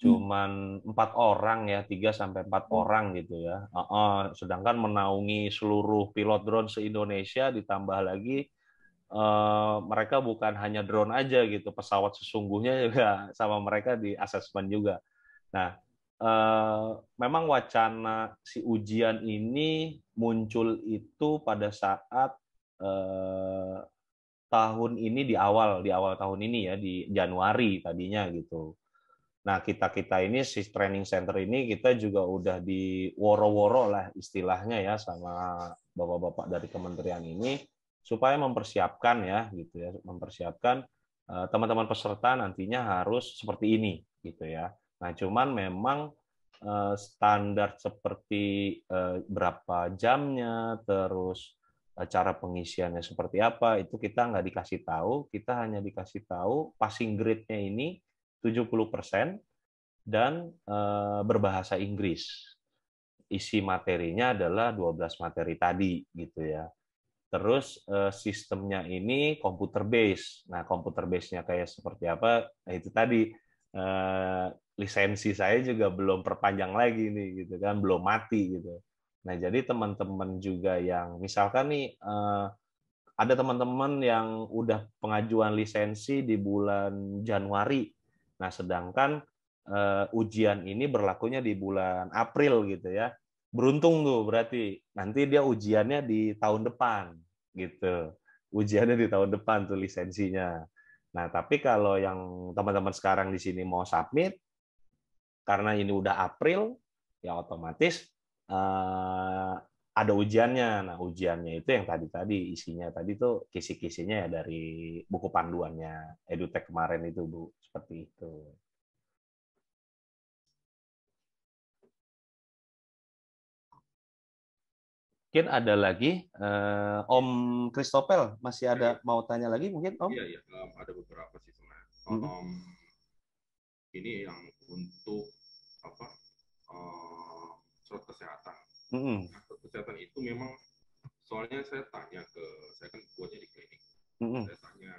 cuman empat hmm. orang ya, tiga sampai empat hmm. orang gitu ya. Uh -uh. Sedangkan menaungi seluruh pilot drone se Indonesia ditambah lagi uh, mereka bukan hanya drone aja gitu, pesawat sesungguhnya juga sama mereka di asesmen juga. Nah, uh, memang wacana si ujian ini muncul itu pada saat uh, tahun ini di awal di awal tahun ini ya di Januari tadinya gitu. Nah kita kita ini si training center ini kita juga udah di woro-woro lah istilahnya ya sama bapak-bapak dari kementerian ini supaya mempersiapkan ya gitu ya mempersiapkan eh, teman-teman peserta nantinya harus seperti ini gitu ya. Nah cuman memang eh, standar seperti eh, berapa jamnya terus Eh, cara pengisiannya seperti apa itu kita nggak dikasih tahu kita hanya dikasih tahu passing grade-nya ini 70% dan eh, berbahasa Inggris isi materinya adalah 12 materi tadi gitu ya terus eh, sistemnya ini komputer base nah komputer base-nya kayak seperti apa nah, itu tadi lisensi saya juga belum perpanjang lagi nih gitu kan belum mati gitu Nah, jadi teman-teman juga yang misalkan nih eh, ada teman-teman yang udah pengajuan lisensi di bulan Januari. Nah, sedangkan eh, ujian ini berlakunya di bulan April gitu ya. Beruntung tuh berarti nanti dia ujiannya di tahun depan gitu. Ujiannya di tahun depan tuh lisensinya. Nah, tapi kalau yang teman-teman sekarang di sini mau submit karena ini udah April, ya otomatis uh, ada ujiannya. Nah, ujiannya itu yang tadi-tadi isinya tadi tuh kisi-kisinya ya dari buku panduannya Edutech kemarin itu, Bu. Seperti itu. Mungkin ada lagi uh, Om Kristopel masih ada ya, ya. mau tanya lagi mungkin Om? Iya, iya. Um, ada beberapa sih sebenarnya. hmm. Ini yang untuk apa? Um, surat kesehatan. Mm -hmm. surat kesehatan itu memang soalnya saya tanya ke saya kan buatnya di klinik. Mm -hmm. Saya tanya,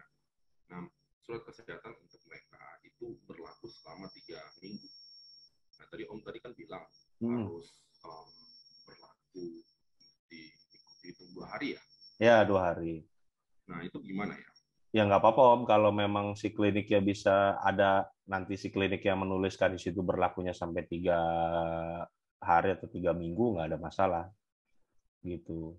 nah surat kesehatan untuk mereka itu berlaku selama tiga minggu. Nah tadi Om tadi kan bilang mm -hmm. harus um, berlaku di dihitung dua hari ya? Ya dua hari. Nah itu gimana ya? Ya nggak apa-apa Om, kalau memang si kliniknya bisa ada nanti si klinik yang menuliskan di situ berlakunya sampai tiga hari atau tiga minggu nggak ada masalah gitu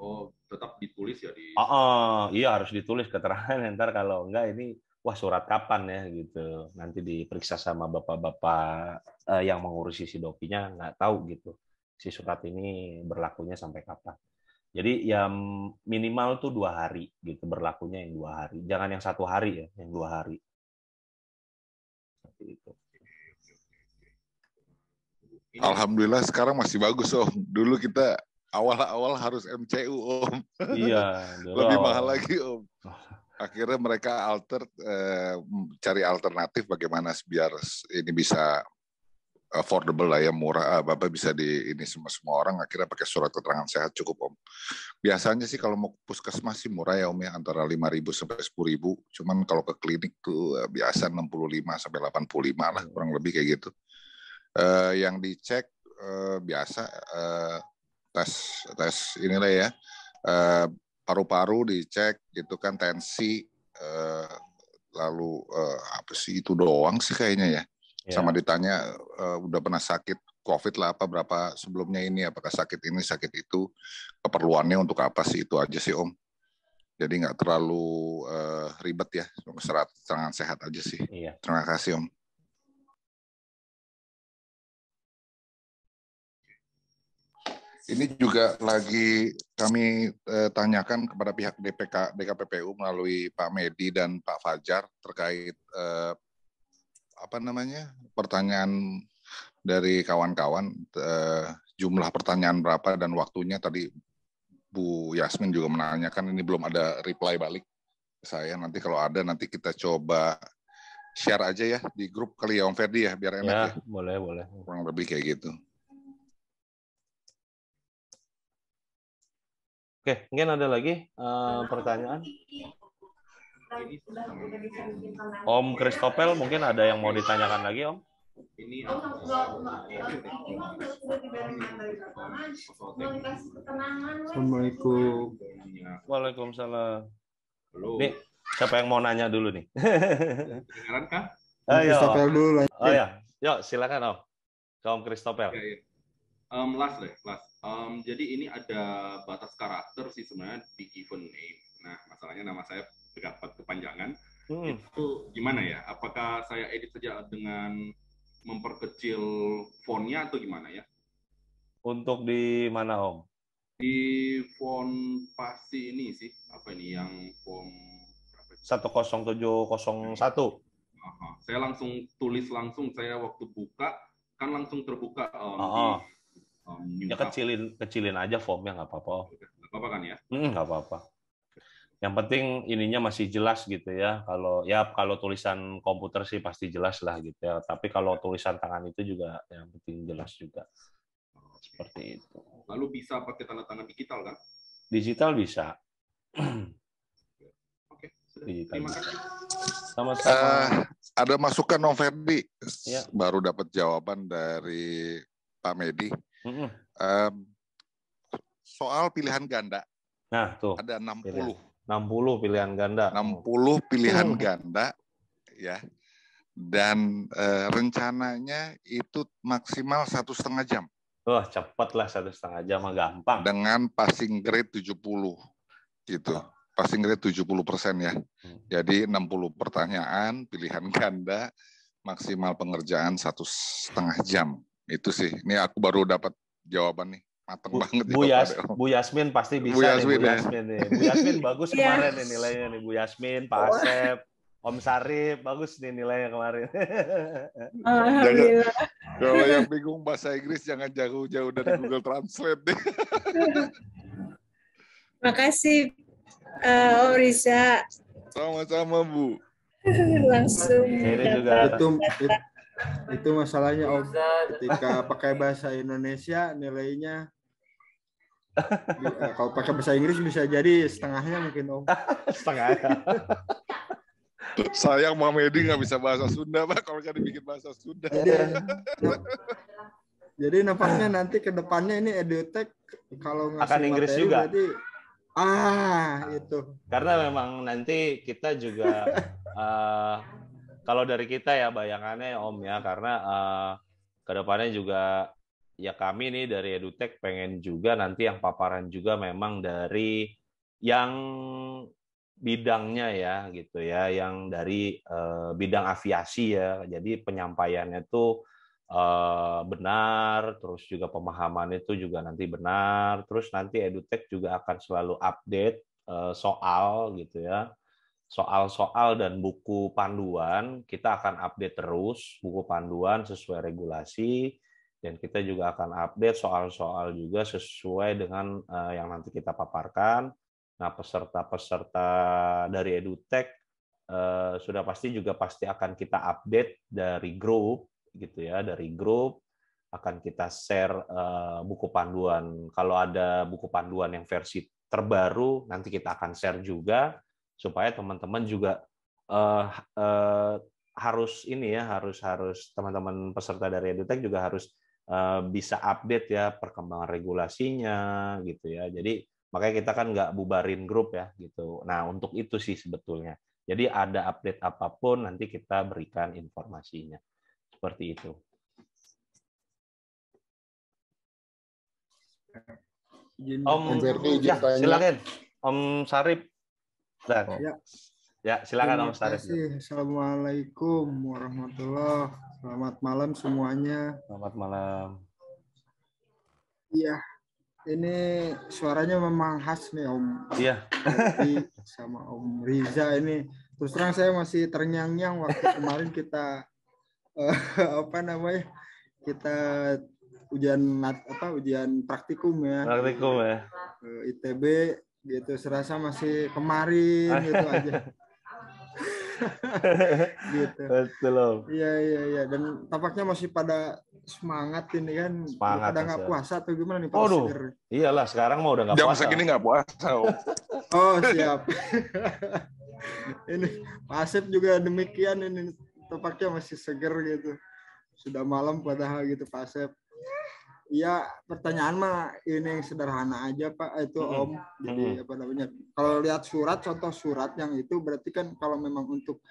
oh tetap ditulis ya di oh, oh iya harus ditulis keterangan ntar kalau enggak ini wah surat kapan ya gitu nanti diperiksa sama bapak-bapak eh, yang mengurusi si dokinya nggak tahu gitu si surat ini berlakunya sampai kapan jadi yang minimal tuh dua hari gitu berlakunya yang dua hari jangan yang satu hari ya yang dua hari Ini. Alhamdulillah sekarang masih bagus om. Dulu kita awal-awal harus MCU om. Iya. Lebih mahal lagi om. Akhirnya mereka alter eh, cari alternatif bagaimana biar ini bisa affordable lah ya murah ah, bapak bisa di ini semua semua orang akhirnya pakai surat keterangan sehat cukup om biasanya sih kalau mau puskesmas sih murah ya om ya antara lima ribu sampai sepuluh ribu cuman kalau ke klinik tuh eh, biasa enam puluh lima sampai delapan puluh lima lah iya. kurang lebih kayak gitu uh, yang dicek uh, biasa uh, tes tes inilah ya uh, paru-paru dicek gitu kan tensi uh, lalu uh, apa sih itu doang sih kayaknya ya yeah. sama ditanya uh, udah pernah sakit covid lah apa berapa sebelumnya ini apakah sakit ini sakit itu keperluannya untuk apa sih itu aja sih om jadi nggak terlalu uh, ribet ya serat serangan sehat aja sih iya. terima kasih om ini juga lagi kami eh, tanyakan kepada pihak DPK DKPPU melalui Pak Medi dan Pak Fajar terkait eh, apa namanya pertanyaan dari kawan-kawan eh, jumlah pertanyaan berapa dan waktunya tadi Bu Yasmin juga menanyakan ini belum ada reply balik saya nanti kalau ada nanti kita coba share aja ya di grup kali ya Om Ferdi ya biar enak ya, ya. boleh boleh kurang lebih kayak gitu Oke, mungkin ada lagi uh, pertanyaan. Om Kristopel mungkin ada yang mau ditanyakan lagi Om? Ini Assalamualaikum. Waalaikumsalam. Nih, siapa yang mau nanya dulu nih? Kedengaran kah? Ayo. Ah, iya, Kristopel dulu. Oh ya, yuk silakan Om. Ke Om Kristopel. Ya, ya. Um, last deh, last. Um, jadi ini ada batas karakter sih sebenarnya di given name. Nah, masalahnya nama saya dapat kepanjangan. Hmm. Itu gimana ya? Apakah saya edit saja dengan memperkecil fontnya atau gimana ya? Untuk di mana, Om? Di font pasti ini sih. Apa ini yang font satu Aha. satu. Saya langsung tulis langsung. Saya waktu buka kan langsung terbuka um, di ya kecilin kecilin aja formnya nggak apa-apa nggak apa-apa kan ya nggak apa-apa yang penting ininya masih jelas gitu ya kalau ya kalau tulisan komputer sih pasti jelas lah gitu ya tapi kalau tulisan tangan itu juga yang penting jelas juga seperti itu lalu bisa pakai tanda tangan digital kan digital bisa oke digital terima sama-sama uh, ada masukan Om Ferdi ya. baru dapat jawaban dari Pak Medi Mm -hmm. um, soal pilihan ganda. Nah, tuh. Ada 60. Pilihan. 60 pilihan ganda. 60 pilihan hmm. ganda ya. Dan uh, rencananya itu maksimal satu setengah jam. Wah, oh, cepat lah satu setengah jam agak gampang. Dengan passing grade 70 gitu. Oh. Passing grade 70 persen ya. Hmm. jadi Jadi 60 pertanyaan, pilihan ganda, maksimal pengerjaan satu setengah jam. Itu sih. Ini aku baru dapat jawaban nih. Mateng Bu, banget. Bu, Yas, Bu Yasmin pasti bisa Bu Yasmin, nih, Bu ya. Yasmin nih. Bu Yasmin bagus iya. kemarin nih nilainya nih. Bu Yasmin, Pak Asep, Om Sari, bagus nih nilainya kemarin. Alhamdulillah. Kalau yang bingung bahasa Inggris jangan jauh-jauh dari Google Translate deh. Makasih uh, Om Riza. Sama-sama Bu. Langsung. Ini juga. Itu, itu masalahnya om ketika pakai bahasa Indonesia nilainya ya, kalau pakai bahasa Inggris bisa jadi setengahnya mungkin om setengah sayang Mama Edi nggak bisa bahasa Sunda pak kalau jadi bikin bahasa Sunda jadi, iya. jadi nampaknya nanti ke depannya ini edutech kalau ngasih akan Inggris materi, juga berarti ah, ah. itu karena memang nanti kita juga uh, kalau dari kita ya bayangannya ya, Om ya karena uh, eh, kedepannya juga ya kami nih dari EduTech pengen juga nanti yang paparan juga memang dari yang bidangnya ya gitu ya yang dari uh, bidang aviasi ya jadi penyampaiannya tuh uh, benar terus juga pemahaman itu juga nanti benar terus nanti EduTech juga akan selalu update uh, soal gitu ya soal-soal dan buku panduan kita akan update terus buku panduan sesuai regulasi dan kita juga akan update soal-soal juga sesuai dengan eh, yang nanti kita paparkan. Nah, peserta-peserta dari EduTech eh, sudah pasti juga pasti akan kita update dari grup gitu ya, dari grup akan kita share eh, buku panduan. Kalau ada buku panduan yang versi terbaru nanti kita akan share juga supaya teman-teman juga uh, uh, harus ini ya harus harus teman-teman peserta dari edutech juga harus uh, bisa update ya perkembangan regulasinya gitu ya jadi makanya kita kan nggak bubarin grup ya gitu nah untuk itu sih sebetulnya jadi ada update apapun nanti kita berikan informasinya seperti itu Om, ya, silakan. Om Sarip Ya. ya, silakan Om Sarif. Assalamualaikum warahmatullahi Selamat malam semuanya. Selamat malam. Iya, ini suaranya memang khas nih Om. Iya. sama Om Riza ini. Terus terang saya masih ternyang-nyang waktu kemarin kita uh, apa namanya kita ujian apa ujian praktikum ya. Praktikum ya. Eh, ITB gitu serasa masih kemarin ah. gitu aja gitu betul iya iya iya dan tapaknya masih pada semangat ini kan semangat udah nggak ya. puasa atau gimana nih oh, iyalah sekarang mau udah nggak puasa segini puasa oh siap ini pasif juga demikian ini tapaknya masih seger gitu sudah malam padahal gitu pasif Iya, pertanyaan mah ini sederhana aja Pak eh, itu Om. Jadi apa namanya? Kalau lihat surat contoh surat yang itu berarti kan kalau memang untuk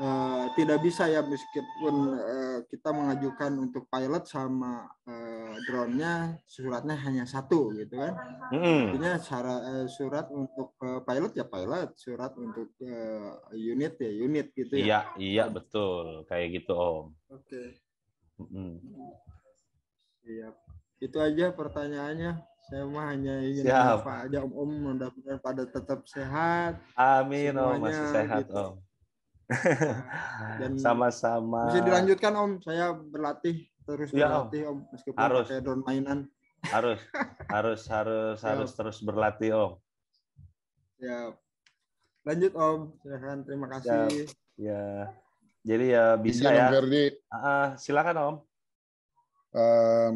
uh, tidak bisa ya meskipun uh, kita mengajukan untuk pilot sama uh, drone-nya suratnya hanya satu gitu kan. Mm. Artinya cara uh, surat untuk uh, pilot ya pilot, surat untuk uh, unit ya unit gitu ya. Iya, iya betul kayak gitu Om. Oke. Okay. Mm. Siap itu aja pertanyaannya saya mah hanya ingin Siap. apa ya, aja om om mudah pada tetap sehat amin semuanya, om masih sehat gitu. om nah, dan sama-sama bisa dilanjutkan om saya berlatih terus ya, berlatih om, meskipun harus. pakai drone mainan harus harus harus Siap. harus terus berlatih om ya lanjut om silakan terima kasih Siap. ya jadi ya bisa Izin, iya, ya silakan om um,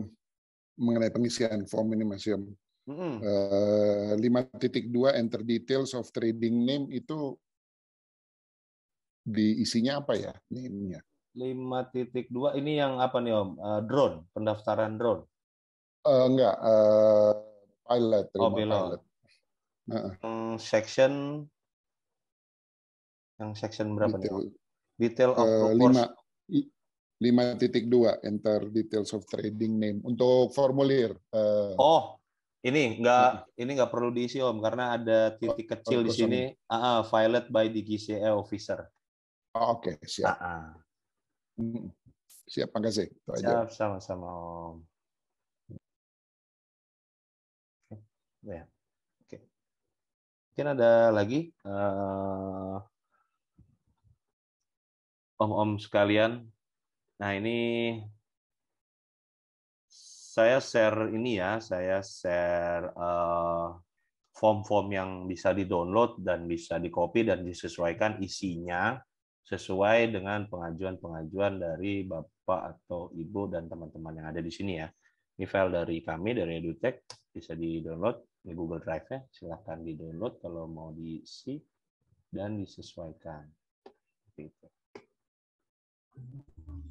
mengenai pengisian form ini Mas Yom. Eh, lima titik dua enter details of trading name itu diisinya apa ya name Lima titik dua ini yang apa nih Om? Uh, drone, pendaftaran drone? Uh, enggak, uh, pilot. Oh, pilot. pilot. Uh -uh. Section yang section berapa detail, nih? Detail of uh, lima 5.2 enter details of trading name untuk formulir. Uh, oh, ini enggak hmm. ini enggak perlu diisi Om karena ada titik oh, kecil di sini uh, ya? ah, uh, ah, filed by DGCA e officer. Oh, oke, okay, siap. Uh, uh. Siap, makasih. Itu siap, sama-sama Om. Ya. Oke. Okay. Mungkin ada lagi uh, om-om sekalian Nah, ini saya share ini ya, saya share form eh, form-form yang bisa di-download dan bisa di-copy dan disesuaikan isinya sesuai dengan pengajuan-pengajuan dari Bapak atau Ibu dan teman-teman yang ada di sini ya. Ini file dari kami, dari EduTech, bisa di-download di Google drive ya silahkan di-download kalau mau diisi dan disesuaikan. Seperti itu.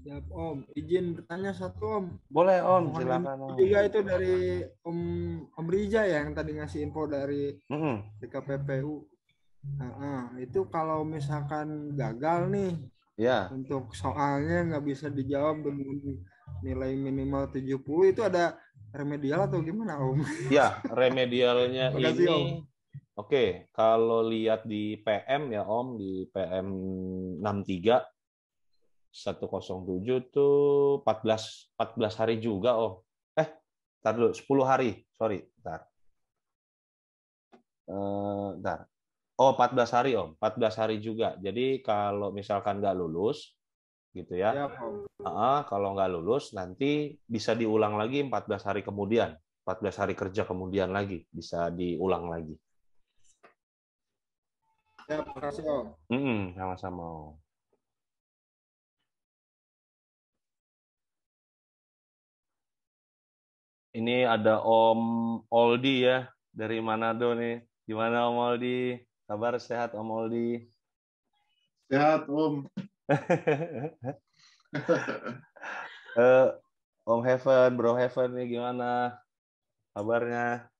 Siap Om, izin bertanya satu Om. Boleh Om, Mohon silakan Om. Tiga itu dari Om Om Rija ya yang tadi ngasih info dari mm -hmm. DKPPU. Nah, nah, itu kalau misalkan gagal nih, ya. Untuk soalnya nggak bisa dijawab dengan nilai minimal 70 itu ada remedial atau gimana Om? Ya, remedialnya ini. Om. Oke, kalau lihat di PM ya Om di PM 63 107 tuh 14 14 hari juga oh. Eh, tar dulu 10 hari. Sorry, tar. Eh, tar. Oh, 14 hari, Om. 14 hari juga. Jadi kalau misalkan nggak lulus gitu ya. ya uh, kalau nggak lulus nanti bisa diulang lagi 14 hari kemudian. 14 hari kerja kemudian lagi bisa diulang lagi. Ya, makasih, Om. Mm -mm, sama-sama, Ini ada Om Oldi ya dari Manado nih. Gimana Om Oldi? Kabar sehat Om Oldi? Sehat Om. uh, Om Heaven, Bro Heaven nih gimana kabarnya?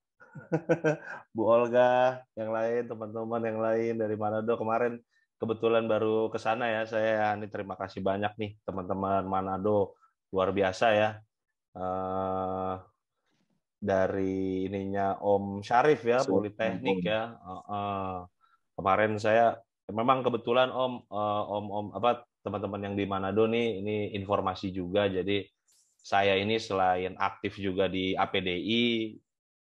Bu Olga, yang lain teman-teman yang lain dari Manado kemarin kebetulan baru ke sana ya saya ya. ini terima kasih banyak nih teman-teman Manado luar biasa ya uh, dari ininya Om Syarif ya, so, Politeknik ya. Uh, uh, kemarin saya memang kebetulan Om uh, Om Om apa teman-teman yang di Manado nih ini informasi juga. Jadi saya ini selain aktif juga di APDI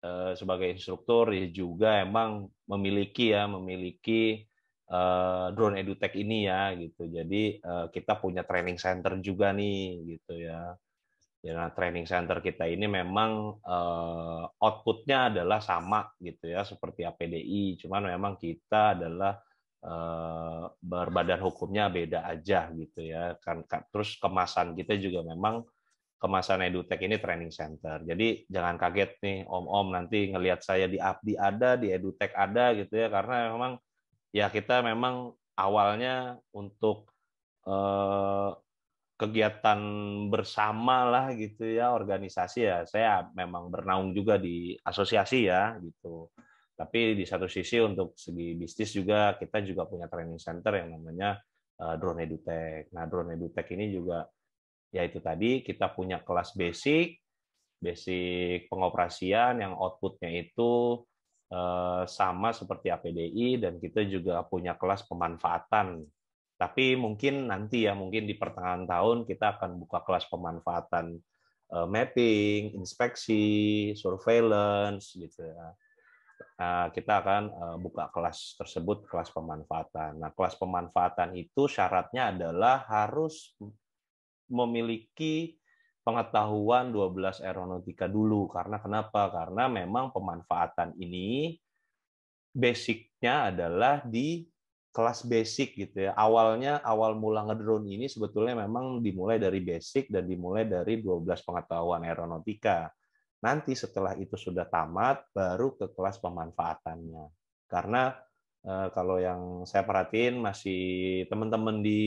uh, eh, sebagai instruktur ya juga emang memiliki ya memiliki uh, drone edutech ini ya gitu. Jadi uh, kita punya training center juga nih gitu ya Ya, nah, training center kita ini memang uh, outputnya adalah sama gitu ya seperti APDI, cuman memang kita adalah uh, berbadan hukumnya beda aja gitu ya kan, kan terus kemasan kita juga memang kemasan edutech ini training center. Jadi jangan kaget nih om-om nanti ngelihat saya di Abdi ada, di edutech ada gitu ya karena memang ya kita memang awalnya untuk eh, kegiatan bersama lah gitu ya organisasi ya saya memang bernaung juga di asosiasi ya gitu tapi di satu sisi untuk segi bisnis juga kita juga punya training center yang namanya eh, drone edutech nah drone edutech ini juga ya itu tadi kita punya kelas basic basic pengoperasian yang outputnya itu eh, sama seperti APDI dan kita juga punya kelas pemanfaatan tapi mungkin nanti ya, mungkin di pertengahan tahun kita akan buka kelas pemanfaatan eh, mapping, inspeksi, surveillance gitu ya. Eh, kita akan eh, buka kelas tersebut, kelas pemanfaatan. Nah, kelas pemanfaatan itu syaratnya adalah harus memiliki pengetahuan 12 aeronautika dulu. Karena kenapa? Karena memang pemanfaatan ini basicnya adalah di kelas basic gitu ya. Awalnya awal mula ngedrone ini sebetulnya memang dimulai dari basic dan dimulai dari 12 pengetahuan aeronautika. Nanti setelah itu sudah tamat baru ke kelas pemanfaatannya. Karena eh, kalau yang saya perhatiin masih teman-teman di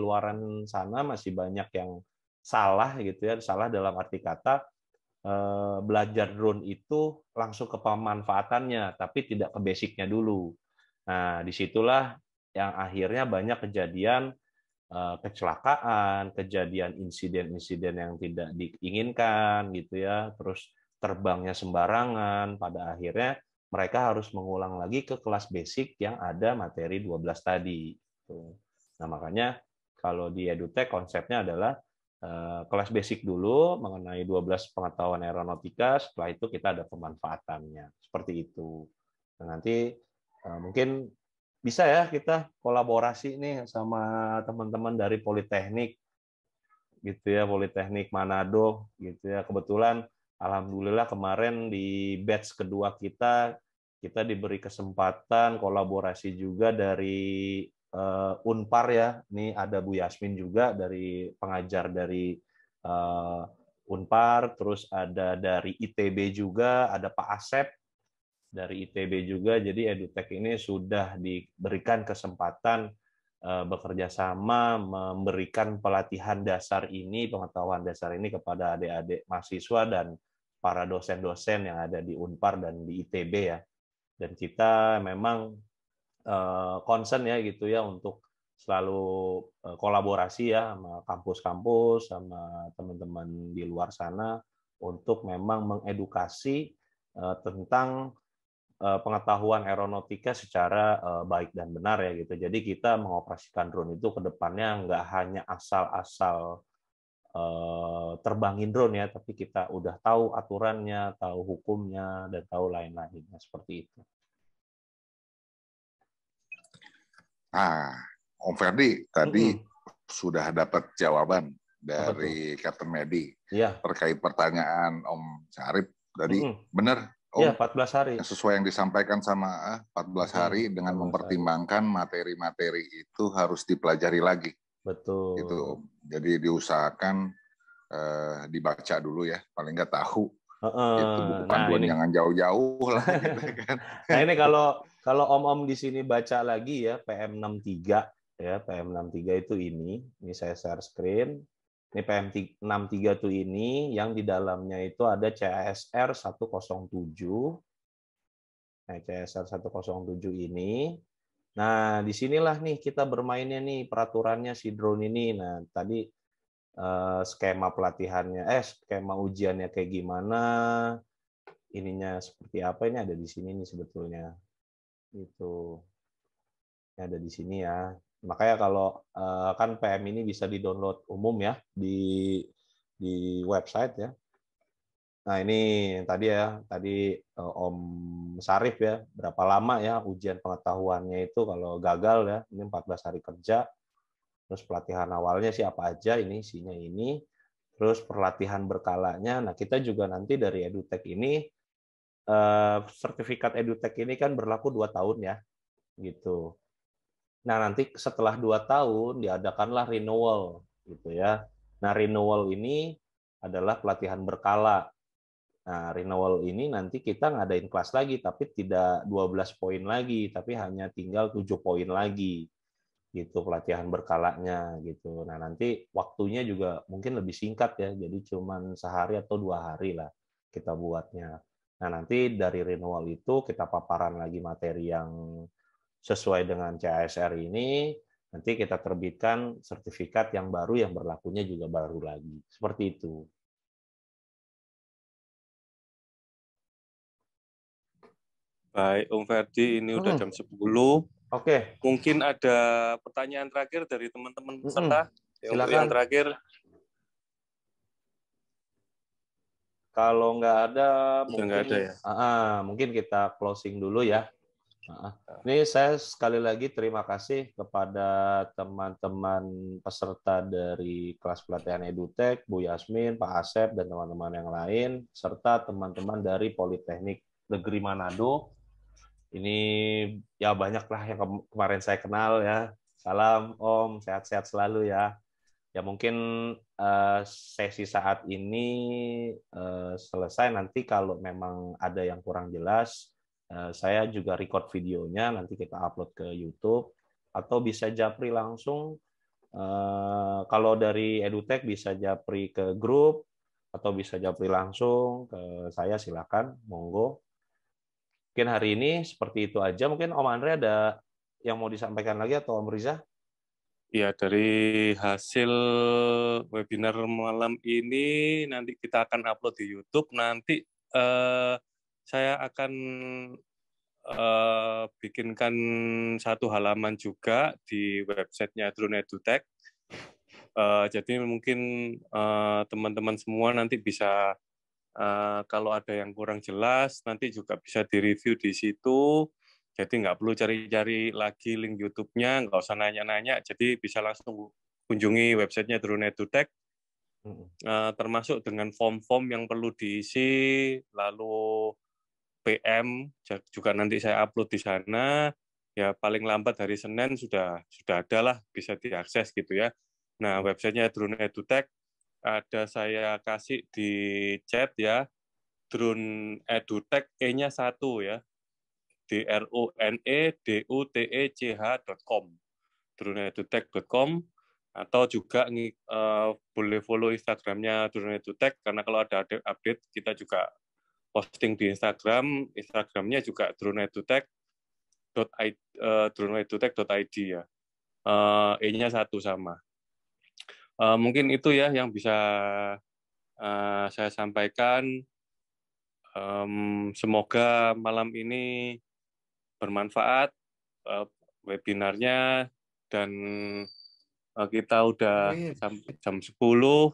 luaran sana masih banyak yang salah gitu ya, salah dalam arti kata eh, belajar drone itu langsung ke pemanfaatannya tapi tidak ke basicnya dulu. Nah, disitulah yang akhirnya banyak kejadian eh, kecelakaan, kejadian insiden-insiden yang tidak diinginkan gitu ya, terus terbangnya sembarangan, pada akhirnya mereka harus mengulang lagi ke kelas basic yang ada materi 12 tadi. Gitu. Nah, makanya kalau di EduTech konsepnya adalah eh, kelas basic dulu mengenai 12 pengetahuan aeronautika, setelah itu kita ada pemanfaatannya. Seperti itu. Nah, nanti eh, mungkin bisa ya kita kolaborasi nih sama teman-teman dari Politeknik gitu ya Politeknik Manado gitu ya kebetulan alhamdulillah kemarin di batch kedua kita kita diberi kesempatan kolaborasi juga dari uh, Unpar ya ini ada Bu Yasmin juga dari pengajar dari uh, Unpar terus ada dari ITB juga ada Pak Asep dari ITB juga. Jadi edutech ini sudah diberikan kesempatan eh, bekerja sama memberikan pelatihan dasar ini, pengetahuan dasar ini kepada adik-adik mahasiswa dan para dosen-dosen yang ada di Unpar dan di ITB ya. Dan kita memang eh, concern ya gitu ya untuk selalu eh, kolaborasi ya sama kampus-kampus sama teman-teman di luar sana untuk memang mengedukasi tentang Eh, pengetahuan aeronautika secara eh, baik dan benar ya gitu. Jadi kita mengoperasikan drone itu ke depannya nggak hanya asal-asal eh, terbangin drone ya, tapi kita udah tahu aturannya, tahu hukumnya, dan tahu lain-lainnya seperti itu. Ah, Om Ferdi tadi mm -hmm. sudah dapat jawaban dari Captain Medi ya. terkait pertanyaan Om Syarif tadi. Mm -hmm. Benar, Iya. Oh, ya, 14 hari. Sesuai yang disampaikan sama 14 ah, iya, hari dengan mempertimbangkan materi-materi itu harus dipelajari lagi. Betul. Itu. Jadi diusahakan eh, dibaca dulu ya, paling nggak tahu. Uh, itu bukan nah, jangan jauh-jauh lah. Gitu kan. nah ini kalau kalau om-om di sini baca lagi ya PM 63 ya PM 63 itu ini, ini saya share screen. Ini pm tuh ini yang di dalamnya itu ada CSR 107. Nah, CSR 107 ini Nah, disinilah nih kita bermainnya nih peraturannya si drone ini. Nah, tadi eh, skema pelatihannya, eh skema ujiannya kayak gimana, ininya seperti apa ini ada di sini nih sebetulnya. Itu ada di sini ya makanya kalau uh, kan PM ini bisa di-download umum ya di di website ya. Nah, ini tadi ya, tadi uh, Om Sarif ya, berapa lama ya ujian pengetahuannya itu kalau gagal ya, ini 14 hari kerja. Terus pelatihan awalnya siapa aja ini isinya ini. Terus perlatihan berkalanya. Nah, kita juga nanti dari EduTech ini eh, sertifikat EduTech ini kan berlaku dua tahun ya. Gitu. Nah, nanti setelah dua tahun diadakanlah renewal gitu ya. Nah, renewal ini adalah pelatihan berkala. Nah, renewal ini nanti kita ngadain kelas lagi tapi tidak 12 poin lagi, tapi hanya tinggal 7 poin lagi. Gitu pelatihan berkalanya gitu. Nah, nanti waktunya juga mungkin lebih singkat ya. Jadi cuman sehari atau dua hari lah kita buatnya. Nah, nanti dari renewal itu kita paparan lagi materi yang sesuai dengan CSR ini nanti kita terbitkan sertifikat yang baru yang berlakunya juga baru lagi. Seperti itu. Baik, Om Ferdi, ini hmm. udah jam 10. Oke. Okay. Mungkin ada pertanyaan terakhir dari teman-teman hmm. peserta. Hmm. Silakan. Yang terakhir. Kalau nggak ada, mungkin, nggak ada ya? Uh, uh, mungkin kita closing dulu ya. Ini saya sekali lagi terima kasih kepada teman-teman peserta dari kelas pelatihan EduTech, Bu Yasmin, Pak Asep, dan teman-teman yang lain, serta teman-teman dari Politeknik Negeri Manado. Ini ya banyaklah yang kemarin saya kenal ya. Salam Om, sehat-sehat selalu ya. Ya mungkin eh, sesi saat ini eh, selesai nanti kalau memang ada yang kurang jelas Eh, saya juga record videonya nanti kita upload ke YouTube atau bisa japri langsung eh, kalau dari edutech bisa japri ke grup atau bisa japri langsung ke saya silakan monggo mungkin hari ini seperti itu aja mungkin Om Andre ada yang mau disampaikan lagi atau Om Riza Ya, dari hasil webinar malam ini nanti kita akan upload di YouTube. Nanti eh, saya akan uh, bikinkan satu halaman juga di websitenya Drone EduTech. Eh, uh, jadi mungkin eh, teman-teman uh, semua nanti bisa uh, kalau ada yang kurang jelas nanti juga bisa direview di situ. Jadi nggak perlu cari-cari lagi link YouTube-nya, nggak usah nanya-nanya. Jadi bisa langsung kunjungi websitenya Drone EduTech. Uh, termasuk dengan form-form yang perlu diisi, lalu PM juga nanti saya upload di sana ya paling lambat hari Senin sudah sudah ada lah bisa diakses gitu ya. Nah websitenya Drone EduTech ada saya kasih di chat ya Drone EduTech E-nya satu ya d r o n e d u t e c h.com droneedutech.com atau juga uh, boleh follow Instagramnya Drone Edutech karena kalau ada update kita juga posting di Instagram, Instagramnya juga droneedutech.id uh, eh, droneedutech.id ya. Uh, E-nya satu sama. Uh, mungkin itu ya yang bisa uh, saya sampaikan. Um, semoga malam ini bermanfaat uh, webinarnya dan uh, kita udah jam, jam 10 uh,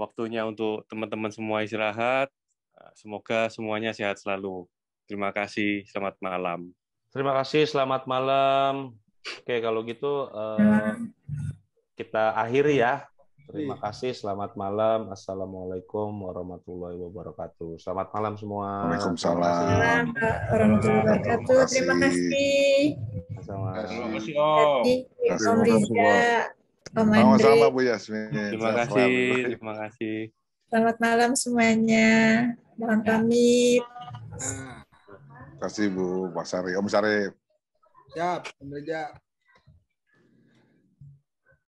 waktunya untuk teman-teman semua istirahat Eh, semoga semuanya sehat selalu. Terima kasih. Selamat malam. Terima kasih. Selamat malam. Oke, kalau gitu eh, kita akhiri ya. Terima iya. kasih. Selamat malam. Assalamualaikum warahmatullahi wabarakatuh. Selamat malam semua. Waalaikumsalam. Terima kasih. Terima kasih. Terima kasih. Om Riza, Om Andre. Sama-sama Bu Yasmin. Terima kasih. Terima kasih. Selamat malam semuanya. Barang ya. kami. Terima nah. kasih Bu Pak Sari. Om Sari. Siap, Om Reja.